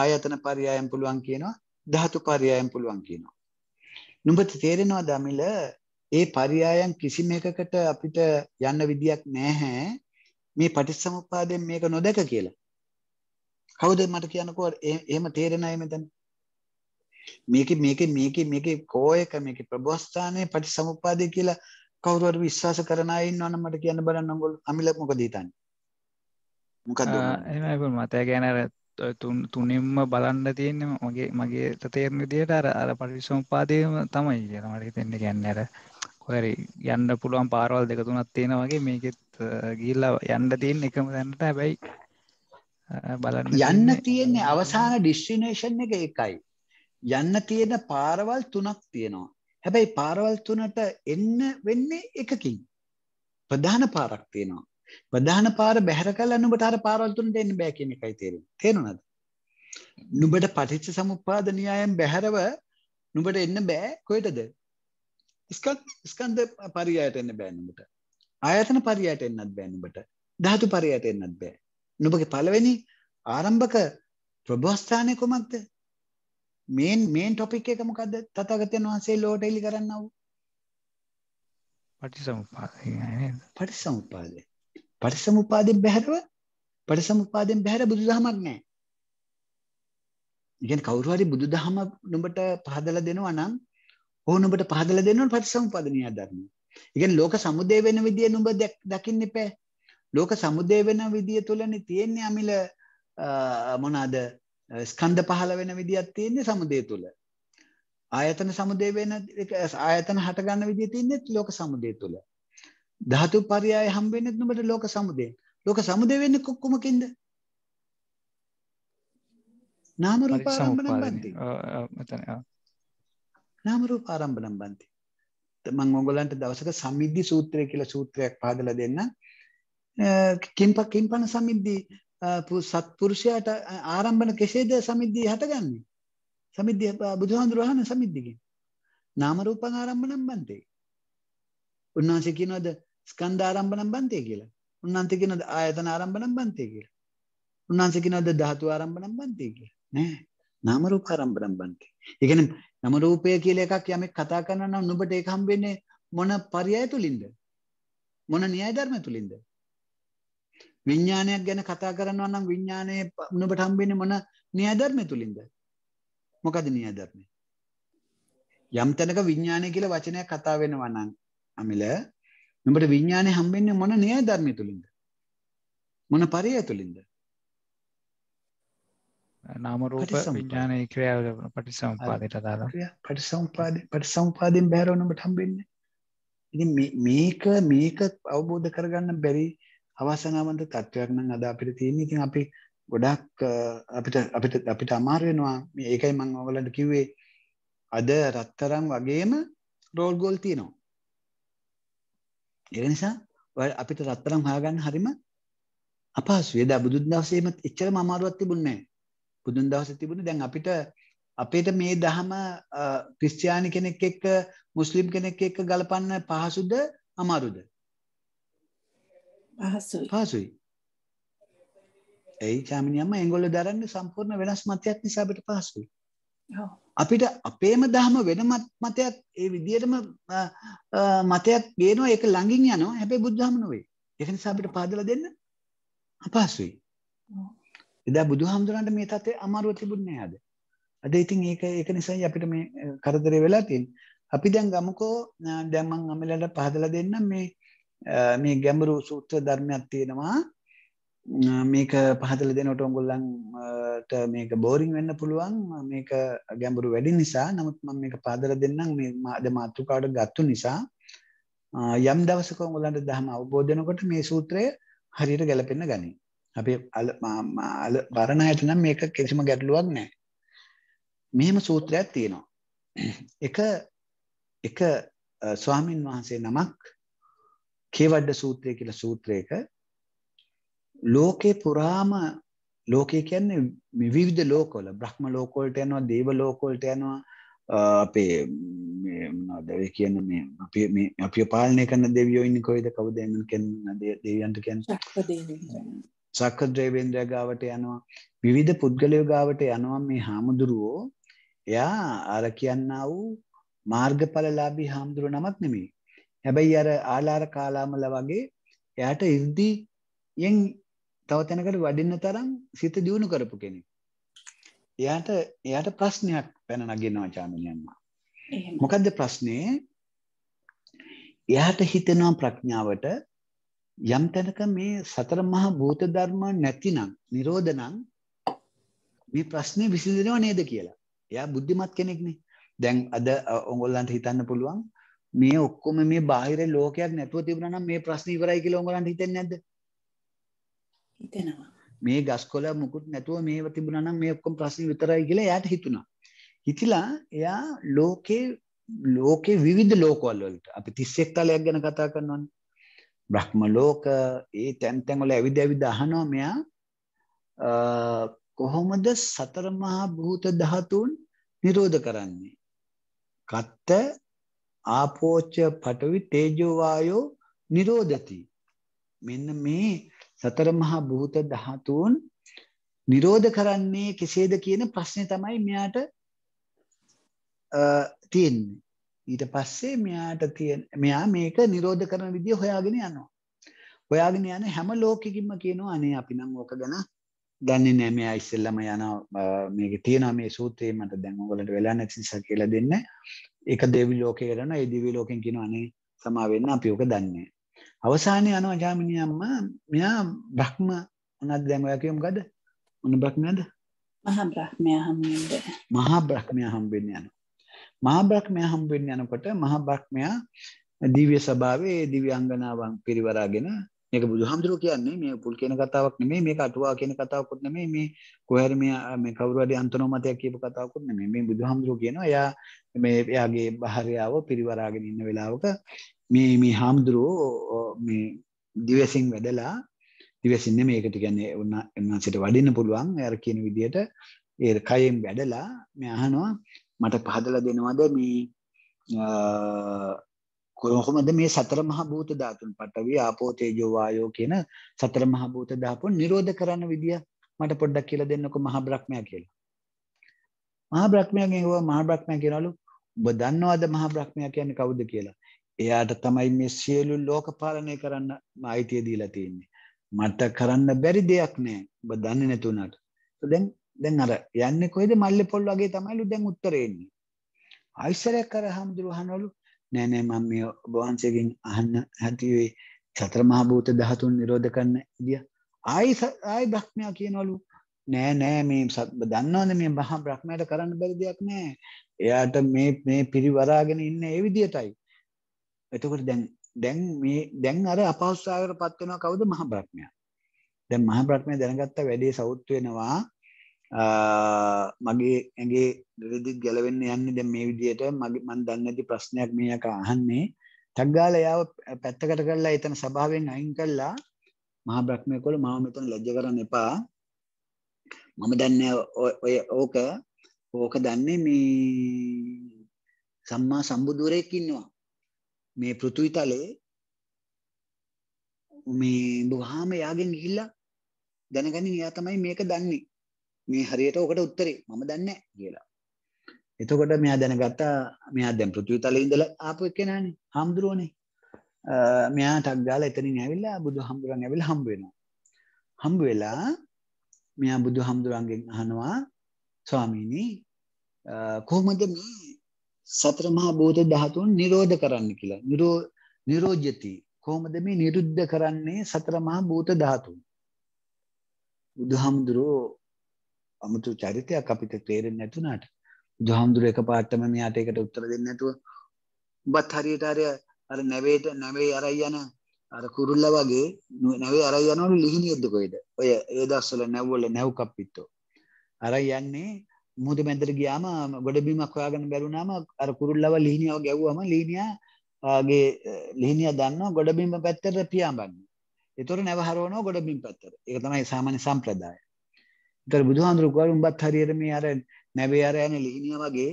ආයතන පරියායෙන් පුළුවන් කියනවා ධාතු පරියායෙන් පුළුවන් කියනවා. නුඹට තේරෙනවා දමිල ඒ පරියායන් කිසිම එකකට අපිට යන්න විදියක් නැහැ. මේ පටිච්චසමුප්පාදයෙන් මේක නොදක කියලා. කවුද මට කියනකෝ එහෙම තේරෙන අය මෙතන? මේකේ මේකේ මේකේ මේකේ කෝයක මේකේ ප්‍රබෝස්ථානේ පටිච්චසමුප්පාදේ කියලා කවුරු හරි විශ්වාස කරන අය ඉන්නවනම් මට කියන්න බලන්න ඕගොල්ලෝ අමිල මොකද හිතන්නේ? මොකද්ද? එහෙමයි බල මතය කියන්නේ අර තුනෙම්ම බලන්න තියෙන්නේ මගේ මගේ තේරෙන විදිහට අර අර පටිච්චසමුප්පාදේම තමයි කියලා මට හිතෙන්නේ කියන්නේ අර කොහරි යන්න පුළුවන් පාරවල් දෙක තුනක් තියෙනවා වගේ මේකෙත් ගිල්ල යන්න තියෙන් එකම දැන්නට හැබැයි බලන්න යන්න තියෙන්නේ අවසාන ඩිස්ටිනේෂන් එක එකයි. යන්න තියෙන පාරවල් තුනක් තියෙනවා. හැබැයි පාරවල් තුනට එන්න වෙන්නේ එකකින්. ප්‍රධාන පාරක් තියෙනවා. ප්‍රධාන පාර බැහැර කළා නුඹට අර පාරවල් තුනට එන්න බෑ කියන එකයි තේරෙන්නේ. තේරුණාද? නුඹට පටිච්ච සමුප්පාද න්‍යායයෙන් බැහැරව නුඹට එන්න බෑ කොහෙටද? ස්කන්ධ ස්කන්ධ පරියායට එන්න බෑ නුඹට. ආයතන පරියට එන්නත් බෑ නුඹට. ධාතු පරියට එන්නත් බෑ. නුඹගේ පළවෙනි ආරම්භක ප්‍රබෝස්ථානය කොමක්ද? මේන් මේන් ටොපික් එක මොකද්ද? තථාගතයන් වහන්සේ ලෝට එලි කරන්නව. පටිසමුපාදය නේද? පටිසමුපාදය. පටිසමුපාදයෙන් බැහැරව පටිසමුපාදයෙන් බැහැර බුදුදහමක් නැහැ. ඉගෙන කවුරු හරි බුදුදහම නුඹට පහදලා දෙනවා නම් ඕන ඔබට පහදලා දෙන්න ඕන පටිසමුපදනීය ධර්ම. ඉගෙන ලෝක සමුදේ වෙන විදිය නුඹ දකින්න එපෑ. ලෝක සමුදේ වෙන විදිය තුලනේ තියෙන්නේ අමිල මොනවාද ස්කන්ධ පහළ වෙන විදියක් තියෙන්නේ සමුදේ තුල. ආයතන සමුදේ වෙන ආයතන හට ගන්න විදිය තියෙන්නේ ලෝක සමුදේ තුල. ධාතු පරයය හම් වෙන්නේ නුඹට ලෝක සමුදේ. ලෝක සමුදේ වෙන්නේ කොක්කමකින්ද? නාම රූප ආරම්භණම් බන්ති. නාම රූප ආරම්භණම් බන්ති. මං ඔගලන්ට දවසක සමිද්ධි සූත්‍රය කියල සූත්‍රයක් පාදල දෙන්න කින්පක් කින්පන සමිද්ධි සත්පුරුෂයට ආරම්භන කෙසේද සමිද්ධී හටගන්නේ සමිද්ධිය බුදුහාන්දුරහන සමිද්ධිකින් නාමරූප ආරම්භනම් බන්තේ උන්වහන්සේ කියනවද ස්කන්ධ ආරම්භනම් බන්තේ කියලා උන්වහන්සේ කියනවද ආයතන ආරම්භනම් බන්තේ කියලා උන්වහන්සේ කියනවද ධාතු ආරම්භනම් බන්තේ කියලා නෑ නාමරූප ආරම්භනම් බන්තේ ඒ කියන්නේ නම රූපය කියලා එකක් යමෙක් කතා කරනවා නම් නුඹට ඒක හම්බෙන්නේ මොන පරයය තුලින්ද? මොන න්‍යාය ධර්ම තුලින්ද? විඥානයක් ගැන කතා කරනවා නම් විඥානයේ නුඹට හම්බෙන්නේ මොන න්‍යාය ධර්ම තුලින්ද? මොකද න්‍යාය ධර්මය? යම් තැනක විඥානය කියලා වචනයක් කතා වෙනවා නම් අමිල නුඹට විඥානය හම්බෙන්නේ මොන න්‍යාය ධර්මය තුලින්ද? මොන පරයය තුලින්ද? නාම රූප විඥානයේ ක්‍රියාව පටිසම්පාදයට අදාළ පටිසම්පාද පටිසම්පාදයෙන් බැහැරවනට හම්බෙන්නේ ඉතින් මේක මේක අවබෝධ කරගන්න බැරි අවසනාවන්ත තත්ත්වයක් නම් අද අපිට තියෙන්නේ ඉතින් අපි ගොඩක් අපිට අපිට අපිට අමාරු වෙනවා මේ ඒකයි මම ඔයගලන්ට කිව්වේ අද රත්තරන් වගේම රෝල් ගෝල් තියෙනවා ඒ නිසා අපිට රත්තරන් හොයාගන්න හරිම අපහසුයි. එදා බුදුන් දවසේම එච්චරම අමාරුවක් තිබුණේ නැහැ. බුදුන් දවස තිබුණ දැන් අපිට අපේට මේ දහම ක්‍රිස්තියානි කෙනෙක් එක්ක මුස්ලිම් කෙනෙක් එක්ක ගලපන්න පහසුද අමාරුද පහසුයි ඒ චාමිනියම එංගොල්ල දරන්න සම්පූර්ණ වෙනස් මතයක් නිසා අපිට පහසුයි අපිට අපේම දහම වෙන මතයක් ඒ විදිහටම මතයක් ගේනවා ඒක ළඟින් යනවා හැබැයි බුද්ධහම නෙවෙයි ඒක නිසා අපිට පාදලා දෙන්න අපහසුයි එදා බුදුහාමුදුරන්ට මේ තත්ත්වය අමාරුව තිබුණේ නැහැ අද. අද ඉතින් ඒක ඒක නිසායි අපිට මේ කරදරේ වෙලා තියෙන්නේ. අපි දැන් ගමුකෝ දැන් මම අමලට පහදලා දෙන්නම් මේ මේ ගැඹුරු සූත්‍ර ධර්මයක් තියෙනවා. මේක පහදලා දෙනකොට උගලන්ට මේක බෝරින් වෙන්න පුළුවන්. මේක ගැඹුරු වැඩි නිසා. නමුත් මම මේක පහදලා දෙන්නම් මේ අද මාතෘකාවට ගත්තු නිසා. යම් දවසක උගලන්ට ධර්ම අවබෝධ වෙනකොට මේ සූත්‍රය හරියට ගැලපෙන්න ගනී. අපි අල බරණ අයට නම් මේක කිසිම ගැටලුවක් නෑ. මෙහෙම සූත්‍රයක් තියෙනවා. එක එක ස්වාමින් වහන්සේ නමක් කේවඩ සූත්‍රය කියලා සූත්‍රයක ලෝකේ පුරාම ලෝකේ කියන්නේ විවිධ ලෝකවල බ්‍රහ්ම ලෝකවලට යනවා දේව ලෝකවලට යනවා අපේ මේ මොනවද ඒ කියන්නේ මේ අපි මේ අපිව පාලනය කරන දෙවියෝ ඉන්නේ කොහෙද කවුද එන්න කියන දෙවියන්ට කියන්නේ සක්කද්‍රේවේන්ද්‍රය ගාවට යනවා විවිධ පුද්ගලයෝ ගාවට යනවා මේ හාමුදුරුවෝ එයා අර කියන්නා වූ මාර්ගඵලලාභී හාමුදුරුව නමක් නෙමෙයි. හැබැයි අර ආලාර කාලාමල වගේ එයාට 이르දියෙන් තව තැනකට වඩින්න තරම් සිත දියුණු කරපු කෙනෙක්. එයාට එයාට ප්‍රශ්නයක් පැන නගිනවා චාමිනියන්මා. මොකද්ද ප්‍රශ්නේ? එයාට හිතෙනවා ප්‍රඥාවට යම් තැනක මේ සතර මහා භූත ධර්ම නැතිනම් නිරෝධ නම් මේ ප්‍රශ්නේ විසඳෙනව නේද කියලා. එයා බුද්ධිමත් කෙනෙක්නේ. දැන් අද ඔයගොල්ලන්ට හිතන්න පුළුවන් මේ ඔක්කොම මේ බාහිර ලෝකයක් නැතුව තිබුණා නම් මේ ප්‍රශ්නේ ඉවරයි කියලා ඔයගොල්ලන්ට හිතෙන්නේ නැද්ද? හිතෙනවා. මේ ගස්කොල මුකුත් නැතුව මේව තිබුණා නම් මේ ඔක්කොම ප්‍රශ්න විතරයි කියලා එයාට හිතුණා. හිතිලා එයා ලෝකේ ලෝකේ විවිධ ලෝකවල වලට අපි 31 තලයක් ගැන කතා කරනවානේ. බ්‍රහ්ම ලෝක ඒ තැන් තැන් වල ඇවිද ඇවිද අහනවා මෙයා කොහොමද සතර මහා භූත ධාතුන් නිරෝධ කරන්නේ? කත්ත ආපෝච පඨවි තේජෝ වායෝ නිරෝධති. මෙන්න මේ සතර මහා භූත ධාතුන් නිරෝධ කරන්නේ කෙසේද කියන ප්‍රශ්නේ තමයි මෙයාට තියෙන්නේ. ඊට පස්සේ මෙයාට තියෙන මෙයා මේක නිරෝධ කරන විදිය හොයාගෙන යනවා. හොයාගෙන යන හැම ලෝකෙකින්ම කියනවා අනේ අපි නම් ඕක ගැන දන්නේ නැහැ මෙයා ඉස්සෙල්ලම යන මේක තියෙනවා මේ සූත්‍රයේ මට දැන් ඔයගලට වෙලා නැති නිසා කියලා දෙන්න. ඒක දෙවි ලෝකේ කරන ඒ දිවි ලෝකෙන් කියනවා අනේ සමා වෙන්න අපි ඕක දන්නේ අවසානයේ යනවා ජාමිනී අම්මා මෙයා බ්‍රහ්ම උනත් දැන් ඔයා කියමු මොකද? උන බ්‍රහ්මයාද? මහා බ්‍රහ්මයා හම්බෙන්නේ. මහා බ්‍රහ්මයා හම්බෙන්නේ යනවා. මහා බ්‍රහ්මයා හම්බ වෙන්න යනකොට මහා බ්‍රහ්මයා දිව්‍ය සභාවේ දිව්‍යාංගනාවන් පිරිවරාගෙන මේක බුදුහාමුදුරුවෝ කියන්නේ මේ පුල් කියන කතාවක් නෙමෙයි මේක අටුවා කියන කතාවකුත් නෙමෙයි මේ කොහරි මේ මේ කවුරු හරි අන්තනෝමතයක් කියපු කතාවකුත් නෙමෙයි මේ බුදුහාමුදුරුවෝ කියනවා එයා මේ එයාගේ භාර්යාව පිරිවරාගෙන ඉන්න වෙලාවක මේ මේ හාමුදුරුවෝ මේ දිවසින් වැඩලා දිවසින් නෙමෙයි ඒකට කියන්නේ උන්වහන්සේට වඩින්න පුළුවන් අර කියන විදිහට ඒ කයෙන් වැඩලා මේ අහනවා මට පහදල දෙනවද මේ කොහොමද මේ සතර මහා භූත ධාතුන් පටවි ආපෝ තේජෝ වායෝ කියන සතර මහා භූත ධාතුන් නිරෝධ කරන්න විදිය මට පොඩ්ඩක් කියලා දෙන්නකෝ මහා බ්‍රහ්මයා කියලා. මහා බ්‍රහ්මයා කියනවා මහා බ්‍රහ්මයා කියනවලු ඔබ දන්නවද මහා බ්‍රහ්මයා කියන්නේ කවුද කියලා. එයාට තමයි මේ සියලු ලෝක පාලනය කරන්න අයිතිය දීලා තියෙන්නේ. මට කරන්න බැරි දෙයක් නෑ. ඔබ දන්නේ නැතුණාට. දැන් දැන් අර යන්නේ කොහෙද මල්ලේ පොල් වගේ තමයිලු දැන් උත්තරේ එන්නේ. ආයිසරයක් කර හමුදුරු අහනවලු නෑ නෑ මම මේ ඔබ වහන්සේගෙන් අහන්න හැටිවේ සතර මහා භූත ධාතුන් නිරෝධ කරන්න ඉදියා. ආයි ආයි බ්‍රහ්මයා කියනවලු නෑ නෑ මේ දන්නවද මේ මහා බ්‍රහ්මයාට කරන්න බැරි දෙයක් නෑ. එයාට මේ මේ පිරිවරාගෙන ඉන්නේ ඒ විදියටයි. එතකොට දැන් දැන් මේ දැන් අර අපහසුතාවයකටපත් වෙනවා කවුද මහා බ්‍රහ්මයා? දැන් මහා බ්‍රහ්මයා දැනගත්ත වැඩේ සවුත් වෙනවා මගේ ඇගේ දෙරදිත් ගැලවෙන්න යන්න දැ මේ විදියට මගේ මන් දන්නති ප්‍රශ්නයක් මේක අහන්නේ තක්ගාල යාව පැත්තකට කරලා එතන සභාවෙන් අයින් කරලා මහා බ්‍රහ්මය කොළ මම මෙතන ලජ්ජ කරන්න එපා මම දන්න ඔය ඕක ඕක දන්නේ මේ සම්මා සම්බුදුරයෙක් ඉන්නවා මේ පෘතුවිතලේ මේ බුහාම යාගෙන් ගිහිල්ලා දැනගනින් එයා තමයි මේක දන්නේ මේ හරියට ඕකට උත්තරේ මම දන්නේ කියලා. එතකොට මෙයා දැනගත්තා මෙයා දැන් පෘථිවි තලයේ ඉඳලා ආපු කෙනානේ හාමුදුරුවනේ. මෙයා ටක් ගාලා එතනින් ඇවිල්ලා බුදුහාමුදුරන් ඇවිල්ලා හම්බ වෙනවා. හම්බ වෙලා මෙයා බුදුහාමුදුරන්ගෙන් අහනවා ස්වාමීනි කොහොමද මේ සතර මහා භූත ධාතුන් නිරෝධ කරන්න කියලා. නිරෝ නිරෝජ්‍යති කොහොමද මේ නිරුද්ධ කරන්නේ සතර මහා භූත ධාතුන්? බුදුහාමුදුරෝ අමුතු චරිතයක් අපිට තේරෙන් නැතුනාට දහමුදුර එක පාටම මෙයාට එකට උත්තර දෙන්න නැතුව උබත් හරියට අරය අර නැවේට නැවේ අරයි යන අර කුරුල්ල වගේ නැවේ අරයි යනවලු ලිහිණියෙක්ද කොයිද ඔය ඒ දස්වල නැව්වල නැව් කප්පිත්තෝ අරයි යන්නේ මුහුද මැදට ගියාම ගොඩබිමක් හොයාගන්න බැරුණාම අර කුරුල්ලව ලිහිණියව ගැව්වම ලිහිණියාගේ ලිහිණියා දන්නවා ගොඩබිම පැත්තට පියාඹන්නේ ඒතොර නැව හරවනවා ගොඩබිම් පැත්තට ඒක තමයි සාමාන්‍ය සම්ප්‍රදාය තර බුදුහාන්දුරු කවර උඹත් හරියට මේ අර නැබේ අර යන ලිහිනිය වගේ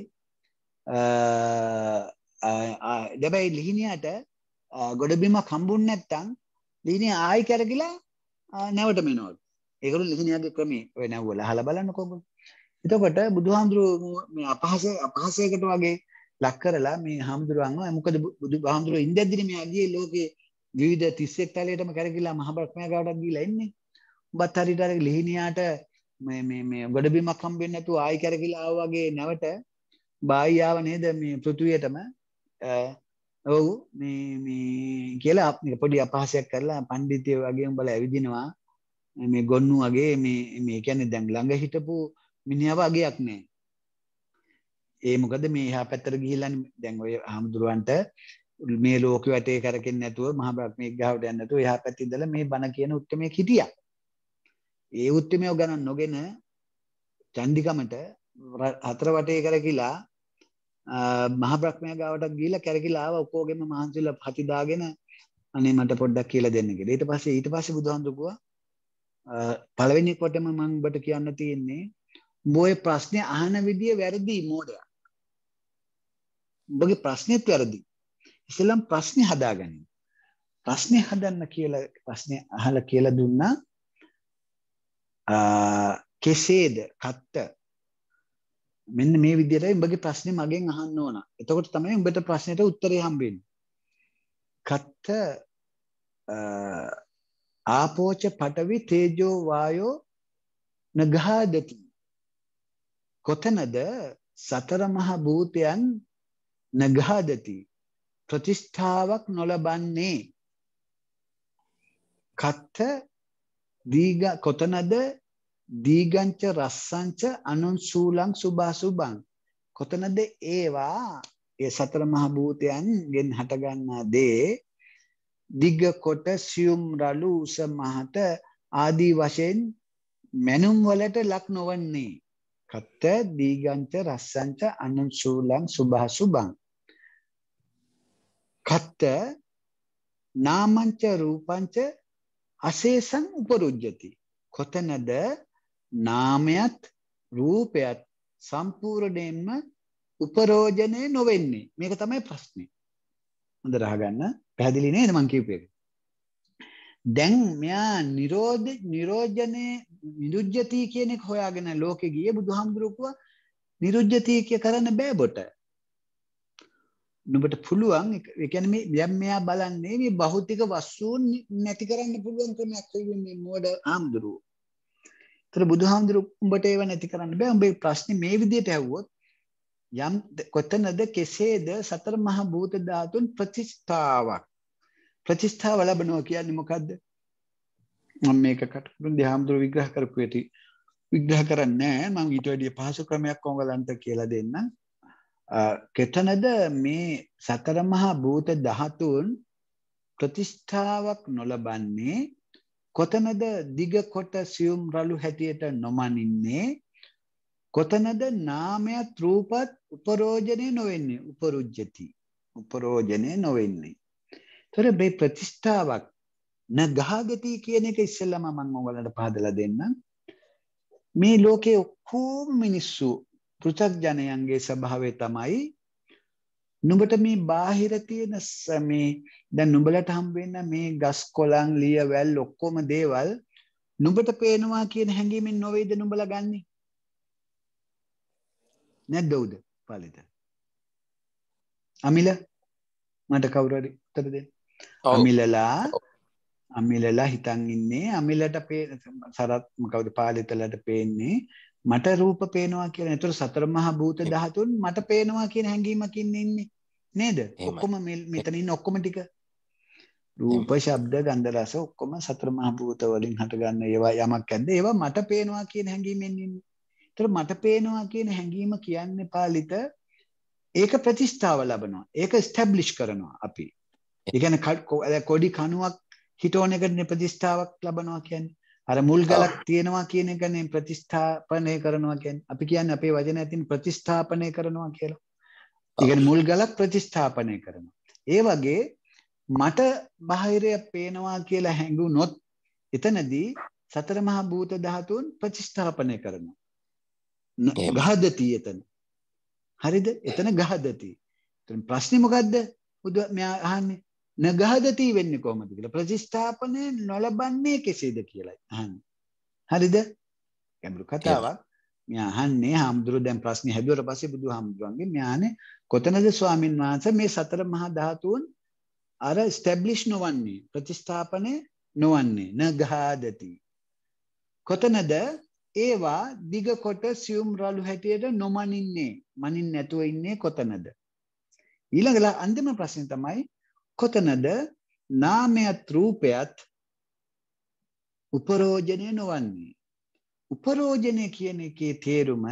දැබැයි ලිහිනියට ගොඩබිම කම්බුන් නැත්තං ලිහිනිය ආයි කැරකිලා නැවට මෙනවල් ඒකළු ලිහිනියගේ ක්‍රමේ ඔය නැව්වල අහලා බලන්න කොහොමද එතකොට බුදුහාමුදුරු මේ අපහස අපහසයකට වගේ ලක් කරලා මේ හාමුදුරුවන්ව මොකද බුදුහාමුදුරුවෝ ඉන්දියද්දිනේ මේ අගියේ ලෝකේ විවිධ 31 තලයටම කරගිලා මහ බ්‍රහ්මයාගාටත් ගිහිලා එන්නේ. උඹත් හරියට අර ලිහිණියාට මේ මේ මේ ගොඩබිමක් හම්බෙන්නේ නැතුව ආයි කරකිලා ආවා වගේ නැවත බාහියාව නේද මේ පෘථුවියටම ඔව් මේ මේ කියලා පොඩි අපහාසයක් කරලා පඬිතිය වගේ උඹලා ඇවිදිනවා මේ ගොන්නු වගේ මේ මේ කියන්නේ දැන් ළඟ හිටපු මිනිහව අගයක් නෑ ඒ මොකද මේ එහා පැත්තට ගිහිල්ලා දැන් ඔය හමුදුරවන්ට මේ ලෝකෙ වටේ කරකෙන්නේ නැතුව මහ බ්‍රහ්මීක ගහවට යන්නේ නැතුව එහා පැත්තේ ඉඳලා මේ බණ කියන උත්කමයේ හිටියා ඒ උත්මයෝ ගණන් නොගෙන චන්දිකමට හතර වටේ කරකිලා මහා බ්‍රහ්මයා ගාවටත් ගිහිල්ලා කරකිලා ආව ඔක්කොගෙම මහන්සිලා හති දාගෙන අනේ මට පොඩ්ඩක් කියලා දෙන්න කියලා. ඊට පස්සේ ඊට පස්සේ බුදුහාමුදුර කිව්වා පළවෙනි කොටම මම ඔබට කියන්න තියෙන්නේ බොය ප්‍රශ්නේ අහන විදිය වැරදි මෝඩයක්. ඔබගේ ප්‍රශ්නේත් වැරදි. ඉස්සෙල්ලම ප්‍රශ්නේ හදාගන්න. ප්‍රශ්නේ හදන්න කියලා ප්‍රශ්නේ අහලා කියලා දුන්නා කෙසේද කත්ත මෙන්න මේ විදිහට උඹගේ ප්‍රශ්නේ මගෙන් අහන්න ඕන. එතකොට තමයි උඹට ප්‍රශ්නෙට උත්තරේ හම්බෙන්නේ. කත්ත ආපෝච පටවි තේජෝ වායෝ නඝාදති. කොතනද සතර මහා භූතයන් නඝාදති. ප්‍රතිෂ්ඨාවක් නොලබන්නේ. කත්ත දීග කොතනද දීගංච රස්සංච අනුන්සූලං සුභාසුභං කොතනද ඒවා ඒ සතර මහ භූතයන්ගෙන් හටගන්නා දේ දිග්ග කොට සියුම් රළු උස මහත ආදී වශයෙන් මනුම් වලට ලක් නොවන්නේ කත්ත දීගංච රස්සංච අනුන්සූලං සුභාසුභං කත්ත නාමංච රූපංච අශේෂං උපරුජ්ජති. කොතනද නාමයත් රූපයත් සම්පූර්ණයෙන්ම උපරෝජනය නොවෙන්නේ. මේක තමයි ප්‍රශ්නේ. හොඳට අහගන්න. පැහැදිලි නේද මං කියපු එක? දැන් මෙයා නිරෝධ නිරෝජනේ නිරුජ්‍යති කියන එක හොයාගෙන ලෝකෙ ගියේ බුදුහාමුදුරුවෝ නිරුජ්‍යති කිය කරන්න බෑ බොට. නොබට පුළුවන් එකන මේ දැම් මෙයා බලන්නේ මේ බෞතික වස්සූන් නැති කරන්න පුළුවන් ක්‍රමයක් මේ මෝඩ ආමුදුරුව තර බුදු හාමුදුරුම්ඹට ඒව නැති කරන්න බෑ උඹේ ප්‍රශ්න මේ විදියට ඇව්වොත් යම් කොතනද කෙසේද සතර මහා භූත ධාතුන් ප්‍රතිෂ්ඨාවක් ප්‍රතිෂ්ඨාව ලබනවා කියන්නේ මොකද්ද මම මේක කටුරුන් දහාමුදුරු විග්‍රහ කරපු ඇති විග්‍රහ කරන්නේ මම ඊට වැඩිය පහසු ක්‍රමයක් ඔයගලන්ට කියලා දෙන්නම් කෙතනද මේ සතර මහා භූත ධාතුන් ප්‍රතිෂ්ඨාවක් නොලබන්නේ කොතනද දිග කොට සියුම් රළු හැටියට නොමනින්නේ කොතනද නාමයත් රූපත් උපරෝජනේ නොවෙන්නේ උපරුජ්ජති උපරෝජනේ නොවෙන්නේ තොර මේ ප්‍රතිෂ්ඨාවක් නගාගති කියන එක ඉස්සෙල්ලම මම ඔයාලට පහදලා දෙන්නම් මේ ලෝකේ ඔක්කොම මිනිස්සු පෘථග්ජනයන්ගේ ස්වභාවය තමයි නුඹට මේ බාහිර තියෙන මේ දැන් නුඹලට හම්බ වෙන මේ ගස් කොළන් ලිය වැල් ඔක්කොම දේවල් නුඹට පේනවා කියන හැඟීමෙන් නොවේද නුඹලා ගන්නෙ නැද්ද උද පාලිත අමිල මට කවුරු හරි උත්තර දෙන්න අමිලලා අමිලලා හිතන් ඉන්නේ අමිලට පේ සරත් කවුද පාලිතලට පේන්නේ මට රූප පේනවා කියලා. ඒතර සතර මහා භූත ධාතුන් මට පේනවා කියන හැඟීමකින් ඉන්නේ. නේද? ඔක්කොම මෙතන ඉන්න ඔක්කොම ටික රූප, ශබ්ද, ගන්ධ, රස ඔක්කොම සතර මහා භූත වලින් හටගන්න ඒවා යමක් ඇද්ද? ඒවා මට පේනවා කියන හැඟීමෙන් ඉන්නේ. ඒතර මට පේනවා කියන හැඟීම කියන්නේ පාලිත ඒක ප්‍රතිස්ථාව ලබනවා. ඒක ස්ටැබ්ලිෂ් කරනවා අපි. ඒ කියන්නේ කොඩි කණුවක් හිටෝන එකට ප්‍රතිස්ථාවක් ලබනවා කියන්නේ. අර මුල් ගලක් තියෙනවා කියන එකනේ ප්‍රතිස්ථාපනය කරනවා කියන්නේ. අපි කියන්නේ අපේ වචන ඇතින් ප්‍රතිස්ථාපනය කරනවා කියලා. ඒ කියන්නේ මුල් ගලක් ප්‍රතිස්ථාපනය කරනවා. ඒ වගේ මට බාහිරය පේනවා කියලා හැඟුනොත් එතනදී සතර මහා භූත ධාතුන් ප්‍රතිස්ථාපනය කරනවා. ගහදති එතන. හරිද? එතන ගහදති. එතන ප්‍රශ්නේ මොකද්ද? බුදු මෙයා අහන්නේ නගහදති වෙන්නේ කොහොමද කියලා ප්‍රතිස්ථාපනය නොලබන්නේ කෙසේද කියලායි අහන්නේ. හරිද? ගැඹුරු කතාවක්. මෙයා අහන්නේ හාමුදුරුවෝ දැන් ප්‍රශ්නේ හැදුවට පස්සේ බුදුහාමුදුරන්ගෙන් මෙයානේ කොතනද ස්වාමින් වහන්සේ මේ සතර මහා ධාතුන් අර ස්ටැබ්ලිෂ් නොවන්නේ ප්‍රතිස්ථාපනය නොවන්නේ නගහදති. කොතනද ඒවා දිග කොට සියුම් රළු හැටියට නොමනින්නේ මනින් නැතුව ඉන්නේ කොතනද ඊළඟලා අන්තිම ප්‍රශ්නේ තමයි කොතනද නාමයත් රූපයත් උපරෝජනය නොවන්නේ. උපරෝජනය කියන එකේ තේරුම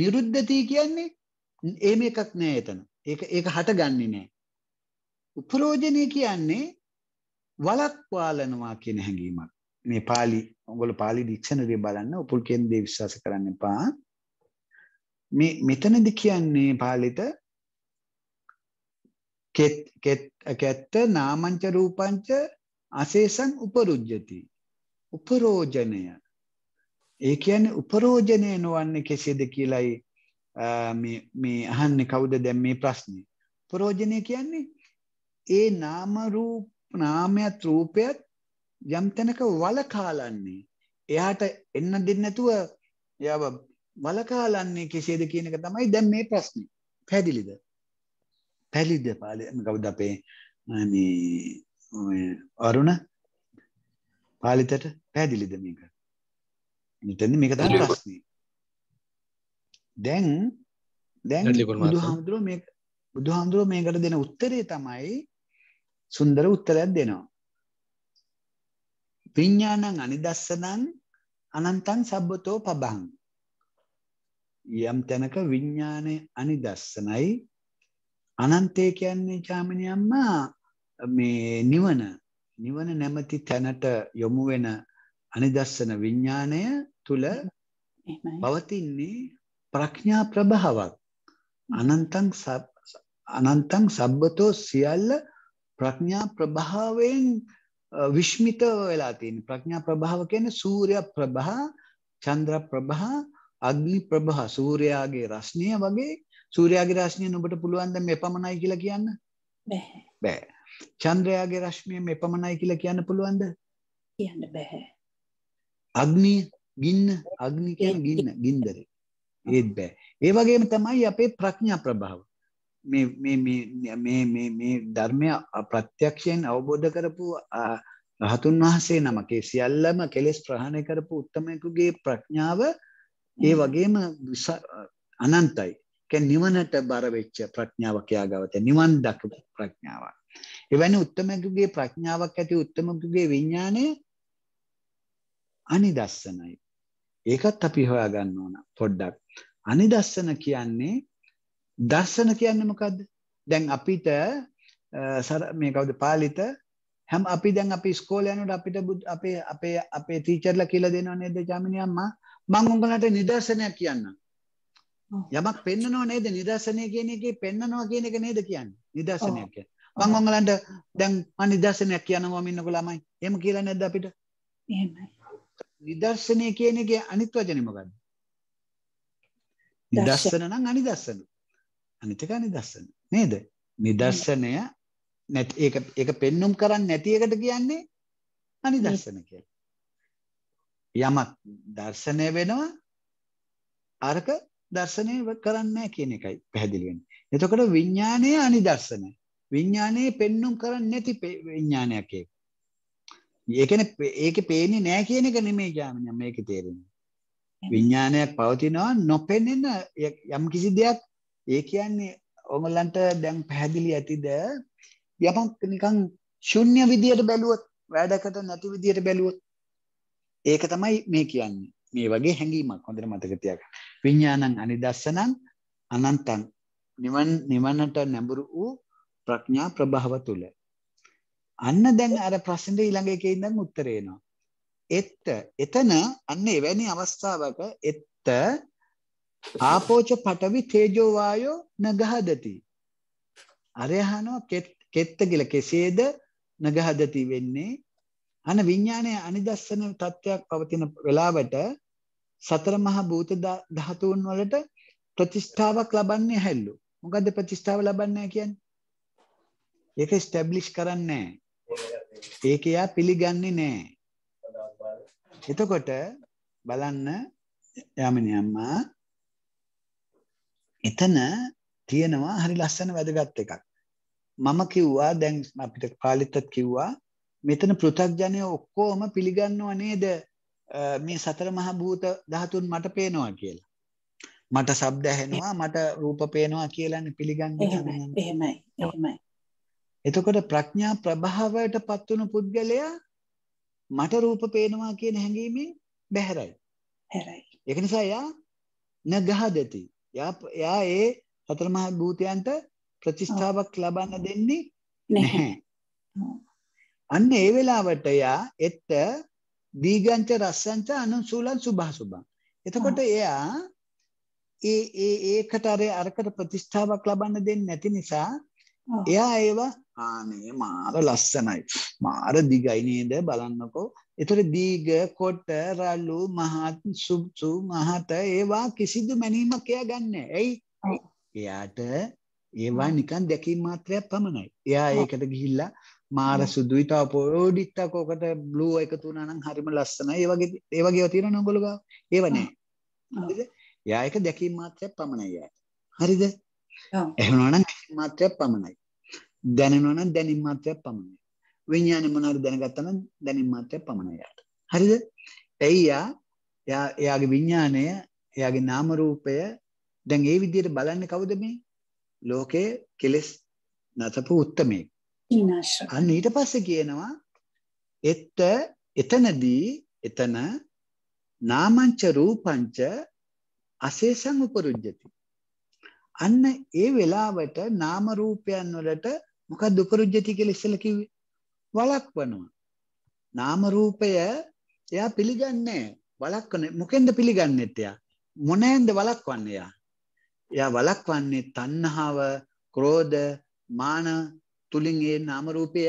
නිරුද්ධති කියන්නේ ඒම එකක් නෑ එතන. ඒක ඒක හටගන්නේ නෑ. උපරෝජනය කියන්නේ වලක්වාලනවා කියන හැඟීමක්. මේ පාලි ඔගොල්ලෝ පාලි ඩික්ෂනරිය බලන්න උපුල් කියන දේ විශ්වාස කරන්න එපා. මේ මෙතනදි කියන්නේ පාලිත කෙත්ත නාමංච රූපංච අශේෂං උපරුජ්ජති උපරෝජනය ඒ කියන්නේ උපරෝජනය නොවන්නේ කෙසේද කියලයි මේ මේ අහන්නේ කවුද දැන් මේ ප්‍රශ්නේ උපරෝජනය කියන්නේ ඒ නාම රූප නාමයත් රූපයත් යම් තැනක වලකාලන්නේ එයාට එන්න දෙන්නේ නැතුව එයාව වලකාලන්නේ කෙසේද කියන එක තමයි දැන් මේ ප්‍රශ්නේ පැහැදිලිද පැහැදිලි දෙපාලම කවුද අපේ අරුණ පාලිතට පැදිලිද මේක මෙතන මේක තම ප්‍රශ්නය දැන් දැන් බුදු හාමුදුරුව මේ බුදු හාමුදුරුව මේකට දෙන උත්තරේ තමයි සුන්දර උත්තරයක් දෙනවා විඤ්ඥානං අනිදස්සනං අනන්තන් සබ්බතෝ පබං යම් තැනක විඤ්ඥානය අනිදස්සනයි අනන්තය කියන්නේ චාමනයම්මා මේ නිවන නිවන නැමති තැනට යොමු වෙන අනිදස්සන විඥාණය තුල පවතින්නේ ප්‍රඥා ප්‍රභාවක් අනන්තං අනන්තං සබ්බතෝ සියල්ල ප්‍රඥා ප්‍රභාවයෙන් විශ්මිත වෙලා තියෙන ප්‍රඥා ප්‍රභාව කියන්නේ සූර්ය ප්‍රභා චන්ද්‍ර ප්‍රභා අග්නි ප්‍රභා සූර්යාගේ රශ්මිය වගේ සූර්යාගේ රශ්මිය ඔබට පුළුවන් දැන් මේ පමණයි කියලා කියන්න? බෑ. බෑ. චන්ද්‍රයාගේ රශ්මිය මේ පමණයි කියලා කියන්න පුළුවන්ද? කියන්න බෑ. අග්නිය, ගින්න, අග්නි කියන්නේ ගින්න, ගින්දරේ. ඒත් බෑ. ඒ වගේම තමයි අපේ ප්‍රඥා ප්‍රභාව. මේ මේ මේ මේ මේ මේ ධර්මය ප්‍රත්‍යක්ෂයෙන් අවබෝධ කරපු රහතුන් වහන්සේ නමක ඒ සියල්ලම කෙලෙස් ප්‍රහාණය කරපු උත්තමයෙකුගේ ප්‍රඥාව ඒ වගේම අනන්තයි. කියන්නේ නිවනට බර වෙච්ච ප්‍රඥාවක් යාගවත නිවන් දක ප්‍රඥාවක්. එවැනි උත්තමකගේ ප්‍රඥාවක් ඇති උත්තමකගේ විඥාණය අනිදස්සනයි. ඒකත් අපි හොයාගන්න ඕන පොඩ්ඩක්. අනිදස්සන කියන්නේ දස්සන කියන්නේ මොකද්ද? දැන් අපිට මේ කවුද පාලිත හැම අපි දැන් අපි ස්කෝලේ යනකොට අපිට අපේ අපේ අපේ ටීචර්ලා කියලා දෙනව නේද ජාමිනි අම්මා මම උඹලට නිදර්ශනයක් කියන්නම් යමක් පෙන්නනව නේද නිදර්ශනය කියන එකේ පෙන්නනවා කියන එක නේද කියන්නේ නිදර්ශනයක් කියන්නේ. මම ඔයගලන්ට දැන් මම නිදර්ශනයක් කියනවා මින්නකො ළමයි. එහෙම කියලා නැද්ද අපිට? එහෙමයි. නිදර්ශනය කියන එකේ අනිත් වචනේ මොකද්ද? නිදර්ශන නම් අනිදර්ශන. අනිත් එක අනිදර්ශන. නේද? නිදර්ශනය නැත් ඒක ඒක පෙන්눔 කරන්නේ නැති එකට කියන්නේ අනිදර්ශන කියලා. යමක් දර්ශනය වෙනවා අරක දර්ශනය කරන්නේ කියන එකයි පැහැදිලි වෙන්නේ. එතකොට විඥානය අනිදර්ශනයි. විඥානයේ පෙන්눔 කරන්නේ නැති විඥානයක් ඒක. ඒ කියන්නේ ඒකේ පේන්නේ නැහැ කියන එක නෙමෙයි කියන්නේ මේකේ තේරෙන්නේ. විඥානයක් පවතිනවා නොපෙනෙන යම් කිසි දෙයක් ඒ කියන්නේ ඔයගලන්ට දැන් පැහැදිලි ඇතිද යමක් නිකන් ශුන්‍ය විදියට බැලුවොත් වැඩකට නැති විදියට බැලුවොත් ඒක තමයි මේ කියන්නේ. මේ වගේ හැඟීමක් හොඳට මතක තියාගන්න. විඥානං අනිදස්සනං අනන්තං නිවන් නිවනට නැඹුරු වූ ප්‍රඥා ප්‍රභාව තුල අන්න දැන් අර ප්‍රශ්නේ ඊළඟ එකේ ඉඳන් උත්තරේ එනවා එත් එතන අන්න එවැනි අවස්ථාවක එත් ආපෝච පඨවි තේජෝ වායෝ නගහදති අරහනවා කෙත්ත කියලා කෙසේද නගහදති වෙන්නේ අන විඥානයේ අනිදස්සන තත්වයක් පවතින වෙලාවට සතර මහා භූත ධාතුන් වලට ප්‍රතිෂ්ඨාවක් ලබන්නේ හැල්ලු. මොකද්ද ප්‍රතිෂ්ඨාව ලබන්නේ කියන්නේ? ඒක ස්ටැබ්ලිෂ් කරන්නේ නැහැ. ඒක යා පිළිගන්නේ නැහැ. එතකොට බලන්න යාමිනී අම්මා එතන තියෙනවා හරි ලස්සන වැදගත් එකක්. මම කිව්වා දැන් අපිට කාලිතත් කිව්වා මෙතන පෘථග්ජනය ඔක්කොම පිළිගන්නව නේද මේ සතර මහා භූත ධාතුන් මට පේනවා කියලා. මට ශබ්ද ඇහෙනවා, මට රූප පේනවා කියලානේ පිළිගන්නේ. එහෙමයි. එහෙමයි. එහෙමයි. එතකොට ප්‍රඥා ප්‍රභාවයටපත් වුණු පුද්ගලයා මට රූප පේනවා කියන හැඟීමෙන් බැහැරයි. හැරයි. ඒක නිසා යා නගහදති. යා යා ඒ සතර මහා භූතයන්ට ප්‍රතිස්ථාවක් ලබන්න දෙන්නේ නැහැ. අන්න ඒ වෙලාවට යා එත් දීගංච රස්සංච අනුසූලං සුභාසුභං. එතකොට එයා ඒ ඒ ඒකට අර අරකට ප්‍රතිෂ්ඨාවක් ලබන්න දෙන්නේ නැති නිසා එයා ඒවා ආනේ මාර ලස්සනයි. මාර දිගයි නේද බලන්නකෝ. ඒතර දීග කොට රළු මහත් සුසු මහත ඒවා කිසිදු මැනීමක් එයා ගන්නෑ. ඇයි? එයාට ඒවා නිකන් දැකීම මාත්‍රයක් පමණයි. එයා ඒකට ගිහිල්ලා මාර සුදුයි තව පොඩිත්තක් ඔකට බ්ලූ එකතු වුණා නම් හරිම ලස්සනයි. ඒ වගේ ඒ වගේ ඒවා තියෙනවනේ ඔයගොල්ලෝ ගාව. ඒව නෑ. හරිද? එයා එක දැකීම මාත්‍රයක් පමණයි එයාට. හරිද? ඔව්. එහෙමනම් දැකීම මාත්‍රයක් පමණයි. දැනෙනවා නම් දැනීම මාත්‍රයක් පමණයි. විඥානේ මොනවාරි දැනගත්තා නම් දැනීම මාත්‍රයක් පමණයි එයාට. හරිද? එයා එයාගේ විඥාණය එයාගේ නාම රූපය දැන් ඒ විදිහට බලන්නේ කවුද මේ? ලෝකයේ කෙලෙස් නැතපු උත්තමයෙක්. විනාශ. අන්න ඊට පස්සේ කියනවා එත්ත එතනදී එතන නාමංච රූපංච අශේෂං උපරුජ්ජති. අන්න ඒ වෙලාවට නාම රූපයන් වලට මොකක්ද උපරුජ්ජති කියලා ඉස්සෙල්ලා කිව්වේ? වළක්වනවා. නාම රූපය එයා පිළිගන්නේ වළක්වන්නේ මොකෙන්ද පිළිගන්නේත් එයා? මොනෙන්ද වළක්වන්නේ එයා? එයා වළක්වන්නේ තණ්හාව, ක්‍රෝධ, මාන තුලින් ඒ නාම රූපය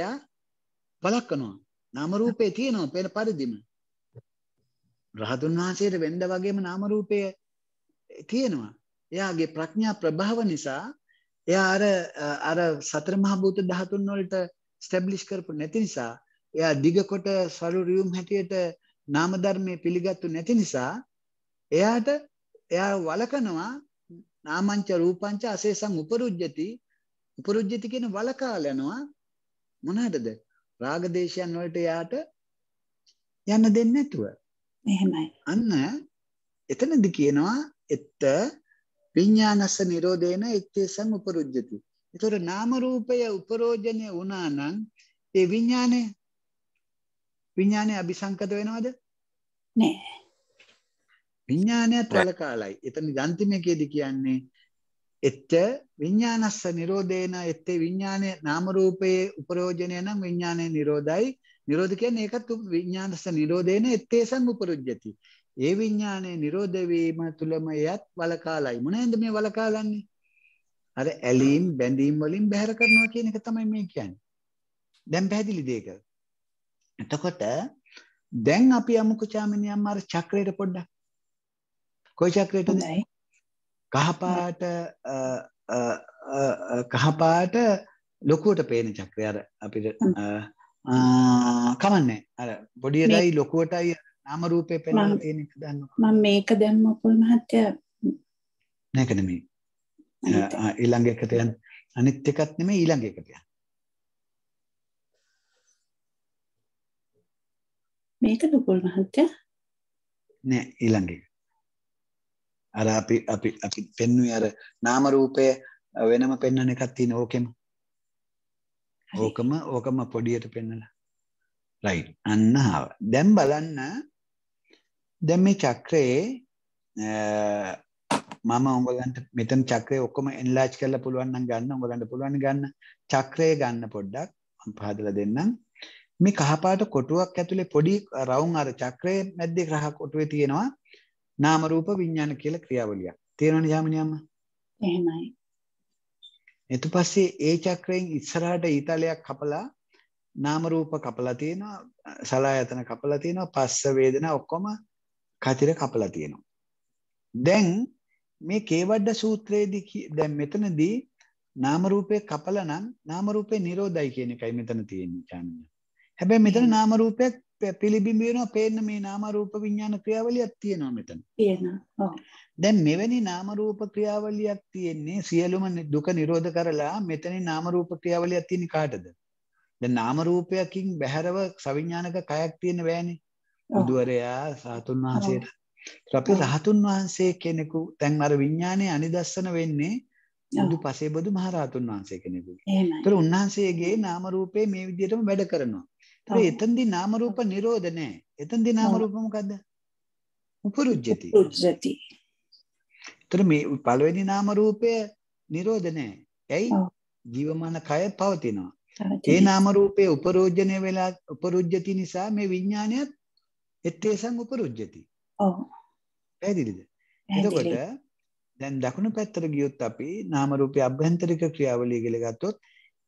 වළක්වනවා. නාම රූපේ තියෙනවා පෙර පරිදිම. රහතුන් වහන්සේට වෙන්න වගේම නාම රූපය තියෙනවා. එයාගේ ප්‍රඥා ප්‍රභාව නිසා එයා අර අර සතර මහා භූත ධාතුන් වලට ස්ටැබ්ලිෂ් කරපු නැති නිසා එයා දිගකොට සරු රියුම් හැටියට නාම ධර්මයේ පිළිගත්තු නැති නිසා එයාට එයා වලකනවා නාමංච රූපංච අසේසං උපරුජ්ජති උපරුජ්ජති කියන වලකාල යනවා මොනකටද? රාග දේශයන් වලට යාට යන්න දෙන්නේ නැතුව. එහෙමයි. අන්න එතනදි කියනවා එත්ත විඥානස්ස නිරෝධේන එත්තේසං උපරුජ්ජති. ඒතොර නාම රූපය උපරෝජණය වුණා නම් ඒ විඥානය විඥානය අபிසංකත වෙනවද? නෑ. විඥානයත් වලකාලයි. එතන අන්තිමේකේදී කියන්නේ එච්ච විඥානස්ස නිරෝධේන එත්තේ විඥානයේ නාම රූපයේ උපරෝජනය නම් විඥානයේ නිරෝධයි නිරෝධ කියන්නේ ඒකත් විඥානස්ස නිරෝධේන එත්තේසං උපරුජ්ජති ඒ විඥානයේ නිරෝධ වීම තුලම එයත් වලකාලයි මොනේද මේ වලකාලන්නේ අර ඇලීම් බැඳීම් වලින් බැහැර කරනවා කියන එක තමයි මේ කියන්නේ දැන් පැහැදිලිද ඒක එතකොට දැන් අපි යමුකෝ චාමිනියම් අර චක්‍රයට පොඩ්ඩක් කොයි චක්‍රයටද කහපාට කහපාට ලොකුවට පේන චක්‍රයාර අපිට කමන්නේ අර බොඩියටයි ලොකුවටයි නාමරූපය පෙනා තියෙන එක දන්න මම මේක දැම්ම අපොල් මහත්තය නැකනම ඊළඟ එකට යන් අනිත් එකත් නෙමේ ඊළඟ එකට යන් මේක ලොකුල් මහත්තය නෑ ඊළඟ එක අර අපි අපි අපි පෙන්වුවේ අර නාම රූපය වෙනම පෙන්වන එකක් තියෙන ඕකෙම. ඕකම ඕකම පොඩියට පෙන්නලා. රයිට්. අන්න ආව. දැන් බලන්න දැන් මේ චක්‍රයේ මම උඹලන්ට මෙතන චක්‍රය ඔක්කොම එන්ලාජ් කරලා පුළුවන් නම් ගන්න උඹලන්ට පුළුවන් ගන්න චක්‍රය ගන්න පොඩ්ඩක් මම පහදලා දෙන්නම් මේ කහපාට කොටුවක් ඇතුලේ පොඩි රවුම් අර චක්‍රයේ මැද්දේ රහ කොටුවේ තියෙනවා නාම රූප විඥාන කියලා ක්‍රියාවලියක්. තේරෙනවද යාමිනියම්ම? එහෙමයි. එතු පස්සේ ඒ චක්‍රයෙන් ඉස්සරහට ඊතලයක් කපලා නාම රූප කපලා තියෙනවා, සලායතන කපලා තියෙනවා, පස්ස වේදනා ඔක්කොම කතිර කපලා තියෙනවා. දැන් මේ කේවඩ සූත්‍රයේදී දැන් මෙතනදී නාම රූපේ කපලා නම් නාම රූපේ නිරෝධයි කියන එකයි මෙතන තියෙන්නේ ඥානය. හැබැයි මෙතන නාම රූපයක් පිළිබිඹ වෙනවා පේන්න මේ නාම රූප විඥාන ක්‍රියාවලියක් තියෙනවා මෙතන. තියෙනවා. ඔව්. දැන් මෙවැනි නාම රූප ක්‍රියාවලියක් තියෙන්නේ සියලුම දුක නිරෝධ කරලා මෙතනින් නාම රූප ක්‍රියාවලියක් තියෙන්නේ කාටද? දැන් නාම රූපයකින් බැහැරව සවිඥානික කයක් තියෙන බෑනේ. බුදුවරයා සාතුන් වහන්සේට. අපි රහතුන් වහන්සේ කෙනෙකු දැන් අර විඥානේ අනිදස්සන වෙන්නේ බුදු පසේ බුදු මහරහතුන් වහන්සේ කෙනෙකුයි. ඒතර උන්වහන්සේගේ නාම රූපේ මේ විදිහටම වැඩ කරනවා. එතන්දි නාම රූප නිරෝධ නැහැ. එතන්දි නාම රූප මොකද්ද? උපරුජ්ජති. උපරුජ්ජති. ඒතර මේ පළවෙනි නාම රූපය නිරෝධ නැහැ. ඇයි? ජීවමාන කය පවතිනවා. ඒ නාම රූපයේ උපරෝජනය වෙලා උපරුජ්ජති නිසා මේ විඥානයත් එත්තේසං උපරුජ්ජති. ඔව්. පැහැදිලිද? එතකොට දැන් දකුණු පැත්තට ගියොත් අපි නාම රූපයේ අභ්‍යන්තරික ක්‍රියාවලිය කියලා ගත්තොත්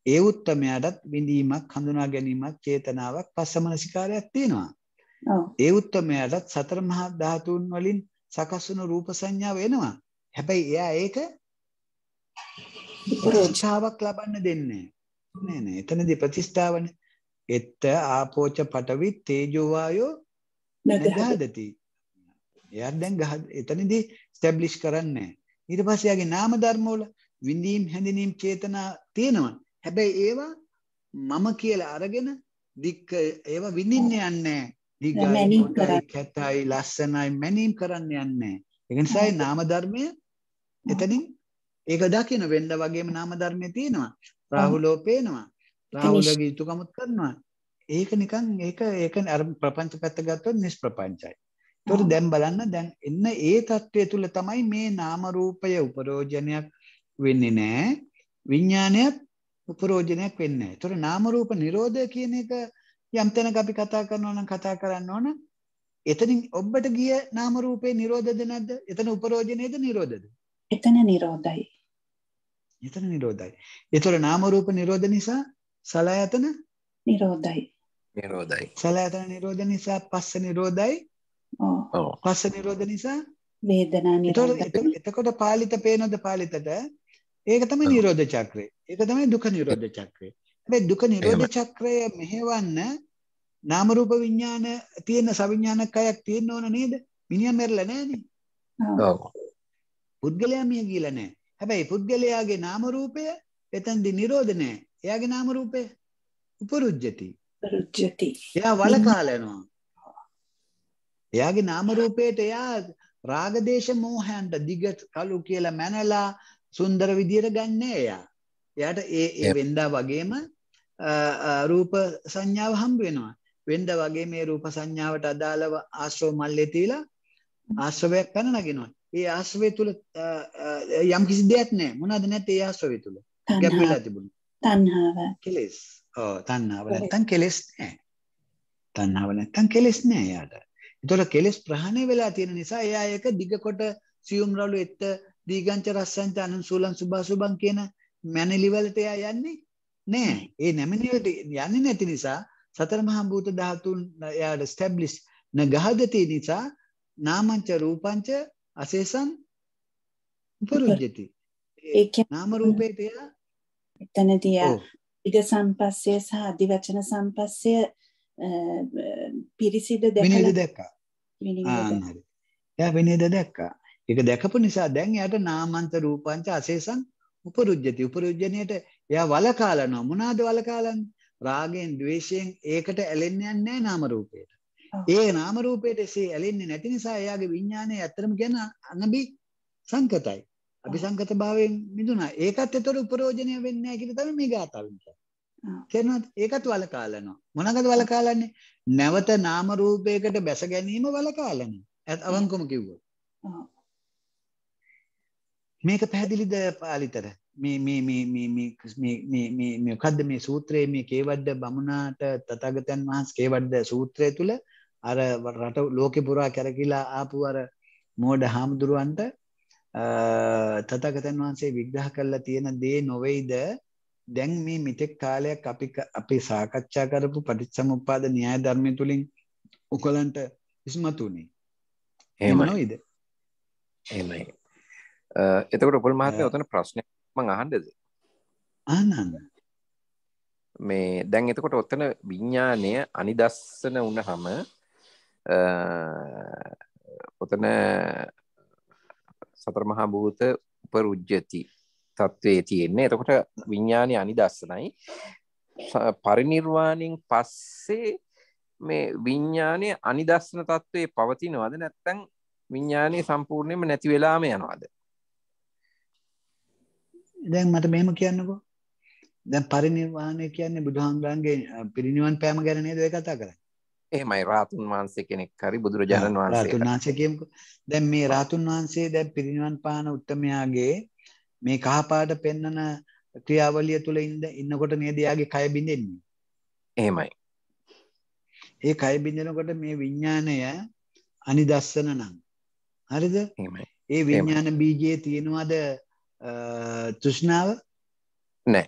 ඒ උත්තමයාටත් විඳීමක් හඳුනා ගැනීමක් චේතනාවක් පස්සමනසිකාරයක් තියෙනවා ඒ උත්තමයාටත් සතර මහා ධාතුන් වලින් සකස් වුණු රූප සංඥාව එනවා හැබැයි එයා ඒක ප්‍රතිචාවක් ලබන්න දෙන්නේ නෑ නෑ එතනදී ප්‍රතිස්ථාවනේ එත්ත ආපෝච පටවි තේජෝ වායෝ නදහදති එයා දැන් ගහ එතනදී ස්ටැබ්ලිෂ් කරන්නේ ඊට පස්සේ යාගේ නාම ධර්ම වල විඳීම් හැඳිනීම් චේතනා තියෙනවා හැබැයි ඒවා මම කියලා අරගෙන දික්ක ඒව විඳින්න යන්නේ දිගයි කැතයි ලස්සනයි මැනීම් කරන්න යන්නේ ඒක නිසායි නාම ධර්මය එතනින් ඒක දකින වෙන්න වගේම නාම ධර්මය තියෙනවා රාහුලෝ පේනවා රාහුලගේ යුතුයකමුත් කරනවා ඒක නිකන් ඒක ඒක අර ප්‍රපංච පැත්ත ගත්තොත් නිෂ්ප්‍රපංචයි ඒතකොට දැන් බලන්න දැන් එන්න ඒ தත්වය තුල තමයි මේ නාම රූපය උපරෝජනයක් වෙන්නේ නැහැ විඥානයත් ප්‍රෝජනයක් වෙන්නේ නැහැ. ඒතර නාම රූප නිරෝධය කියන එක යම් තැනක අපි කතා කරනවා නම් කතා කරන්න ඕන. එතනින් ඔබට ගිය නාම රූපේ නිරෝධද නැද්ද? එතන උපරෝජනේද නිරෝධද? එතන නිරෝධයි. එතන නිරෝධයි. ඒතර නාම රූප නිරෝධ නිසා සලයතන නිරෝධයි. නිරෝධයි. සලයතන නිරෝධ නිසා පස්ස නිරෝධයි. ඔව්. පස්ස නිරෝධ නිසා වේදනා නිරෝධයි. එතකොට පාලිත පේනොද පාලිතට? ඒක තමයි නිරෝධ චක්‍රය. ඒක තමයි දුක නිරෝධ චක්‍රය. හැබැයි දුක නිරෝධ චක්‍රය මෙහෙවන්න නාම රූප විඥාන තියෙන සවිඥානික අයක් තියෙන්න ඕන නේද? මිනිහා මැරලා නැහනේ. ඔව්. පුද්ගලයා මිය ගිහලා නැහැ. හැබැයි පුද්ගලයාගේ නාම රූපය එතෙන්දි නිරෝධ නැහැ. එයාගේ නාම රූපය උපරුජ්ජති. උපරුජ්ජති. එයා වලකාලනවා. එයාගේ නාම රූපයට එයා රාගදේශ මෝහයන්ට දිග කලු කියලා මැනලා සුන්දර විදියට ගන්නෑ එයා. එයාට ඒ ඒ වෙන්දා වගේම රූප සංඥාව හම්බ වෙනවා. වෙන්ද වගේ මේ රූප සංඥාවට අදාළව ආශ්‍රව මල්ලේ තියලා ආශ්‍රවයක් පැන නගිනවා. ඒ ආශ්‍රවය තුල යම් කිසි දෙයක් නැහැ. මොනවද නැත්තේ ඒ ආශ්‍රවය තුල? ගැප් වෙලා තිබුණා. තණ්හාව. කෙලෙස්. ඔව් තණ්හාව නැත්තම් කෙලෙස් නැහැ. තණ්හාව නැත්තම් කෙලෙස් නැහැ යාට. ඒතොර කෙලෙස් ප්‍රහාණය වෙලා තියෙන නිසා එයා ඒක දිග කොට සියුම් රළු එත්ත දීගංච රස්සංච අනුසූලං සුභාසුභං කියන මැනලිවලට එයා යන්නේ නෑ. ඒ නැමෙනිවලට යන්නේ නැති නිසා සතර මහා භූත ධාතුන් එයාට ස්ටැබ්ලිෂ් නගහදති නිසා නාමංච රූපංච අශේෂං උපරුජ්ජති. ඒ නාම රූපේට එයා එතනදී ඉද සම්පස්සය සහ අධිවචන සම්පස්සය පිරිසිදු දැකලා විනිවිද දැක්කා. ආ හරි. එයා විනිවිද දැක්කා. ඒක දැකපු නිසා දැන් එයාට නාමන්ත රූපංච අශේෂං උපරුජ්ජති. උපරුජ්ජණයට එයා වලකාලනවා. මොනවාද වලකාලන්නේ? රාගයෙන්, ద్వේෂයෙන් ඒකට ඇලෙන්නේ නැහැ නාම රූපයට. ඒ නාම රූපයට එසේ ඇලෙන්නේ නැති නිසා එයාගේ විඥානය ඇත්තටම කියන අනබි සංකතයි. අபிසංකත භාවයෙන් මිදුණා. ඒකත් ඒතර උපරෝජනය වෙන්නේ නැහැ කියලා තමයි මේ ගාථාවෙන් කියන්නේ. තේරෙනවද? ඒකත් වලකාලනවා. මොනකද වලකාලන්නේ? නැවත නාම රූපයකට බැස ගැනීම වලකාලනවා. අවංකවම කිව්වොත්. මේක පැහැදිලිද පාලිතර මොකක්ද මේ සූත්‍රයේ මේ කේවඩ්ඩ බමුණාට තතාගතන් වහන්ස කේවඩ්ඩ සූත්‍රය තුළ අර රට ලෝකෙ පුරා කැරකිලා ආපු අර මෝඩ හාමුදුරුවන්ට තතාගතන් වහන්සේ විග්‍රහ කරලා තියෙන දේ නොවෙයිද දැන් මේ මිතෙක් කාලයක් අපි අපි සාකච්ඡා කරපු පටිච්චසමුප්පාද න්‍යාය ධර්මය තුලින් උකලන්ට ඉස්මතු වුණේ. එහෙම නේද? එහෙමයි. එතකොට උපල් මහත්මය ඔතන ප්‍රශ්නය මං අහන්ඩද ආනන්න මේ දැන් එතකොට ඔත්තන විඤ්ඥානය අනිදස්සන උන්න හම ඔතන සතරමහා භූත උපරුජ්ජති තත්ත්වය තියෙන්නේ එතකොට විඤ්ඥානය අනිදස්සනයි පරිනිර්වාණින් පස්සේ මේ විඤ්ඥානය අනිදස්සන තත්ත්වය පවතිනවාද නැත්තැන් විඤ්ඥානය සම්පූර්ණයම නැති වෙලාම යනවාද දැන් මට මෙහෙම කියන්නකෝ. දැන් පරිණිර්වාණය කියන්නේ බුදුහාමුදුරන්ගේ පිරිණිවන් පෑම ගැන නේද ඔය කතා කරන්නේ? එහෙමයි රාතුන් වහන්සේ කෙනෙක් හරි බුදුරජාණන් වහන්සේ. රාතුන් වහන්සේ කියමුකෝ. දැන් මේ රාතුන් වහන්සේ දැන් පිරිණිවන් පාන උත්තමයාගේ මේ කහපාට පෙන්නන ක්‍රියාවලිය තුල ඉඳ ඉන්නකොට නේද යාගේ කය බින්දෙන්නේ. එහෙමයි. ඒ කය බින්දෙනකොට මේ විඥාණය අනිදස්සන නම්. හරිද? එහෙමයි. ඒ විඥාන බීජයේ තියෙනවද තෘෂ්ණාව නෑ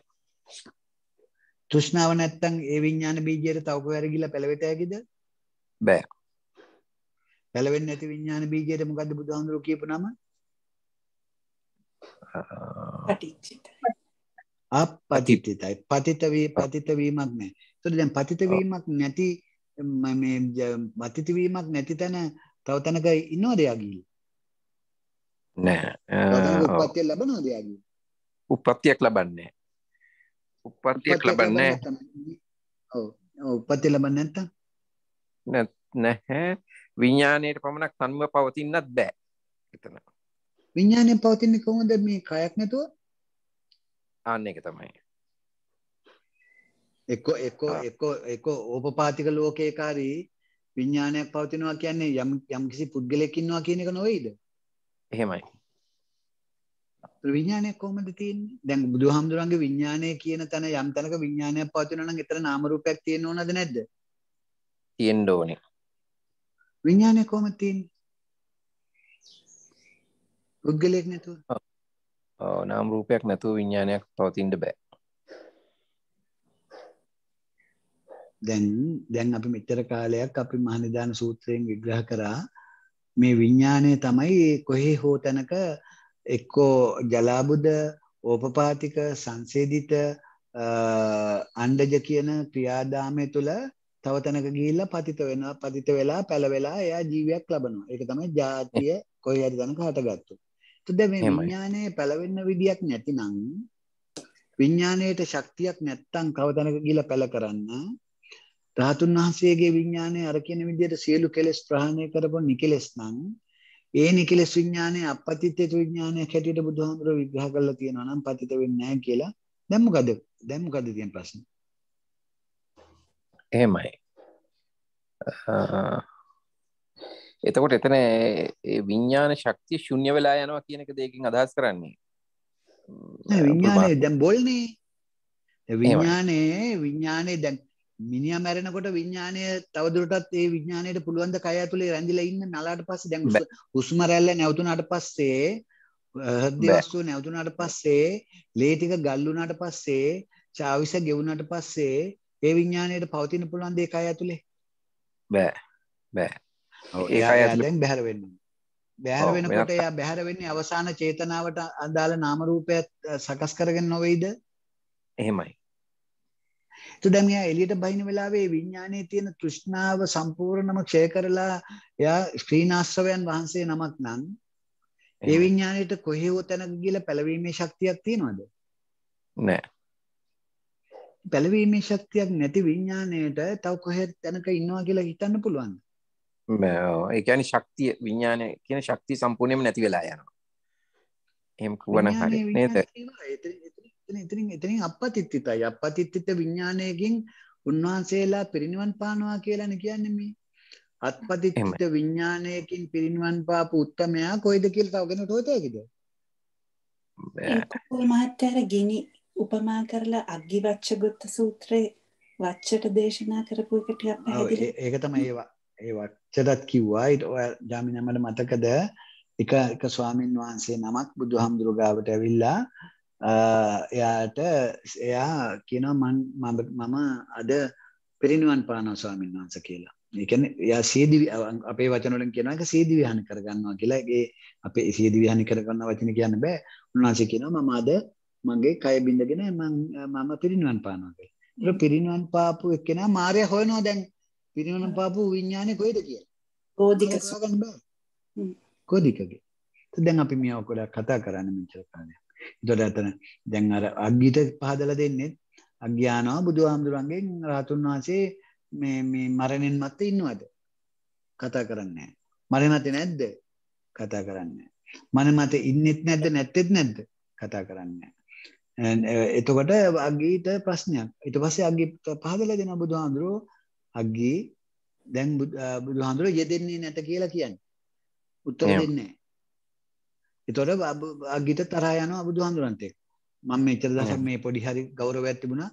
තෘෂ්ණාව නැත්තං ඒ විඤ්ඥාන බීජයට තවක වැරගිල පැළවෙටයකිද බෑ පැළවෙන් ඇති විඤ්ඥාන බීජයට මොකද බුදුහන්දුරු කියපු නම අපපතිතයි පතිතවී පතිතවීමක් නෑ තුර දැන් පතිතවීමක් නැති පතිතවීමක් නැති තැන තව තැනක ඉන්නෝ දෙයාගී නෑ උපත්තිය ලබන දෙයක් උපත්තියක් ලබන්නේ උපත්තියක් ලබන්නේ ඔව් උපත්තිය ලබන්නේ නැත්තම් නැහැ විඥාණයට පමණක් තන්ව පවතින්නත් බෑ එතන විඥාණය පවතින්නේ කොහොමද මේ කයක් නැතුව ආන්න එක තමයි එක්ක එක්ක එක්ක එක්ක ඕපපාතික ලෝකේ කාරී විඥානයක් පවතිනවා කියන්නේ යම් යම්කිසි පුද්ගලයෙක් ඉන්නවා කියන එක නෙවෙයිද? එහෙමයි විඥානය කොහොමද තියෙන්නේ? දැන් බුදුහාමුදුරන්ගේ විඥානය කියන තැන යම් තැනක විඥානයක් පවතිනවා නම් ඒතර නාම රූපයක් තියෙන්න ඕනද නැද්ද? තියෙන්න ඕනේ. විඥානය කොහොමද තියෙන්නේ? පුද්ගලයක් නැතුව. ඔව් නාම රූපයක් නැතුව විඥානයක් පවතින්න බෑ. දැන් දැන් අපි මෙච්චර කාලයක් අපි මහනිදාන සූත්‍රයෙන් විග්‍රහ කරා මේ විඤ්ඥානය තමයි කොහේ හෝ තැනක එක්කෝ ජලාබුද ඕපපාතික සංසේධිත අන්ඩජ කියන ක්‍රියාදාමය තුළ තව තැනක ගිල්ල පතිත වෙන පතිත වෙලා පැළවෙලා එයා ජීවයක් ලබනවා එක තමයි ජාතිය කොයි අරි තනක හටගත්තු. තුද මේ විඤ්ඥානය පැළවෙන්න විදිියක් නැතිනං විඤ්ඥානයට ශක්තියක් නැත්තං කවතනක ගිල පැළ කරන්න රාතුන් වහන්සේගේ විඥානය අර කියන විදිහට සියලු කෙලෙස් ප්‍රහාණය කරපු නිකලෙස් නම් ඒ නිකලෙස් විඥානය අපපතිත්‍ය විඥානයක් හැටියට බුදුහාමුදුරුවෝ විග්‍රහ කරලා තියෙනවා නම් පතිත වෙන්නේ නැහැ කියලා දැන් මොකද දැන් මොකද තියෙන ප්‍රශ්නේ එහෙමයි එතකොට එතන විඤ්ඥාන ශක්තිය ශුන්්‍ය වෙලා යනවා කියනක දෙකින් අදහස් කරන්නේ විඤ්ඥානය දැම් බොල්නේ විඤ්ඥානයේ විඤ්ඥානය දැන් මිනිහා මැරෙනකොට විඥාණය තවදුරටත් ඒ විඥාණයට පුළුවන් ද කය ඇතුලේ රැඳිලා ඉන්න නලාට පස්සේ දැන් හුස්ම රැල්ල නැවතුණාට පස්සේ හෘද වස්තුව නැවතුණාට පස්සේ ලේ ටික ගල් වුණාට පස්සේ චාවිස ගෙවුණාට පස්සේ ඒ විඥාණයට පවතින පුළුවන් දේ කය ඇතුලේ බෑ බෑ ඒ කය ඇතුලේ දැන් බැහැර වෙන්න බැහැර වෙනකොට එයා බැහැර වෙන්නේ අවසාන චේතනාවට අදාළ නාම රූපයත් සකස් කරගෙන නොවේද එහෙමයි එතකොට මෙයා එළියට බහින වෙලාවේ විඥානයේ තියෙන තෘෂ්ණාව සම්පූර්ණම ක්ෂය කරලා එයා ශ්‍රීනාස්රවයන් වහන්සේ නමක් නම් ඒ විඥාණයට කොහේ හෝ තැනක ගිහලා පළවීමේ ශක්තියක් තියෙනවද? නෑ. පළවීමේ ශක්තියක් නැති විඥාණයට තව කොහේ තැනක ඉන්නවා කියලා හිතන්න පුළුවන්ද? බෑ. ඒ කියන්නේ ශක්තිය විඥානය කියන ශක්තිය සම්පූර්ණයෙන්ම නැති වෙලා යනවා. එහෙම කියවනම් හරි නේද? එතන එතනින් එතනින් අපපතිත්තිතයි අපපතිත්තිත විඤ්ඥානයකින් උන්වහන්සේලා පිරිනිවන් පානවා කියලන කියන්නේ මේ අත්පතිත්ත විඤ්ඥානයකින් පිරිනිවන් පාපු උත්තමයා කොයිද කියල් තවගෙන තෝතයකිද මහත්තර ගිනි උපමා කරලා අග්ගිවච්ච ගොත්ත සූත්‍රයේ වච්චට දේශනා කරපු එකට ඒක තම ඒවා ඒ වච්චදත් කිව්වා ඉට ඔය ජාමිනමට මතකද එක එක ස්වාමීන් වහන්සේ නමක් බුදු හාමුදුරුගාවට ඇවිල්ලා එයාට එයා කියන මන් මම අද පිරිනිවන් පානෝ ස්වාමීන් වහන්ස කියලා එකන යා සේදිවි අපේ වචනලින් කියනක සේදිවිහන කරගන්නවා කියලාගේ අපේ සේදිවිහනි කරගන්න වචන කියන්න බෑ උන්වහන්සේ කියනවා මම අද මගේ කය බිඳගෙන මම පිරිනිවන් පානවා පිරිනිවන් පාපු එක්කෙන මාරය හොයනවා දැන් පිරිනිවන් පාපු විඤ්ඥානය කොයිද කිය කෝදික සගන්න බෑ කෝදිකගේ දැන් අපි මියව කොඩක් කතා කරන්න මිචර කාලය එතොට ඇතන දැන් අර අග්ගිත පහදල දෙන්නෙත් අග්‍යානව බුදු හාමුදුරුවන්ගෙන් රාතුන් වහන්සේ මේ මරණෙන් මත්ත ඉන්නවද කතා කරන්නේ මරණ මත නැද්ද කතා කරන්නේ මන මත ඉන්නෙත් නැද්ද නැත්තෙත් නැද්ද කතා කරන්නේ එතකොට අගීට ප්‍රශ්නයක් ඉට පස්සේ අගේ පහදල දෙෙන බුදුහාන්දුරුව අගේ දැන් බුදුහාන්දුරුව යෙදෙන්නේ නැත කියලා කියන්න උත්තර දෙන්නේ එතකොට ගීත තරහා යනවා බුදුහාමුදුරන්ට මම මෙච්චර දවසක් මේ පොඩි හරි ගෞරවයක් තිබුණා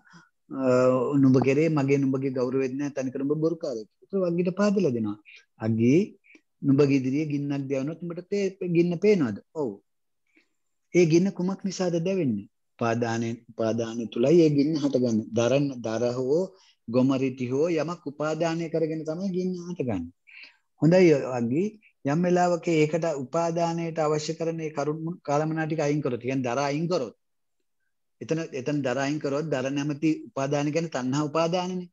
නුඹ කෙරේ මගේ නුඹගේ ගෞරවෙත් නැහැ තනිකර නුඹ බොරු කාරයෙක්. ඒක වග්ගිට පාදලා දෙනවා. අගී නුඹගේ ඉදිරියේ ගින්නක් දැවුනොත් උඹට තේ ගින්න පේනවද? ඔව්. ඒ ගින්න කුමක් නිසාද දැවෙන්නේ? උපාදානයේ උපාදානය තුලයි ඒ ගින්න හටගන්නේ. දරන්න දරහෝ ගොමරිටි හෝ යමක් උපාදානය කරගෙන තමයි ගින්න හටගන්නේ. හොඳයි අගී යම් වෙලාවක ඒකට උපාදානයට අවශ්‍ය කරන ඒ කරුණු කාලමනා ටික අයින් කරොත් කියන්නේ දර අයින් කරොත් එතන එතන දර අයින් කරොත් දර නැමැති උපාදාන කියන්නේ තණ්හා උපාදානනේ.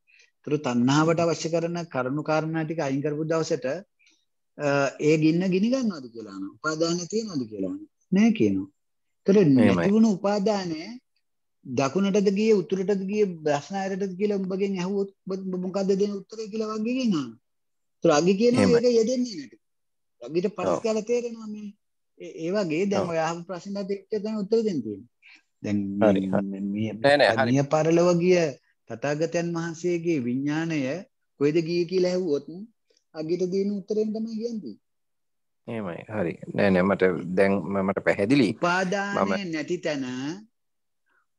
ඒතර තණ්හාවට අවශ්‍ය කරන කරුණු කාරණා ටික අයින් කරපු දවසට ඒ ගින්න ගිනි ගන්නවද කියලා අහනවා. උපාදානය තියනවද කියලා අහනවා. නෑ කියනවා. ඒතර නැතිවුණු උපාදානය දකුණටද ගියේ උතුරටද ගියේ බ්‍රහ්මනායරටද කියලා උඹගෙන් ඇහුවොත් මොකද්ද දෙන උත්තරේ කියලා වගේ කියනවා. ඒතර අගේ කියනවා ඒක යෙදෙන්නේ නැට. ගිට පස් කාල තේරෙනවා මේ ඒවාගේ දැන් ඔයාහ ප්‍රශ්න තේච්ච තැන උත්තර දෙන්න තියෙන්නේ දැන් මේ පරලොව ගිය තථාගතයන් වහන්සේගේ විඥාණය කොහෙද ගියේ කියලා ඇහුවොත් අගිට දෙන උත්තරෙන් තමයි කියන්නේ එහෙමයි හරි නෑ නෑ මට දැන් මට පැහැදිලි උපාදානය නැති තැන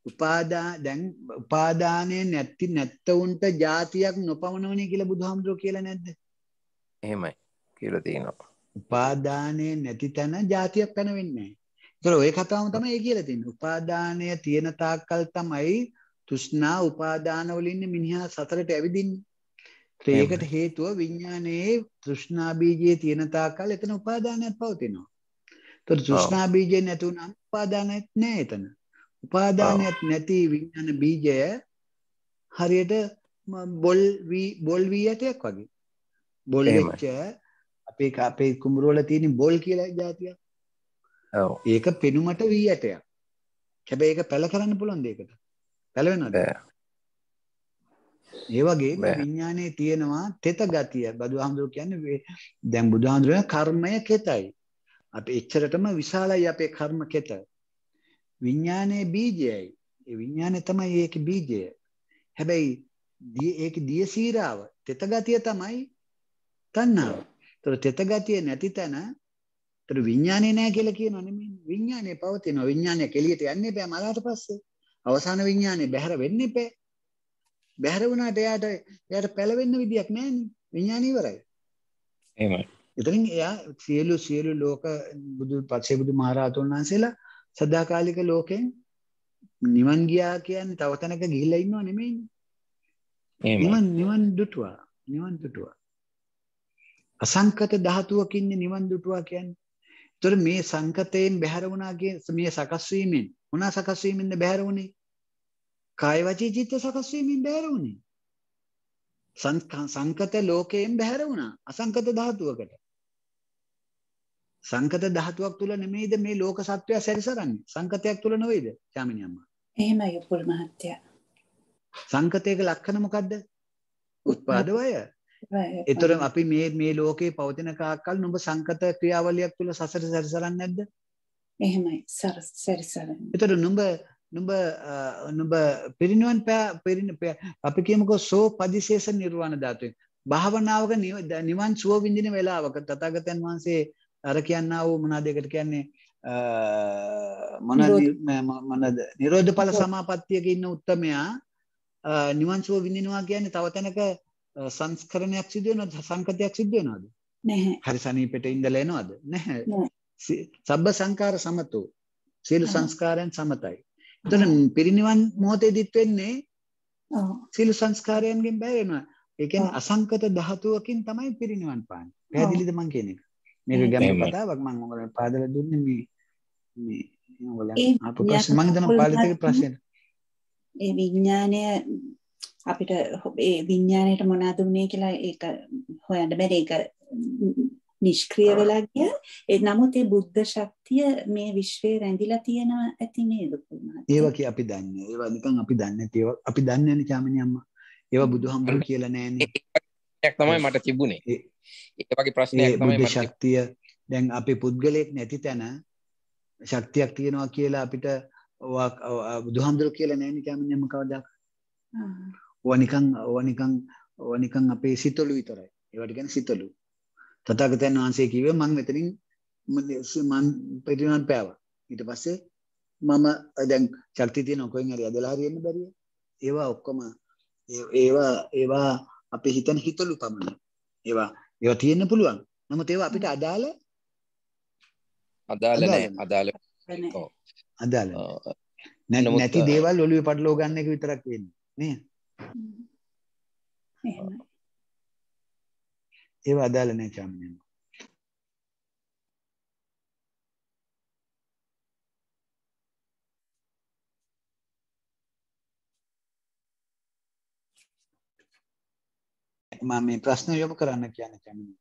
උපාදා දැන් උපාදානය නැති නැත්තවුන්ට જાතියක් නොපවනවනේ කියලා බුදුහාමුදුරුවෝ කියලා නැද්ද එහෙමයි කියලා තියෙනවා උපාදානය නැති තැන જાතියක් පැන වෙන්නේ නැහැ. ඔය කතාවම තමයි ඒ කියලා තින්නේ. උපාදානය තියෙන තාක්කල් තමයි තෘෂ්ණා උපාදාන වලින් මිනිහා සතරට ඇවිදින්නේ. ඒකට හේතුව විඥානයේ තෘෂ්ණා බීජයේ තියෙන තාක්කල් එතන උපාදානයක් පවතිනවා. ඒතර තෘෂ්ණා බීජය නැතුණා උපාදානයක් නැහැ එතන. උපාදානයක් නැති විඥාන බීජය හරියට බොල් වී බොල් වී යටයක් වගේ. බොල් වෙච්ච අපේ අපේ කුමරෝල තියෙන බොල් කියලා ජාතිය ඒක පෙනුමට වී ඇටයක් හැබැ ඒක පැළ කරන්න පුළන් දෙකට පැළවෙනට ඒවගේ විඤ්ඥානය තියෙනවා තෙත ගතිය බදු හාමුදුරු කියන්න වේ දැම් බුදුහාන්දුරුව කර්මය කෙතයි අප එච්චරටම විශාලයි අපේ කර්ම කෙත විඤ්ඥානය බීජයයි විඤ්ඥානය තමයි ඒක බීජය හැබැයි ඒ දිය සීරාව තෙතගතිය තමයි තන්නාව ඒතර තෙත ගතිය නැති තැන ඒතර විඥානේ නැහැ කියලා කියනවා නෙමෙයි. විඥානේ පවතිනවා. විඥානය කෙලියට යන්නේ බෑ මලාට පස්සේ. අවසාන විඥානේ බැහැර වෙන්න එපා. බැහැර වුණාට එයාට එයාට පැලවෙන්න විදියක් නැහැනේ. විඥානේ ඉවරයි. එහෙමයි. එතනින් එයා සියලු සියලු ලෝක බුදු පසේ බුදු මහරහතුන් වහන්සේලා සදාකාලික ලෝකෙන් නිවන් ගියා කියන්නේ තව තැනක ගිහිල්ලා ඉන්නව නෙමෙයිනේ. එහෙමයි. නිවන් නිවන් දුටුවා. නිවන් දුටුවා. අසංකත ධාතුවක් ඉන්නේ නිවන් දුටුවා කියන්නේ. ඒතර මේ සංකතයෙන් බැහැර වුණා කිය මේ සකස් වීමෙන් මොනා සකස් වීමෙන්ද බැහැර වුනේ? කාය වචී චිත්ත සකස් වීමෙන් බැහැර වුනේ. සංකත ලෝකයෙන් බැහැර වුණා අසංකත ධාතුවකට. සංකත ධාතුවක් තුල නෙමෙයිද මේ ලෝක සත්වය සැරිසරන්නේ සංකතයක් තුල නෙවෙයිද ශාමිනී අම්මා එහෙමයි උපුල් මහත්තයා සංකතයක ලක්ෂණ මොකද්ද උත්පාදවය එතොර අපි මේ මේ ලෝකයේ පවතින කාකල් නොඹ සංකත ක්‍රියාවලියක් තුළ සසර සැරිසරන්න නැද්ද එහෙමයි සැරිසර එතොට නුඹ නුඹ නුඹ පිරිනුවන් පෑ පිරින අපි කියමකෝ සෝ පදිශේෂ නිර්වාණ ධාතුවෙන් භාවනාවක නිවන් සුව විඳින වෙලාවක තථාගතයන් වහන්සේ අර කියන්නා වූ මොනවාද ඒකට කියන්නේ මොන නිරෝධ ඵල සමාපත්තියක ඉන්න උත්තමයා නිවන් සුව විඳිනවා කියන්නේ තව තැනක සංස්කරණයක් සිදු වෙනවද සංකතයක් සිදු වෙනවද නැහැ හරි සනීපෙට ඉඳලා එනවද නැහැ සබ්බ සංකාර සමතෝ සියලු සංස්කාරයන් සමතයි එතන පිරිනිවන් මොහොතේදීත් වෙන්නේ සියලු සංස්කාරයන්ගෙන් බැහැ වෙනවා ඒ කියන්නේ අසංකත ධාතුවකින් තමයි පිරිනිවන් පාන්නේ පැහැදිලිද මං කියන එක මේක ගැඹුරු කතාවක් මම ඔයාලට පාදලා දුන්නේ මේ මේ ඔයාලා ආපු ප්‍රශ්න මම හිතනවා පාලිතේ ප්‍රශ්න ඒ විඥානය අපිට ඒ විඤ්ඥානයට මොනාද වුණේ කියලා ඒ හොයන්න බැර එක නිෂ්ක්‍රිය වෙලා ගිය ඒ නමුත් ඒ බුද්ධ ශක්තිය මේ විශ්වය රැඳිලා තියෙනවා ඇති නේද ඒවක අපි දන්න ඒවා නිකන් අපි දන්න ඒව අපි දන්නන චාමනය අම්ම ඒවා බුදු හම්බුරු කියලා නෑන තමයි මට තිබුණේ ඒවගේ ප්‍රශ්නය බුද්ධ ශක්තිය දැන් අපි පුද්ගලයෙක් නැති තැන ශක්තියක් තියෙනවා කියලා අපිට බුදුහාමුදුරු කියලා නෑන කෑමනම කවදක් ඕවා නිකන් ඕවා නිකන් ඕවා නිකන් අපේ සිතළු විතරයි. ඒවට කියන්නේ සිතළු. තථාගතයන් වහන්සේ කිව්වේ මම මෙතනින් මම පිරිනවන් පෑවා. ඊට පස්සේ මම දැන් ශක්තිය තියෙන කොහෙන් හරි ඇදලා හරියන්න බැරිය. ඒවා ඔක්කොම ඒවා ඒවා අපි හිතන හිතළු පමණයි. ඒවා ඒවා තියෙන්න පුළුවන්. නමුත් ඒවා අපිට අදාළ අදාළ නැහැ. අදාළ අදාළ නැති දේවල් ඔලුවේ පටලෝ ගන්න එක විතරක් වෙන්නේ. නේද? එහෙමයි. ඒව අදාළ නැහැ චාමිනේම. මම මේ ප්‍රශ්න යොමු කරන්න කියන්නේ චාමිනේ.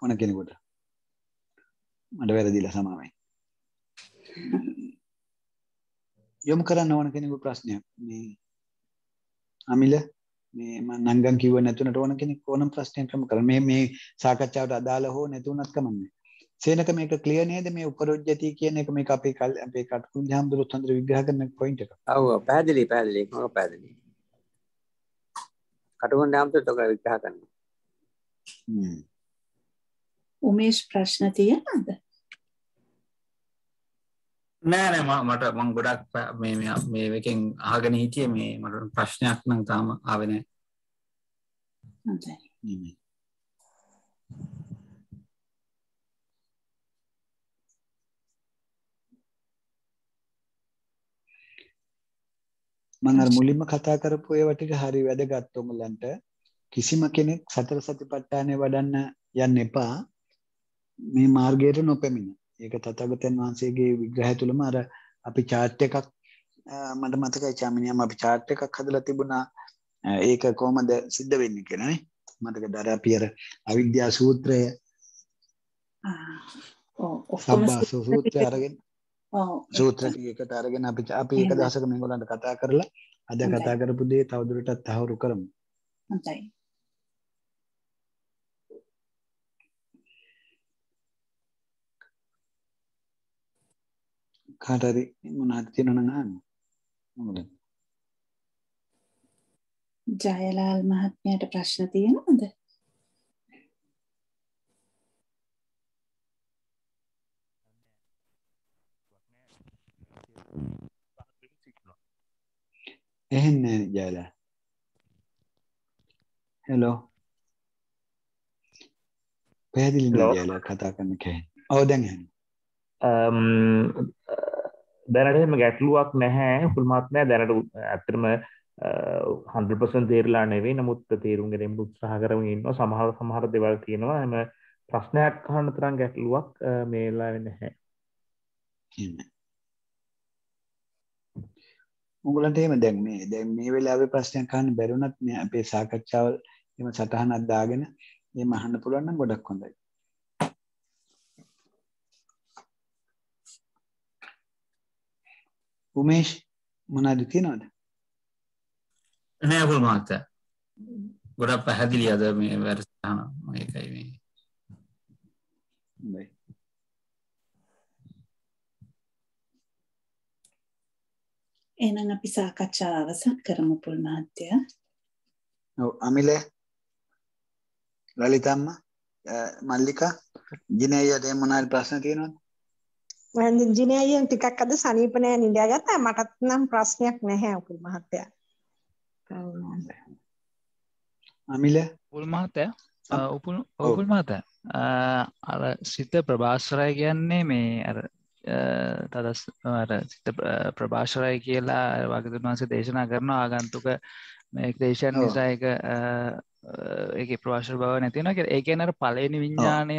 ඕන කෙනෙකුට. මට වැරදිලා සමාවෙන්න. යොමු කරන්න ඕන කෙනෙකු ප්‍රශ්නයක් මේ අමිල මේ නංගන් කිව නැතුනට ඕන කෙනෙක් ඕනම් ප්‍රශ්නයක්ම කර මේ මේ සාකච්ඡාවට අදාළ හෝ නැතුනත් කමන්නේ සේනක මේක ක්ලියර් නේද මේ උපරොජ්ජති කියන එක මේක අපේ කල් අපේ කටුකුන් ජාම්දුරු තන්දර විග්‍රහ කරන පොයින්ට් එක. ඔව් පැහැදිලි පැහැදිලි මොකක් පැහැදිලි. කටුකුන් ජාම්දුරු තොක විග්‍රහ කරනවා. හ්ම්. උමේෂ් ප්‍රශ්න තියෙනවද? නෑ නෑ මට මං ගොඩක් මේ මේ එකෙන් අහගෙන හිටියේ මේ මට ප්‍රශ්නයක් නම් තාම ආවේ නෑ. හොඳයි. මම අර මුලින්ම කතා කරපු ඒවා ටික හරි වැදගත් උඹලන්ට කිසිම කෙනෙක් සතර සතිපට්ඨානය වඩන්න යන්න එපා මේ මාර්ගයට නොපැමිණ. ඒක තතගතන් වහන්සේගේ විග්‍රහ තුළම අර අපි චාට් එකක් මට මතකයි චාමිනියම් අපි චාට් එකක් හදලා තිබුණා ඒක කොහොමද සිද්ධ වෙන්නේ කියලා නේ මතක දර අපි අර අවිද්‍යා සූත්‍රය සබ්බාසෝ සූත්‍රය අරගෙන සූත්‍ර ටිකකට අරගෙන අපි අපි එක දවසක මේගොල්ලන්ට කතා කරලා අද කතා කරපු දේ තවදුරටත් තහවුරු කරමු. හොඳයි. කාට හරි මොනාද කියනවනම් අහන්න. මොකද? ජයලාල් මහත්මයාට ප්‍රශ්න තියෙනවද? ඇහෙන්නේ ජයලා. හෙලෝ. පැහැදිලිද ජයලා කතා කරන්න කැහේ. ඔව් දැන් ඇහෙනවා. දැනටම ගැටලුවක් නැහැ හුල්මත්නෑ දැනට ඇත්තරම හන්පසන් තේරලා නෙවේ නමුත් තේරුන්ගෙන් බුත්සාහ කරම ඉන්න සමහර සමහර දෙවල් තියෙනවා හම ප්‍රශ්නයක් හන්න තරම් ගැටලුවක් මේලා වෙන්න හැ උගලන්ටේම දැන් මේ දැන් මේ වෙලාවේ ප්‍රශ්නයක් අහන්න බැරුණත් මේ අපේ සාකච්ඡාවල් එම සටහනක් දාගෙන එහෙම අහන්න පුළුවන් නම් ගොඩක් හොඳයි උමේෂ් මොනාද තියෙනවද නෑ ගුරු මහත්තයා ගොඩක් පැහැදිලි අද මේ වැඩසටහන ඒකයි මේ හොඳයි එහෙනම් අපි සාකච්ඡාව අවසන් කරමු පුල් මහත්තය. ඔව් අමිල ලලිතම්ම මල්ලිකා ජිනේයද මොනාරි ප්‍රශ්න තියෙනවද? වැන්දිජිනේ අයියන් ටිකක් අද සනීප නෑ නිඳා ගත්තා මටත් නම් ප්‍රශ්නයක් නැහැ උපුල් මහත්තයා අමිල උපුල් මහත්තයා උපුල් උපුල් මහත්තයා අර සිත ප්‍රභාස්වරය කියන්නේ මේ අර තදස් අර සිත ප්‍රභාස්වරය කියලා වගතුන් වහන්සේ දේශනා කරන ආගන්තුක මේ දේශයන් නිසා ඒක ඒකේ ප්‍රභාස්වර බව නැති වෙනවා කියලා ඒ කියන්නේ අර පළවෙනි විඥාණය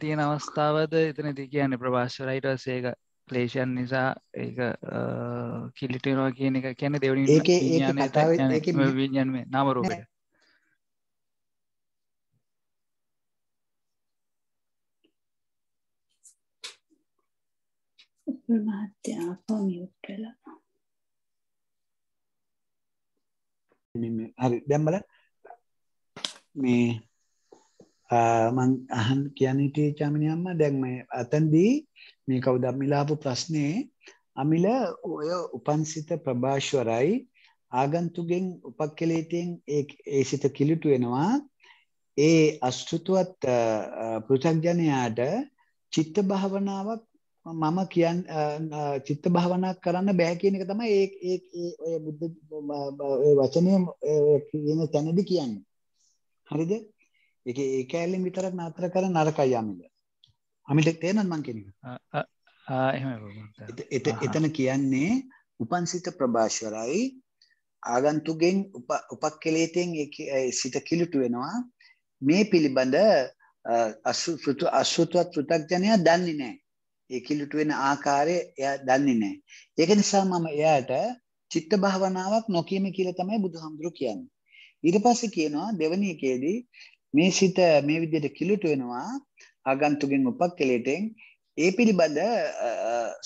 තියෙන අවස්ථාවද එතනති කියන්නේ ප්‍රභාස්වරයිට සේක ක්ලේෂන් නිසා ඒ කිලිටනෝ කියන එක කියන දෙවනි විඥානය නමරූපට මහත්්‍ය අපෝ මියුට් වෙලා හරි දැම්බල මේ මං අහන් කියනටේ චාමිනියම්ම දැන්ම ඇතැන්දී මේ කවුද අමිලාපු ප්‍රශ්නයේ අමිල ඔය උපන්සිත ප්‍රභාශ්වරයි ආගන්තුගෙන් උපක්කලේටයෙන් ඒ සිත කිලිටු වෙනවා ඒ අස්ෘතුවත් පෘථක්ජනයාට චිත්ත භාවනාවක් මම කියන් චිත්ත භාවනා කරන්න බෑ කියන එක තමයි ඒ ඒ ඔය බුද්ධ වචනය කියන තැනදි කියන්නේ හරිද එක ඒ කෑල්ලෙන් විතරක් නතර කර නරකයි අමිල අමිට තේනත් මං කෙනක එතන කියන්නේ උපන්සිත ප්‍රභාශ්වරයි ආගන්තුගෙන් උපක් කෙලේතෙන් සිත කිලුටු වෙනවා මේ පිළිබඳ අසුෘතු අසුතුවත් පෘතක්ජනයා දන්නේ නෑ ඒ කිලුටු වෙන ආකාරය එය දන්නේ නෑ ඒක නිසා මම එයාට චිත්ත භාවනාවක් නොකීම කියල තමයි බුදු හාමුදුරු කියන්න ඊට පස්ස කියනවා දෙවනි එකේදී මේ සිත මේ විදියට කිලුට වෙනවා ආගන්තුකෙන් උපක්කලේටෙන් ඒ පිළිබඳ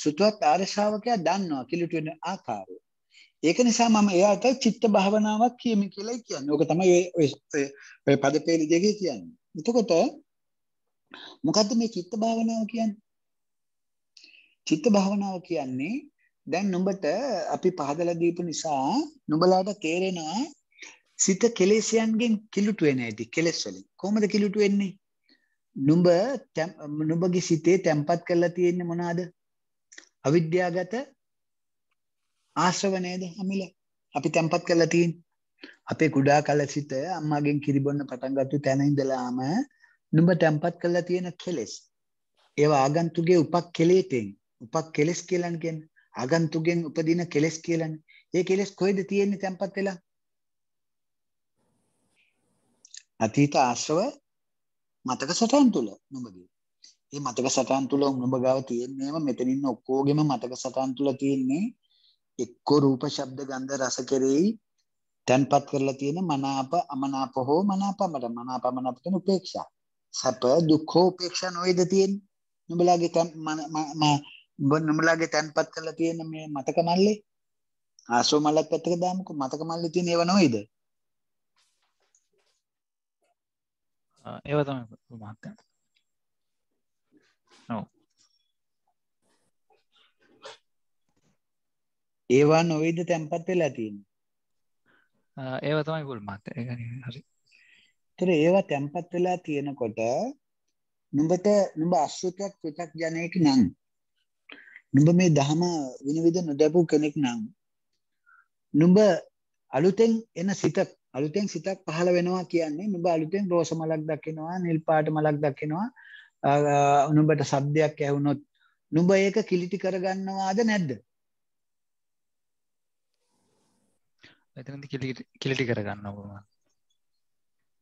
සුතුවත් ආර්ශාවකයා දන්නවා කිලුට වෙන ආකාරය. ඒක නිසා මම එයාට චිත්ත භාවනාවක් කියමි කියලා කියන්නේ. ඕක තමයි ඔය ඔය පදපේලි දෙකේ කියන්නේ. එතකොට මොකද්ද මේ චිත්ත භාවනාව කියන්නේ? චිත්ත භාවනාව කියන්නේ දැන් නුඹට අපි පහදලා දීපු නිසා නුඹලාට තේරෙනවා සිත කෙලෙසයන්ගෙන් කිලුට වෙන ඇති කෙලෙස් වලින් කොහොමද කිලුට වෙන්නේ නුඹ නුඹගේ සිතේ තැම්පත් කරලා තියෙන්නේ මොනවාද අවිද්‍යාගත ආශ්‍රව නේද හැමිල අපි තැම්පත් කරලා තියෙන්නේ අපේ කුඩා කල සිත අම්මාගෙන් කිරිබොන්න පටන් ගත්ත තැන ඉඳලාම නුඹ තැම්පත් කරලා තියෙන කෙලෙස් ඒවා ආගන්තුගේ උපක්කලේතෙන් උපක්කලෙස් කියලා කියන්නේ ආගන්තුගෙන් උපදින කෙලෙස් කියලානේ ඒ කෙලෙස් කොහෙද තියෙන්නේ තැම්පත් වෙලා අතීත ආශ්‍රව මතක සටන් තුළ නොඹගේ ඒ මතක සටන් තුළ උඹ ගාව තියෙන්නේම මෙතනින් ඔක්කෝගෙම මතක සටන් තුළ තියෙන්නේ එක්කෝ රූප ශබ්ද ගන්ධ රස කෙරෙහි තැන්පත් කරලා තියෙන මනාප අමනාප හෝ මනාපමට මනාප අමනාප කියන උපේක්ෂා සැප දුක් හෝ උපේක්ෂා නොවේද තියෙන්නේ නුඹලාගේ තැන් නුඹලාගේ තැන්පත් කරලා තියෙන මේ මතක මල්ලේ ආසෝ මල්ලක් පැත්තක දාමුකෝ මතක මල්ලේ තියෙන ඒවා නොවේද ඒව තම මහත්ත ඔව ඒවා නොවේද තැන්පත් වෙලා තියෙන ඒව තමයි පුල් මත හරි තර ඒවා තැන්පත් වෙලා තියෙනකොට නුඹට නුඹ අශ්‍රතයක් පෘතක් ජනයක නං නුඹ මේ දහම විනිවිධ නොදැපු කෙනෙක් නං නුඹ අලුතෙන් එන සිතක් අලුතෙන් සිතක් පහළ වෙනවා කියන්නේ නුඹ අලුතෙන් රෝස මලක් දකිනවා නිල් පාට මලක් දකිනවා නුඹට සද්දයක් ඇහුනොත් නුඹ ඒක කිලිටි කරගන්නවාද නැද්ද? එතනදී කිලිටි කරගන්න ඕන.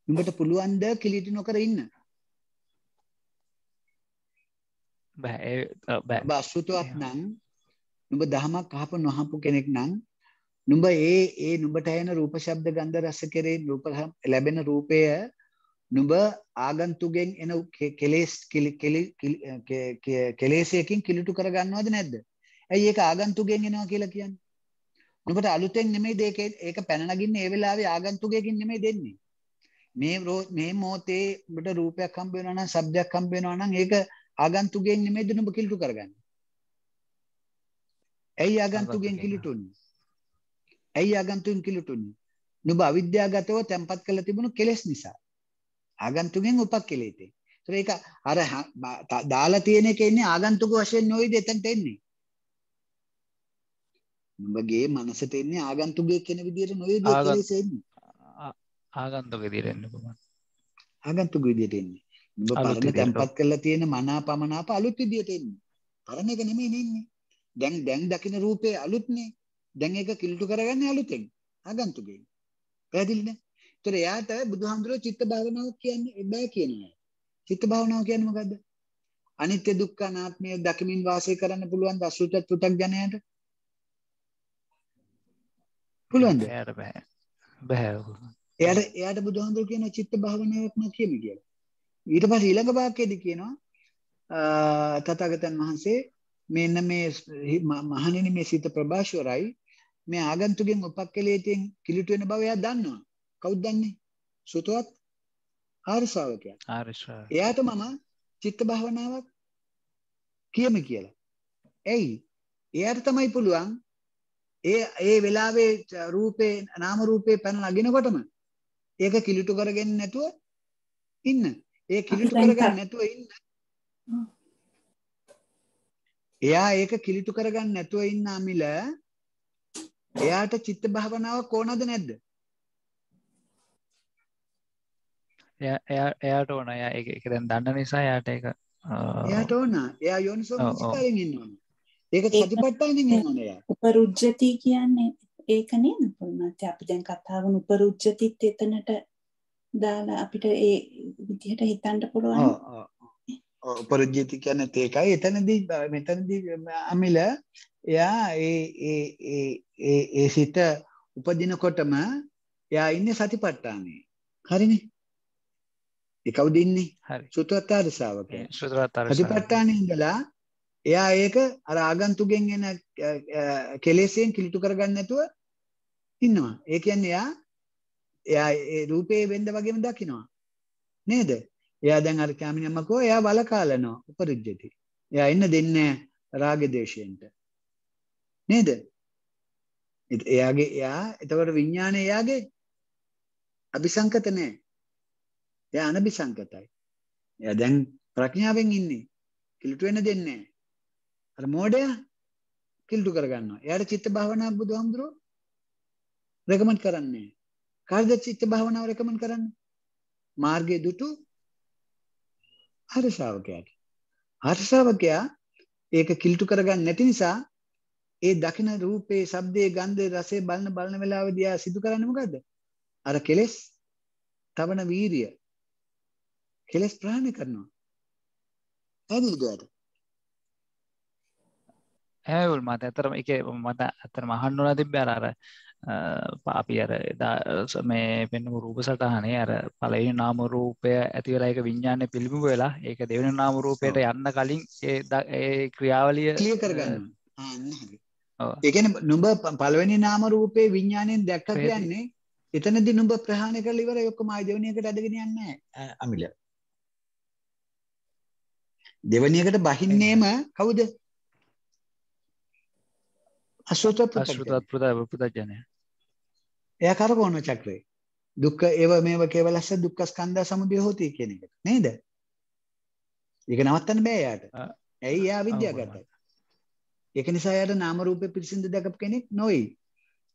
නුඹට පුළුවන් ද කිලිටි නොකර ඉන්න? බෑ බෑ. බස්සුතුවක් නම් නුඹ දහමක් අහපු නොහපු කෙනෙක් නම් නුඹ ඒ ඒ නුඹට එන රූප ශබ්ද ගන්ධ රස කෙරේ රූප ලැබෙන රූපය නුඹ ආගන්තුගෙන් එන කෙලෙස් කෙලෙසයකින් කිලුටු කරගන්නවද නැද්ද? ඇයි ඒක ආගන්තුගෙන් එනවා කියලා කියන්නේ? නුඹට අලුතෙන් නෙමෙයි දෙක ඒක පැන නගින්නේ ඒ වෙලාවේ ආගන්තුකයකින් නෙමෙයි දෙන්නේ. මේ මේ මොහොතේ ඔබට රූපයක් හම්බ වෙනවා නම් ශබ්දයක් හම්බ වෙනවා නම් ඒක ආගන්තුකයෙන් නෙමෙයිද නුඹ කිලුටු කරගන්නේ. ඇයි ආගන්තුකයෙන් කිලුටුන්නේ? ඇයි ආගන්තුන් කිලුටුනේ? නුඹ අවිද්‍යාගතව තැම්පත් කරලා තිබුණු කෙලෙස් නිසා. ආගන්තුකෙන් උපක්කලේතේ. ඒතර ඒක අර දාලා තියෙන එක ඉන්නේ ආගන්තුක වශයෙන් නොවේද එතනට එන්නේ. නුඹගේ මනසට එන්නේ ආගන්තුකයේ කෙන විදියට නොවේද කෙලෙස් එන්නේ. ආගන්තුක විදියට එන්න පුළුවන්. ආගන්තුක විදියට එන්නේ. නුඹ පරණ තැම්පත් කරලා තියෙන මනාපමනාප අලුත් විදියට එන්නේ. පරණ එක නෙමෙයි නෙන්නේ. දැන් දැන් දකින්න රූපේ අලුත්නේ. දැන් ඒක කිලුට කරගන්නේ අලුතෙන් ආගන්තුකෙන්. පැහැදිලිද? ඒතර එයාට බුදුහාමුදුරුවෝ චිත්ත භාවනාව කියන්නේ බෑ කියන්නේ. චිත්ත භාවනාව කියන්නේ මොකද්ද? අනිත්‍ය දුක්ඛ අනාත්මය දකිමින් වාසය කරන්න පුළුවන් දසුත පු탁ජනයට. පුළුවන්ද? එයාට බෑ. බෑ. එයාට එයාට බුදුහාමුදුරුවෝ කියන චිත්ත භාවනාවක් නෝ කියන්නේ කියලා. ඊට පස්සේ ඊළඟ වාක්‍යයේදී කියනවා තථාගතයන් වහන්සේ මෙන්න මේ මහණෙනි මේ සිත ප්‍රභාෂවරයි මේ ආගන්තුකෙන් උපක්කලේතෙන් කිලිට වෙන බව එයා දන්නවා. කවුද දන්නේ? සුතවත් ආර්ය ශ්‍රාවකයා. ආර්ය ශ්‍රාවක. එයාට මම චිත්ත භාවනාවක් කියමි කියලා. ඇයි? එයාට තමයි පුළුවන් ඒ ඒ වෙලාවේ රූපේ නාම රූපේ පැන නගිනකොටම ඒක කිලිටු කරගෙන නැතුව ඉන්න. ඒ කිලිටු කරගෙන නැතුව ඉන්න. එයා ඒක කිලිටු කරගන්න නැතුව ඉන්න අමිල එයාට චිත්ත භාවනාවක් ඕනද නැද්ද? එයා එයාට ඕන. එයා ඒක ඒක දැන් දන්න නිසා එයාට ඒක එයාට ඕන. එයා යෝනිසෝ මනසිකාරයෙන් ඉන්න ඕන. ඒක සතිපට්ඨානෙන් ඉන්න ඕන එයා. උපරුජ්ජති කියන්නේ ඒක නේද පුණාත් අපි දැන් කතාව උපරුජ්ජතිත් එතනට දාලා අපිට ඒ විදිහට හිතන්න පුළුවන්. උපරජ්ජති කියන්න ඒකයි එතනදී මෙතනදී අමිල එයා ඒ සිත උපදිනකොටම එයා ඉන්න සතිපට්ටානේ හරිනි එකවුද ඉන්නේ සුත්‍රත්තාරසාාවක සතිපට්ටාන ඉඳලා එයා ඒක අර ආගන්තුගෙන් එන කෙලෙසයෙන් කිලිටු කරගන්න නැතුව ඉන්නවා ඒ කියන්නේ එයා එයා රූපයේ වෙන්ද වගේම දකිනවා නේද එයා දැන් අර කෑමිනමකෝ එයා වලකාලනෝ උපරිජ්ජති. එයා එන්න දෙන්නේ රාගදේශයෙන්ට. නේද? එයාගේ එයා එතකොට විඥානය එයාගේ අபிසංකත නෑ. එයා අනபிසංකතයි. එයා දැන් ප්‍රඥාවෙන් ඉන්නේ. කිලුට වෙන්න දෙන්නේ නෑ. අර මෝඩයා කිල්ටු කරගන්නවා. එයාට චිත්ත භාවනාව බුදුහාමුදුරුවෝ රෙකමන්ඩ් කරන්නේ. කාර්ද චිත්ත භාවනාව රෙකමන්ඩ් කරන්නේ. මාර්ගයේ දුටු හරි ශ්‍රාවකයාට. හරි ශ්‍රාවකයා ඒක කිලුට කරගන්න නැති නිසා ඒ දකින රූපේ ශබ්දයේ ගන්ධයේ රසයේ බලන බලන වෙලාවේදී ආ සිදු කරන්නේ මොකද්ද? අර කෙලෙස් තවන වීරිය කෙලෙස් ප්‍රහාණය කරනවා. පැහැදිලිද ඔයාලට? ඇවුල් මට ඇත්තටම ඒකේ මට ඇත්තටම අහන්න ඕන තිබ්බේ අර අර පාපි අර එදා මේ පෙන්නපු රූප සටහනේ අර පළවෙනි නාම රූපය ඇති වෙලා ඒක විඥානය පිළිඹු වෙලා ඒක දෙවෙනි නාම රූපයට යන්න කලින් ඒ ඒ ක්‍රියාවලිය ක්ලියර් කරගන්න. ඒ කියන්නේ නුඹ පළවෙනි නාම රූපේ විඥාණයෙන් දැක්ක කියන්නේ එතනදී නුඹ ප්‍රහාණය කරලා ඉවරයි ඔක්කොම ආය දෙවෙනියකට අදගෙන යන්නේ අමිල. දෙවෙනියකට බහින්නේම කවුද? අසෘත පුතජනය. එයා කරකවන චක්‍රේ. දුක්ඛ ඒව මේව කේවලස්ස දුක්ඛ ස්කන්ධා සමුදය හොති කියන එක. නේද? ඒක නවත්තන්න බෑ එයාට. ඇයි එයා විද්‍යාගතයි. ඒක නිසා එයාට නාම රූපේ පිරිසිදු දැකපු කෙනෙක් නොයි.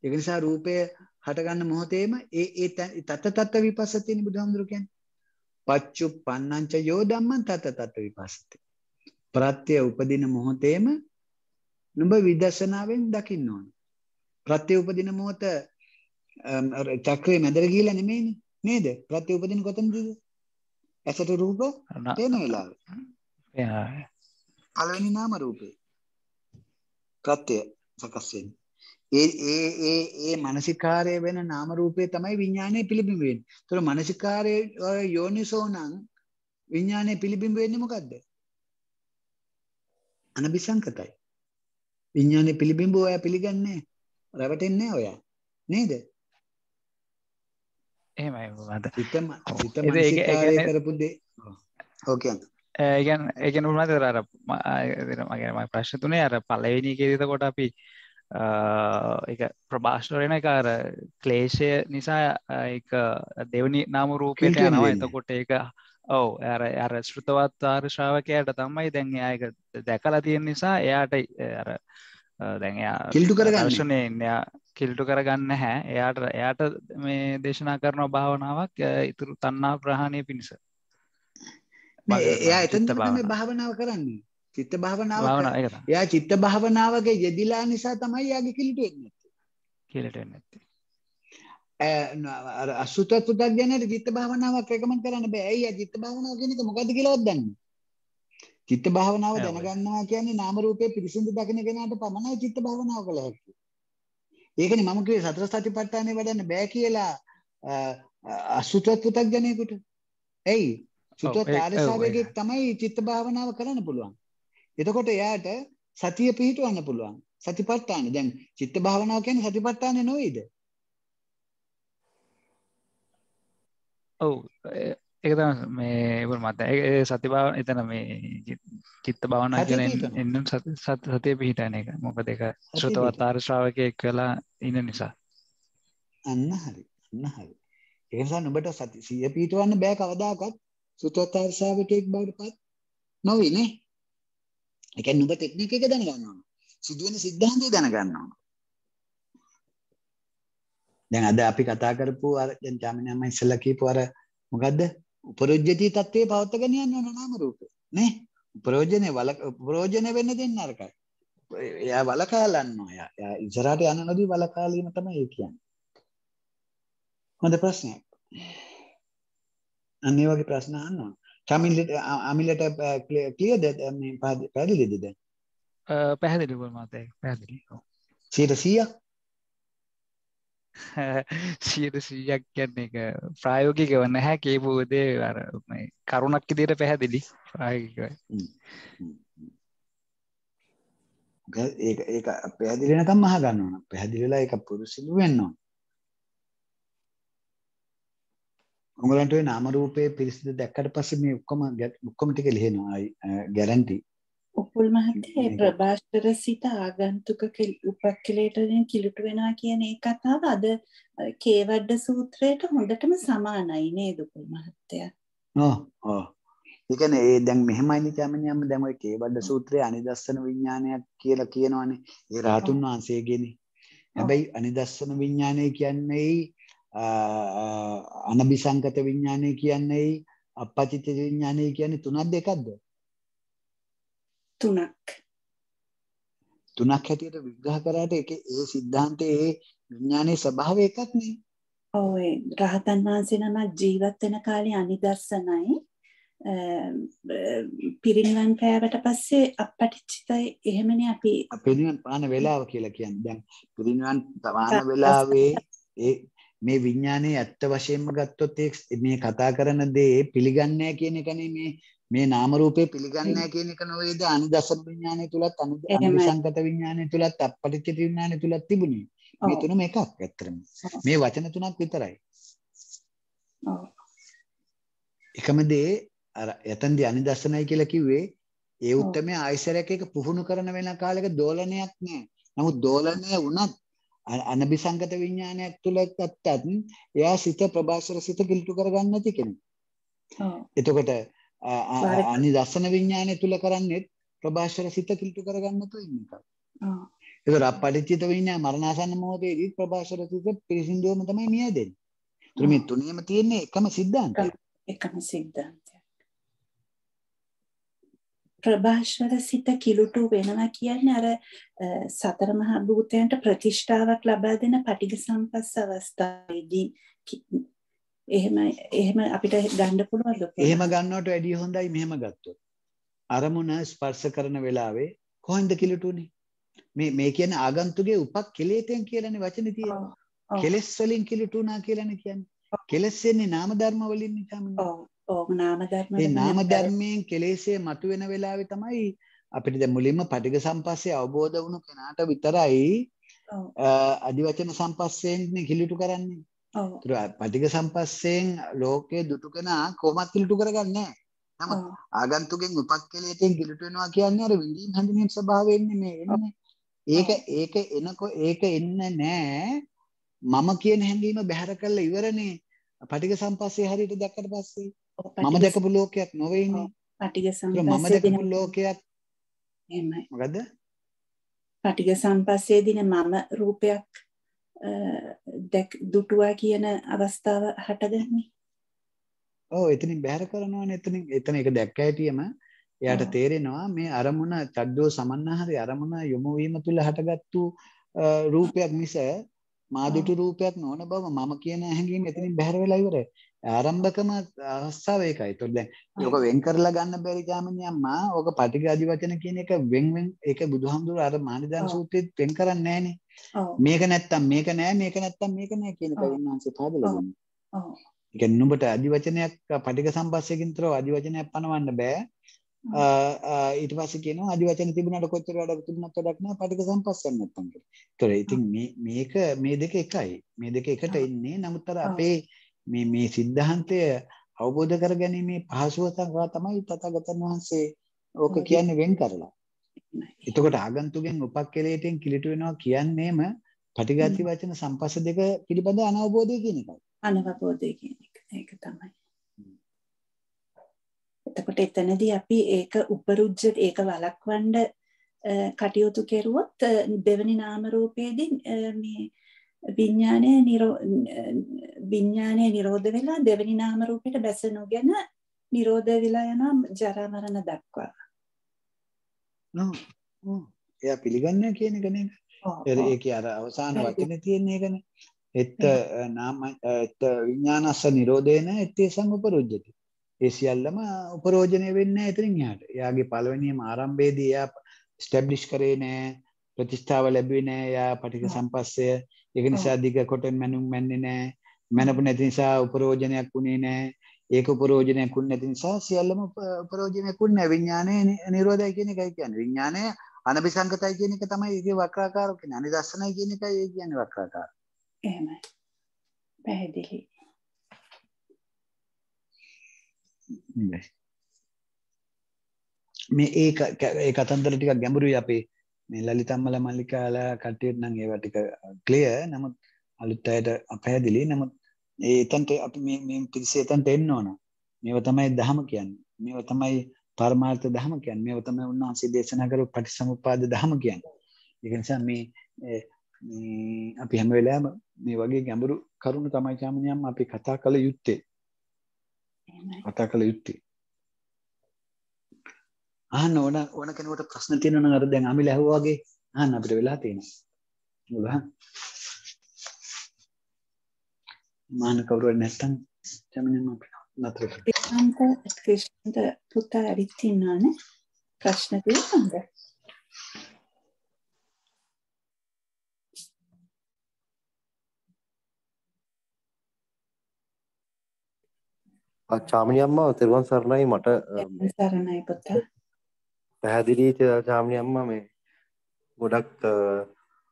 ඒක නිසා රූපය හටගන්න මොහොතේම ඒ ඒ තත තත් විපස්සතිනේ බුදුහාමුදුරු කියන්නේ. පච්චුප්පන්නංච යෝ ධම්මං තත තත් විපස්සති. ප්‍රත්‍ය උපදින මොහොතේම නුඹ විදර්ශනාවෙන් දකින්න ඕන. ප්‍රත්‍ය උපදින මොහොත Um, චක්‍රය මැදර කියලා නෙමේනි නේද ප්‍රත්‍ය උපදින කොතනදද ඇසට රූප තේන වෙලාව පළවෙනි නාම රූපේ ප්‍රත්‍ය සකස් ඒ ඒ ඒ ඒ මානසිකාරය වෙන නාම රූපේ තමයි විඥානයේ පිළිබිඹ වෙන්නේ. ඒතර මානසිකාරය යෝනිසෝ නම් විඥානයේ පිළිබිඹ වෙන්නේ මොකද්ද? අනබිසංකතයි. විඥානයේ පිළිබිඹ ඔයා පිළිගන්නේ රැවටෙන්නේ නැහැ ඔයා. නේද? එහෙමයි කරපුදේ ඕකන් ඒගැන් ඒගැන උන්මත අර මගෙන මයි ප්‍රශ්න තුනේ අර පලවෙනිකේදත කොට අපි එක ප්‍රභාෂරෙන කාර ක්ලේෂය නිසා එක දෙවනි නාම රූපයට යනවා එතකොට ඒක ඔව ඇර අර ශෘතවත් ආර්ශාවකයට තමයි දැන් එයායක දැකලා තියෙන නිසා එයාට අර දැන් එයා කිල්ටු කරගන්න එයා කිල්ටු කරගන්න හැ එයාට එයාට මේ දේශනා කරන භාවනාවක් ඉතුරු තන්නා ප්‍රහණය පිණිස එයා එතන භාවනාව කරන්නේ චිත්ත භාවනාව එයා චිත්ත භාවනාවගේ යෙදිලා නිසා තමයි යාගේ කිලිට එන්නේ කිලිට එන්නේ නැත්තේ අසුත පුතක් ගැනට චිත්ත භාවනාවක් රෙකමන්ඩ් කරන්න බෑ ඇයි චිත්ත භාවනාව කියන්නේ මොකද්ද කියලාවත් දන්නේ චිත්ත භාවනාව දැනගන්නවා කියන්නේ නාම රූපේ පිරිසිදු දකින කෙනාට පමණයි චිත්ත භාවනාව කළ හැකි. ඒකනේ මම කිව්වේ සතර සතිපට්ඨානේ වඩන්න බෑ කියලා අසුතවත් පු탁ජනේකට. එයි සුතවත් ආර්යසාවකේ තමයි චිත්ත භාවනාව කරන්න පුළුවන්. එතකොට එයාට සතිය පිහිටවන්න පුළුවන්. සතිපට්ඨානේ. දැන් චිත්ත භාවනාව කියන්නේ සතිපට්ඨානේ නෙවෙයිද? ඔව් එක මේ මත සති බාව එතන මේ චිත්ත භාවන කර එන්නම් සත් සතය පිහිටන එක මොක දෙක ශ්‍රතවත් ආර්ශාවකය කලා ඉන්න නිසා අන්න හරි අන්න හරි ඒසා නොබට සති සිය පිටවන්න බෑ කවදාකත් සුතවත්තාර්ශාවකයෙක් බවට පත් නොවනේ එක නුබ තෙක්නික එක දැනගන්නවා සිදුවන සිද්ධාන්තය දැනගන්නවා දැන් අද අපි කතා කරපු අර දැන් ජාමිනම්ම ඉස්සලා කියපු අර මොකද්ද උපරොජ්ජති තත්ත්වේ පවත්වාගෙන යන්න ඕන නාම රූපේ නේ ප්‍රයෝජනේ වල ප්‍රයෝජන වෙන්න දෙන්න අරකයි එයා වලකාලන්නවා එයා එයා ඉස්සරහට යන්න නොදී වලකාලීම තමයි ඒ කියන්නේ හොඳ ප්‍රශ්නයක් අන්න ඒ වගේ ප්‍රශ්න අහනවා චමිලට අමිලට ක්ලියද මේ පැහැදිලිද දැන් පැහැදිලි මතේ පැහැදිලි 100ක් සියට සීයක් කියන්නේ එක ප්‍රායෝගිකව නැහැ කේපෝදේ කරුණක් ඉදිට පැහැදිලි ප්‍රායෝගිකව ඒ ඒ පැහදිලෙනකම් මහ ගන්නවන පැහදිලලා එක පුරුසිදු වෙන්නවා උගලන්ට නාමරූපය පිරිසිදු දැක්කට පස්ස මේ ඔක්කොම ඔක්කොම ටික ලිහෙනවා ගැරන්ටි උපුල් මහත්තයා ප්‍රභාෂර සිට ආගන්තුක උපක්කලයටෙන් කිලුට වෙනවා කියන ඒ කතාව අද කේවඩ සූත්‍රයට හොඳටම සමානයි නේද උපුල් මහත්තයා? ආ ආ. ඒ කියන්නේ ඒ දැන් මෙහෙමයි නිකම්ම දැන් ඔය කේවඩ සූත්‍රයේ අනිදස්සන විඥානයක් කියලා කියනවනේ. ඒ රාතුන් වහන්සේගෙනේ. හැබැයි අනිදස්සන විඥානය කියන්නේ අනබිසංකත විඥානය කියන්නේ අපපචිත විඥානය කියන්නේ තුනක් දෙකක්ද? තුනක් තුනක් හැටියට විග්‍රහ කරාට ඒකේ ඒ સિદ્ધාන්තයේ ඒ විඥානයේ ස්වභාවය එකක් නේ. ඔව් ඒ රහතන් වහන්සේ නම ජීවත් වෙන කාලේ අනිදර්ශනයි පිරිනිවන් පෑවට පස්සේ අපටිච්චිතයි එහෙමනේ අපි පිරිනිවන් පාන වේලාව කියලා කියන්නේ. දැන් පිරිනිවන් පාන වෙලාවේ ඒ මේ විඥානයේ ඇත්ත වශයෙන්ම ගත්තොත් මේ කතා කරන දේ පිළිගන්නේ කියන එකනේ මේ මේ නාම රූපේ පිළිගන්නේ නැහැ කියන එක නොවේද අනිදසන විඥානය තුලත් අනිසංගත විඥානය තුලත් අපපටිච්ච විඥානය තුලත් තිබුණේ මේ තුනම එකක් ඇත්තටම මේ වචන තුනක් විතරයි එකම දේ අර එතෙන්දී අනිදසනයි කියලා කිව්වේ ඒ උත්තරමේ ආයසරයක එක පුහුණු කරන වෙන කාලයක දෝලනයක් නැහැ නමුත් දෝලනය වුණත් අනබිසංගත විඥානයක් තුලත් ඇත්තත් එයා සිත ප්‍රබාසර සිත කිලුට කරගන්න නැති කෙනෙක් එතකොට අනි දස්සන විඥානය තුල කරන්නේත් ප්‍රභාෂර සිත කිලුට කරගන්න තු ඉන්න එක. ඒතර අපපටිච්චිත විඥාන මරණාසන්න මොහොතේදී ප්‍රභාෂර සිත පිරිසිදුවම තමයි මියදෙන්නේ. ඒතර මේ තුනේම තියෙන්නේ එකම સિદ્ધාන්තය. එකම સિદ્ધාන්තය. ප්‍රභාෂර සිත කිලුටු වෙනවා කියන්නේ අර සතර මහා භූතයන්ට ප්‍රතිෂ්ඨාවක් ලබා දෙන පටිඝ සම්පස්ස අවස්ථාවේදී එහෙම එහෙම අපිට ගන්න පුළුවන් ලොකේ. එහෙම ගන්නවට වැඩිය හොඳයි මෙහෙම ගත්තොත්. අරමුණ ස්පර්ශ කරන වෙලාවේ කොහෙන්ද කිලුටුනේ? මේ මේ කියන්නේ ආගන්තුගේ උපක් කෙලෙතෙන් කියලානේ වචනේ තියෙන්නේ. කෙලස් වලින් කිලුටුනා කියලානේ කියන්නේ. කෙලස් එන්නේ නාම ධර්ම වලින් නිකම්නේ. ඔව්. ඔව් නාම ධර්ම. ඒ නාම ධර්මයෙන් කෙලෙසේ මතුවෙන වෙලාවේ තමයි අපිට දැන් මුලින්ම පටිඝ සම්පස්සේ අවබෝධ වුණු කෙනාට විතරයි ආදි වචන සම්පස්සෙන් කිලුටු කරන්නේ. පටික සම්පස්සයෙන් ලෝකයේ දුටු කෙනා කොමත් කිලුටු කරගන්නේ නම ආගන්තුකෙන් උපක්කලයෙන් කිලුට වෙනවා කියන්නේ අර විඳින් හඳුනීම් ස්වභාවය එන්නේ මේ එන්නේ. ඒක ඒක එනකො ඒක එන්නේ නෑ මම කියන හැඟීම බැහැර කරලා ඉවරනේ. පටික සම්පස්සේ හරියට දැක්කට පස්සේ මම දැකපු ලෝකයක් නොවේනේ. පටික සම්පස්සේ මම දැකපු ලෝකයක් එහෙමයි. මොකද? පටික සම්පස්සේ දින මම රූපයක් දැක් දුටුවා කියන අවස්ථාව හටගන්නේ ඕ එතනින් බැහැර කරනවන එතනින් එතන එක දැක්ක ඇටියම එයාට තේරෙනවා මේ අරමුණ චඩ්ඩෝ සමන්නාහරි අරමුණ යොමුවීම තුළ හටගත්තු රූපයක් මිස මාදුටු රූපයක් නොවන බව මම කියන හැඟීම එතනින් බැහැර වෙලා ඉවරයි. ආරම්භකම අවස්ථාව ඒකයි. ඒතකොට දැන් ඔක වෙන් කරලා ගන්න බැරි ගාමනේ අම්මා. ඔක පටිඝාදි වචන කියන එක වෙන් වෙන් ඒක බුදුහාමුදුර අර මානිදාන සූත්‍රෙත් වෙන් කරන්නේ නැහනේ. මේක නැත්තම් මේක නෑ මේක නැත්තම් මේක නෑ කියන එක උන්වහන්සේ පාදලා දුන්නා. ඔව්. ඒ කියන්නේ නුඹට අදිවචනයක් පටික සම්පස්සේකින්තරව අදිවචනයක් පනවන්න බෑ. ඊට පස්සේ කියනවා අදිවචන තිබුණාට කොච්චර වැඩ තිබුණත් වැඩක් නෑ පටික සම්පස්සෙන් නැත්තම් කියලා. ඒතොර ඉතින් මේ මේක මේ දෙක එකයි. මේ දෙක එකට ඉන්නේ. නමුත් අර අපේ මේ මේ સિદ્ધාන්තය අවබෝධ කරගැනීමේ පහසුව තමයි තථාගතයන් වහන්සේ ඕක කියන්නේ වෙන් කරලා. එතකොට ආගන්තුකෙන් උපක්කලේටෙන් කිලිට වෙනවා කියන්නේම පටිගාති වචන සම්පස්ස දෙක පිළිබඳ අනවබෝධය කියන එකයි. අනවබෝධය කියන එක. ඒක තමයි. එතකොට එතනදී අපි ඒක උපරුජ්ජ ඒක වළක්වන්න කටයුතු කෙරුවොත් දෙවනි නාම රූපයේදී මේ විඥානය නිරෝ විඥානය නිරෝධ වෙලා දෙවනි නාම රූපයට බැස නොගෙන නිරෝධ වෙලා යනවා ජරා මරණ දක්වා. එයා පිළිගන්න කියන එක නේද ඒක අර අවසාන වචනේ තියෙන එකන එත්ත නාම එත්ත විඥානස්ස නිරෝධේන එත්තේ සංඋපරොජ්ජති ඒ සියල්ලම උපරෝජනය වෙන්නේ එතනින් එහාට එයාගේ පළවෙනිම ආරම්භයේදී එයා ස්ටැබ්ලිෂ් කරේ නෑ ප්‍රතිෂ්ඨාව ලැබුවේ නෑ එයා පටික සම්පස්සය ඒක නිසා දිග කොටෙන් මැනුම් මැන්නේ නෑ මැනපු නැති නිසා උපරෝජනයක් වුණේ නෑ ඒක උපරෝජනයකුන් නැති නිසා සියල්ලම උපරෝජනයකුන් නැහැ විඥානය නිරෝධය කියන එකයි කියන්නේ විඥානය අනபிසංගතයි කියන එක තමයි ඒකේ වක්‍රාකාරෝ කියන්නේ අනිදස්සනයි කියන එකයි ඒ කියන්නේ වක්‍රාකාර එහෙමයි පැහැදිලි මේ ඒක ඒ කතන්දර ටිකක් ගැඹුරුයි අපේ මේ ලලිතම්මල මල්ලිකාලා කට්ටියට නම් ඒවා ටික ක්ලියර් නමුත් අලුත් අයට අපැහැදිලි නමුත් ඒ එතන්ට අපි මේ පිරිසේ එතන්ට එන්න ඕන. මේව තමයි දහම කියන්නේ. මේව තමයි පරමාර්ථ දහම කියන්නේ. මේව තමයි උන්වහන්සේ දේශනා කරපු පටිසමුප්පාද දහම කියන්නේ. ඒක නිසා මේ අපි හැම වෙලාවෙම මේ වගේ ගැඹුරු කරුණු තමයි සාමාන්‍යයෙන් අපි කතා කළ යුත්තේ. කතා කළ යුත්තේ. අහන්න ඕන ඕන කෙනෙකුට ප්‍රශ්න තියෙනවා නම් අර දැන් අමිල ඇහුවාගේ අහන්න අපිට වෙලා තියෙනවා. මාන කවුරුව නැත්තම් ජමිනම නතර ක්‍රිෂාන්ත ක්‍රිෂාන්ත පුතා ඇවිත් ඉන්නවනේ ප්‍රශ්න තියෙනවද චාමිනි අම්මා තෙරුවන් සරණයි මට සරණයි පුතා පැහැදිලි චාමිනි අම්මා මේ ගොඩක්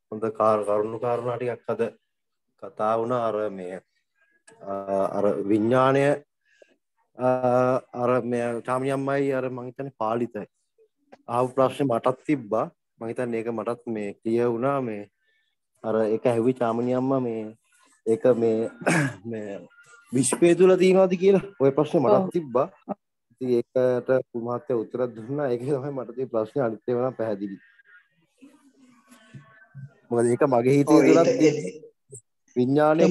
හොඳ කාරණු කාරණා ටිකක් අද කතා වුණා අර මේ අර විඤ්ඥානය අර ටාමියම්මයි අර මහිතන පාලිතයි ආව ප්‍රශ්න මටත් තිබ්බා මහිතන් ඒක මටත් මේ කිය වුණා මේ අර එක හැවි චාමනියම්ම මේ ඒක මේ විශ්පය තුළ තියනවාද කියලා ඔය ප්‍රශ්න මටත් තිබ්බා ඒකට කුමහත්‍ය උත්තර දුන්න එක තමයි මටති ප්‍රශ්න අනිත්‍ය වන පැහැදිලි මොකද ඒක මගේ හිතේ තුළත් විඥානය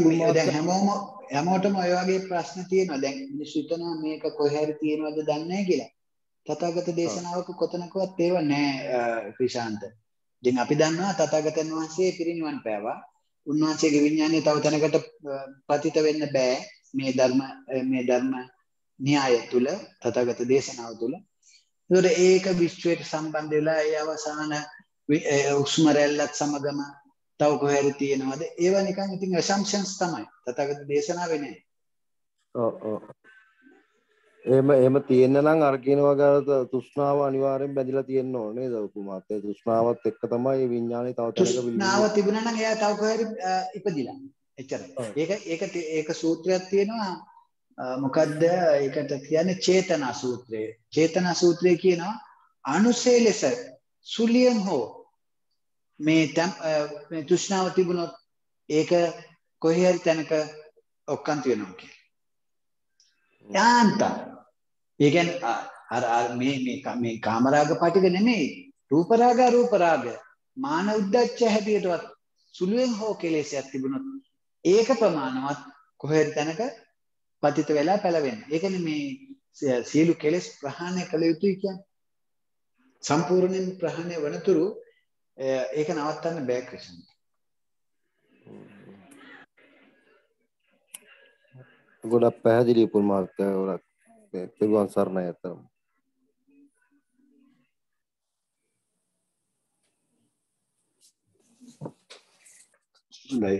හැමෝම හැමෝටම ඔය වගේ ප්‍රශ්න තියෙනවා. දැන් මිනිස්සු හිතනවා මේක කොහේ තියෙනවද දන්නේ කියලා. තථාගත දේශනාවක කොතනකවත් ඒව නැහැ ප්‍රශාන්ත. ඉතින් අපි දන්නවා තථාගතයන් වහන්සේ පිරිනිවන් පෑවා. උන්වහන්සේගේ විඥානය තව තැනකට පතිත වෙන්න බෑ. මේ ධර්ම මේ ධර්ම න්‍යාය තුල තථාගත දේශනාව තුල. ඒතර ඒක විශ්වයට සම්බන්ධ වෙලා ඒ අවසාන උස්ම රැල්ලත් සමගම තව කොහැර තියෙනවද ඒවා නිකන් ඉතින් ඇසම්ෂන්ස් තමයි තථාගත දේශනාවේ නෑ ඔව් ඔව් එහෙම එහෙම තියෙන්න නම් අර කියනවා ගාන තෘෂ්ණාව අනිවාර්යෙන් බැඳිලා තියෙන්න ඕනේ නේද උපමාත් ඒ තෘෂ්ණාවත් එක්ක තමයි විඥානේ තව තැනක තෘෂ්ණාව තිබුණා නම් එයා තව කොහරි ඉපදිලා එච්චරයි ඒක ඒක ඒක සූත්‍රයක් තියෙනවා මොකද්ද ඒකට කියන්නේ චේතනා සූත්‍රය චේතනා සූත්‍රය කියනවා අනුසේ ලෙස සුලියෙන් හෝ මේ තෘෂ්ණාව තිබුණොත් ඒක කොහේ හරි තැනක ඔක්කන්ති වෙනවා කියලා. යාන්ත. ඒ කියන්නේ අර අර මේ මේ මේ කාමරාග පිටික නෙමෙයි රූපරාග රූපරාග මාන උද්දච්ච හැටියටවත් සුළුෙන් හෝ කෙලෙසයක් තිබුණොත් ඒක ප්‍රමාණවත් කොහේ හරි තැනක පතිත වෙලා පැලවෙන්න. ඒ කියන්නේ මේ සියලු කෙලෙස් ප්‍රහාණය කළ යුතුයි කියන්නේ සම්පූර්ණයෙන් ප්‍රහාණය වනතුරු Eh, ඒක නවත්තන්න බෑ ක්‍රිෂන්. ගොඩක් පැහැදිලි පුල්මාර්ක ගොඩක් පිරුවන් සරණයි අතරම. හොඳයි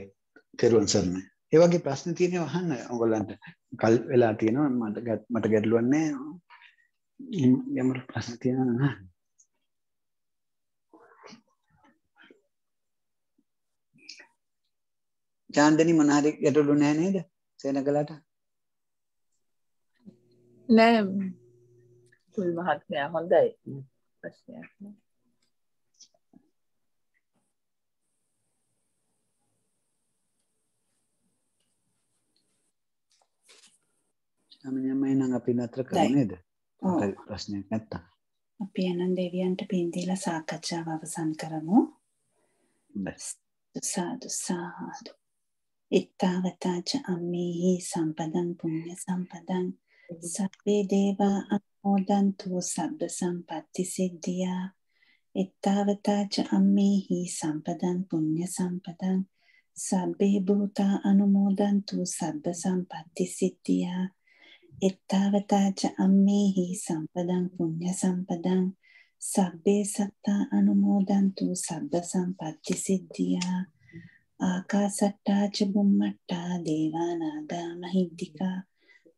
තෙරුවන් සරණයි. ඒ වගේ ප්‍රශ්න තියෙනවා අහන්න ඔයගොල්ලන්ට. කල් වෙලා තියෙනවා මට මට ගැටලුවක් නැහැ. යම් ප්‍රශ්න තියෙනවා නම් අහන්න. චාන්දනි මොන හරි ගැටලු නැහැ නේද? සේනගලට. නෑ. කුල් මහත්මයා හොඳයි. ප්‍රශ්නයක් නෑ. සාමාන්‍යයෙන්ම නම් අපි නතර කරන්නේ නේද? ප්‍රශ්නයක් නැත්තම්. අපි එනම් දෙවියන්ට පින් දීලා සාකච්ඡාව අවසන් කරමු. සාදු සාදු ඉත්තාවතාච අම්මේහි සම්පදං පුුණ්්‍ය සම්පදං සබේ දේවා අමෝදන්තුූ සබ්ද සම්පත්ති සිද්ධියා ඉත්තාවතාච අම්මේහි සම්පදං පුුණ්්‍ය සම්පදං සබ්බේ භූතා අනුමෝදන්තුූ සබ්ද සම්පත්ති සිද්ධියා එත්තාවතාච අම්මේහි සම්පදං පුුණ්්‍ය සම්පදං සබ්බේ සත්තා අනුමෝදන්තුූ සබ්ද සම්පත්ති සිද්ධියා ආකාසට්ටා ච බුම්මට්ටා දේවානාගා මහිද්దికා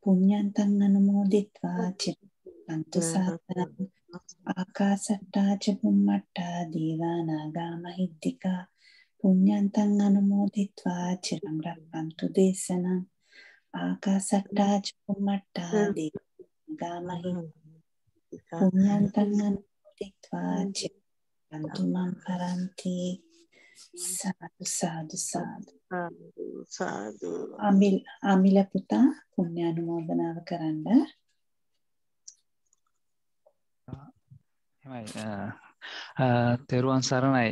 පුඤ්ඤන්තං අනුමෝදිත්වා චිරන්තු සාතනං ආකාසට්ටා ච බුම්මට්ටා දේවානාගා මහිද්దికා පුඤ්ඤන්තං අනුමෝදිත්වා චිරම් රක්칸තු දේශනං ආකාසට්ටා ච බුම්මට්ටා දේවානාගා මහිද්దికා පුඤ්ඤන්තං අනුමෝදිත්වා චිරන්තු මං කරන්ති සාදු සාදු සාදු සාදු අමිල් අමිල පුතා පුණ්‍ය අනුමෝදනාව කරන්න එහෙමයි තෙරුවන් සරණයි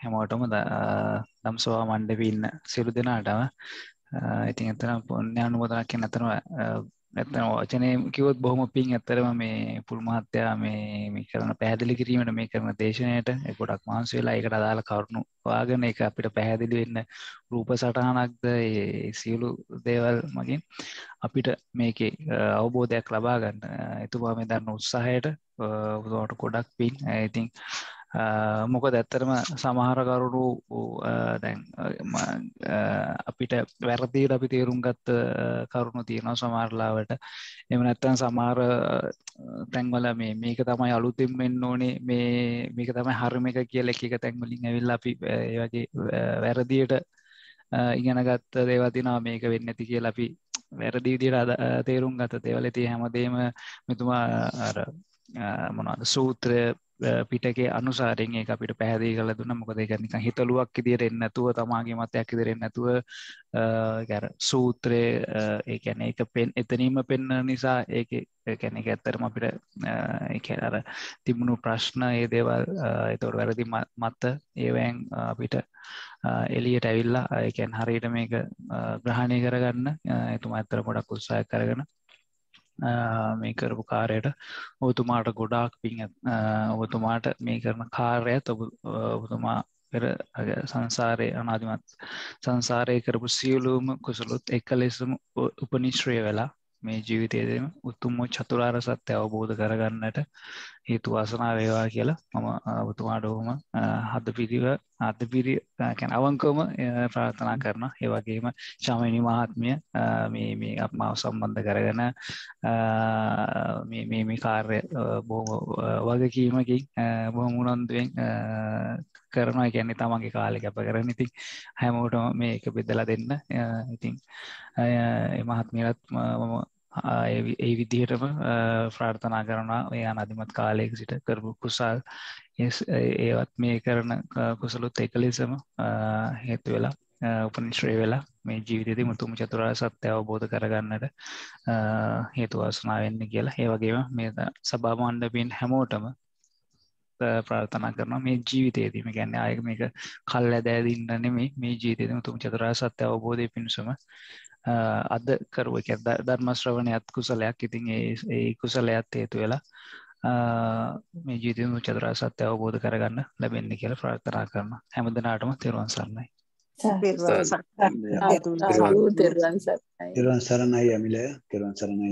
හැමෝටම දම්සෝවා මණ්ඩපේ ඉන්න සියලු දෙනාටම ඉතින් අතන පුණ්‍ය අනුමෝදනා කියන අතනම ඇත්න ඕචනය කිවත් බොහොම පින් ඇතරම මේ පුල්මහත්තයා මේ මේ කරන පැහදිලි කිරීමට මේ කරන දේශනයට ගොඩක් මාන්ස වෙලා එකට අදාළ කරුණු වාගෙන එක අපිට පැහැදිලි වෙන්න රූප සටහනක්ද සියලු දේවල් මගින් අපිට මේක අවබෝධයක් ලබාගන්න එතුවා මේ දන්න උත්සාහයට ට ගොඩක් පින් ඇතින් මොක දැත්තරම සමහරකරුණු දැන් අපිට වැරදිීට අපි තේරුම් ගත්ත කරුණු තියෙනවා සමාරලාවට එම නැත්තන් සමාර තැන්වල මේ මේක තමයි අලුතින් වෙන්න ඕනේ මේ මේක තමයි හර්ම එක කියල එක තැන්වලින් ඇවිල්ල අපි වගේ වැරදියට ඉගෙනගත්ත දේවතිනා මේක වෙන්න ඇති කිය අපි වැරදිීදිට තේරුම් ගත දේවල ති හැමදේම මෙතුමා මොනද සූත්‍රය පිටකේ අනුසාරෙන් ඒක අපිට පැහැදිලි කරලා දුන්න මොකද ඒක නිකන් හිතලුවක් විදියට එන්නේ නැතුව තමාගේ මතයක් විදියට එන්නේ නැතුව අර සූත්‍රයේ ඒ කියන්නේ ඒක පෙන් එතනීම පෙන්වන නිසා ඒකේ ඒ කියන්නේ ඒක ඇත්තටම අපිට ඒ කියන්නේ අර තිබුණු ප්‍රශ්න ඒ දේවල් ඒතකොට වැරදි මත ඒවෙන් අපිට එළියට ඇවිල්ලා ඒ කියන්නේ හරියට මේක ග්‍රහණය කරගන්න එතුමා ඇත්තට ගොඩක් උත්සාහයක් කරගෙන මේ කරපු කාරයට ඔබතුමාට ගොඩාක් පින් ඔබතුමාට මේ කරන කාර්යත් ඔබ ඔබතුමා පෙර සංසාරය අනාධිමත් සංසාරය කරපු සියලූම කුසලුත් එක ලෙසම උපනිශ්‍රය වෙලා මේ ජීවිතයදම උත්තුම්ම චතුරාර සත්‍ය අවබෝධ කරගන්නට හේතු වාසනා වේවා කියලා මම ඔබතුමාට ඔහොම හද පිරිව අද පිරි කැන අවංකවම ප්‍රාර්ථනා කරන ඒවගේම ශමනි මහත්මය මේ මේ අපමාව සම්බන්ධ කරගන මේ මේ කාර්ය බොහොම වගකීමකින් බොහොම උනන්දුවෙන් කරනවා ගැන්නේ තමන්ගේ කාලෙ කැප කරන ඉතින් හැමෝටම මේක බෙදලා දෙන්න ඉතින් මහත්මියලත් මම ඒ විදිහටම ප්‍රාර්ථනා කරනවා එයා අධිමත් කාලයක සිට කරපු කුසල් ඒවත් මේ කරන කුසලුත් එක ලෙසම හේතු වෙලා උපනිශ්‍රය වෙලා මේ ජීවිතය මුතුම චතුරා සත්‍ය අවබෝධ කරගන්නට හේතු අසනාවෙන්න කියලා ඒවගේම මේ සභාමණ්ඩ පින් හැමෝටම ප්‍රාර්ථනා කරන මේ ජීවිතයේදීම ගැන්න අයක මේක කල් ඇදෑදින්න නෙමේ මේ ජීවිතයම තුම චතුරා සත්‍ය අවබෝධය පිණිසම අද කරුව එක ධර්මශ්‍රවණයත් කුසලයක් ඉතින් ඒ කුසලයත් හේතු වෙලා මේ ජීතම චතුරා සත්‍ය අවබෝධ කරගන්න ලැබෙන්න කියල ප්‍රාර්ථනා කරන හැම දෙනාටම තෙරුවන් සරණයි තෙරුවන් සරණයි ඇමිල තෙරුවන් සරණයි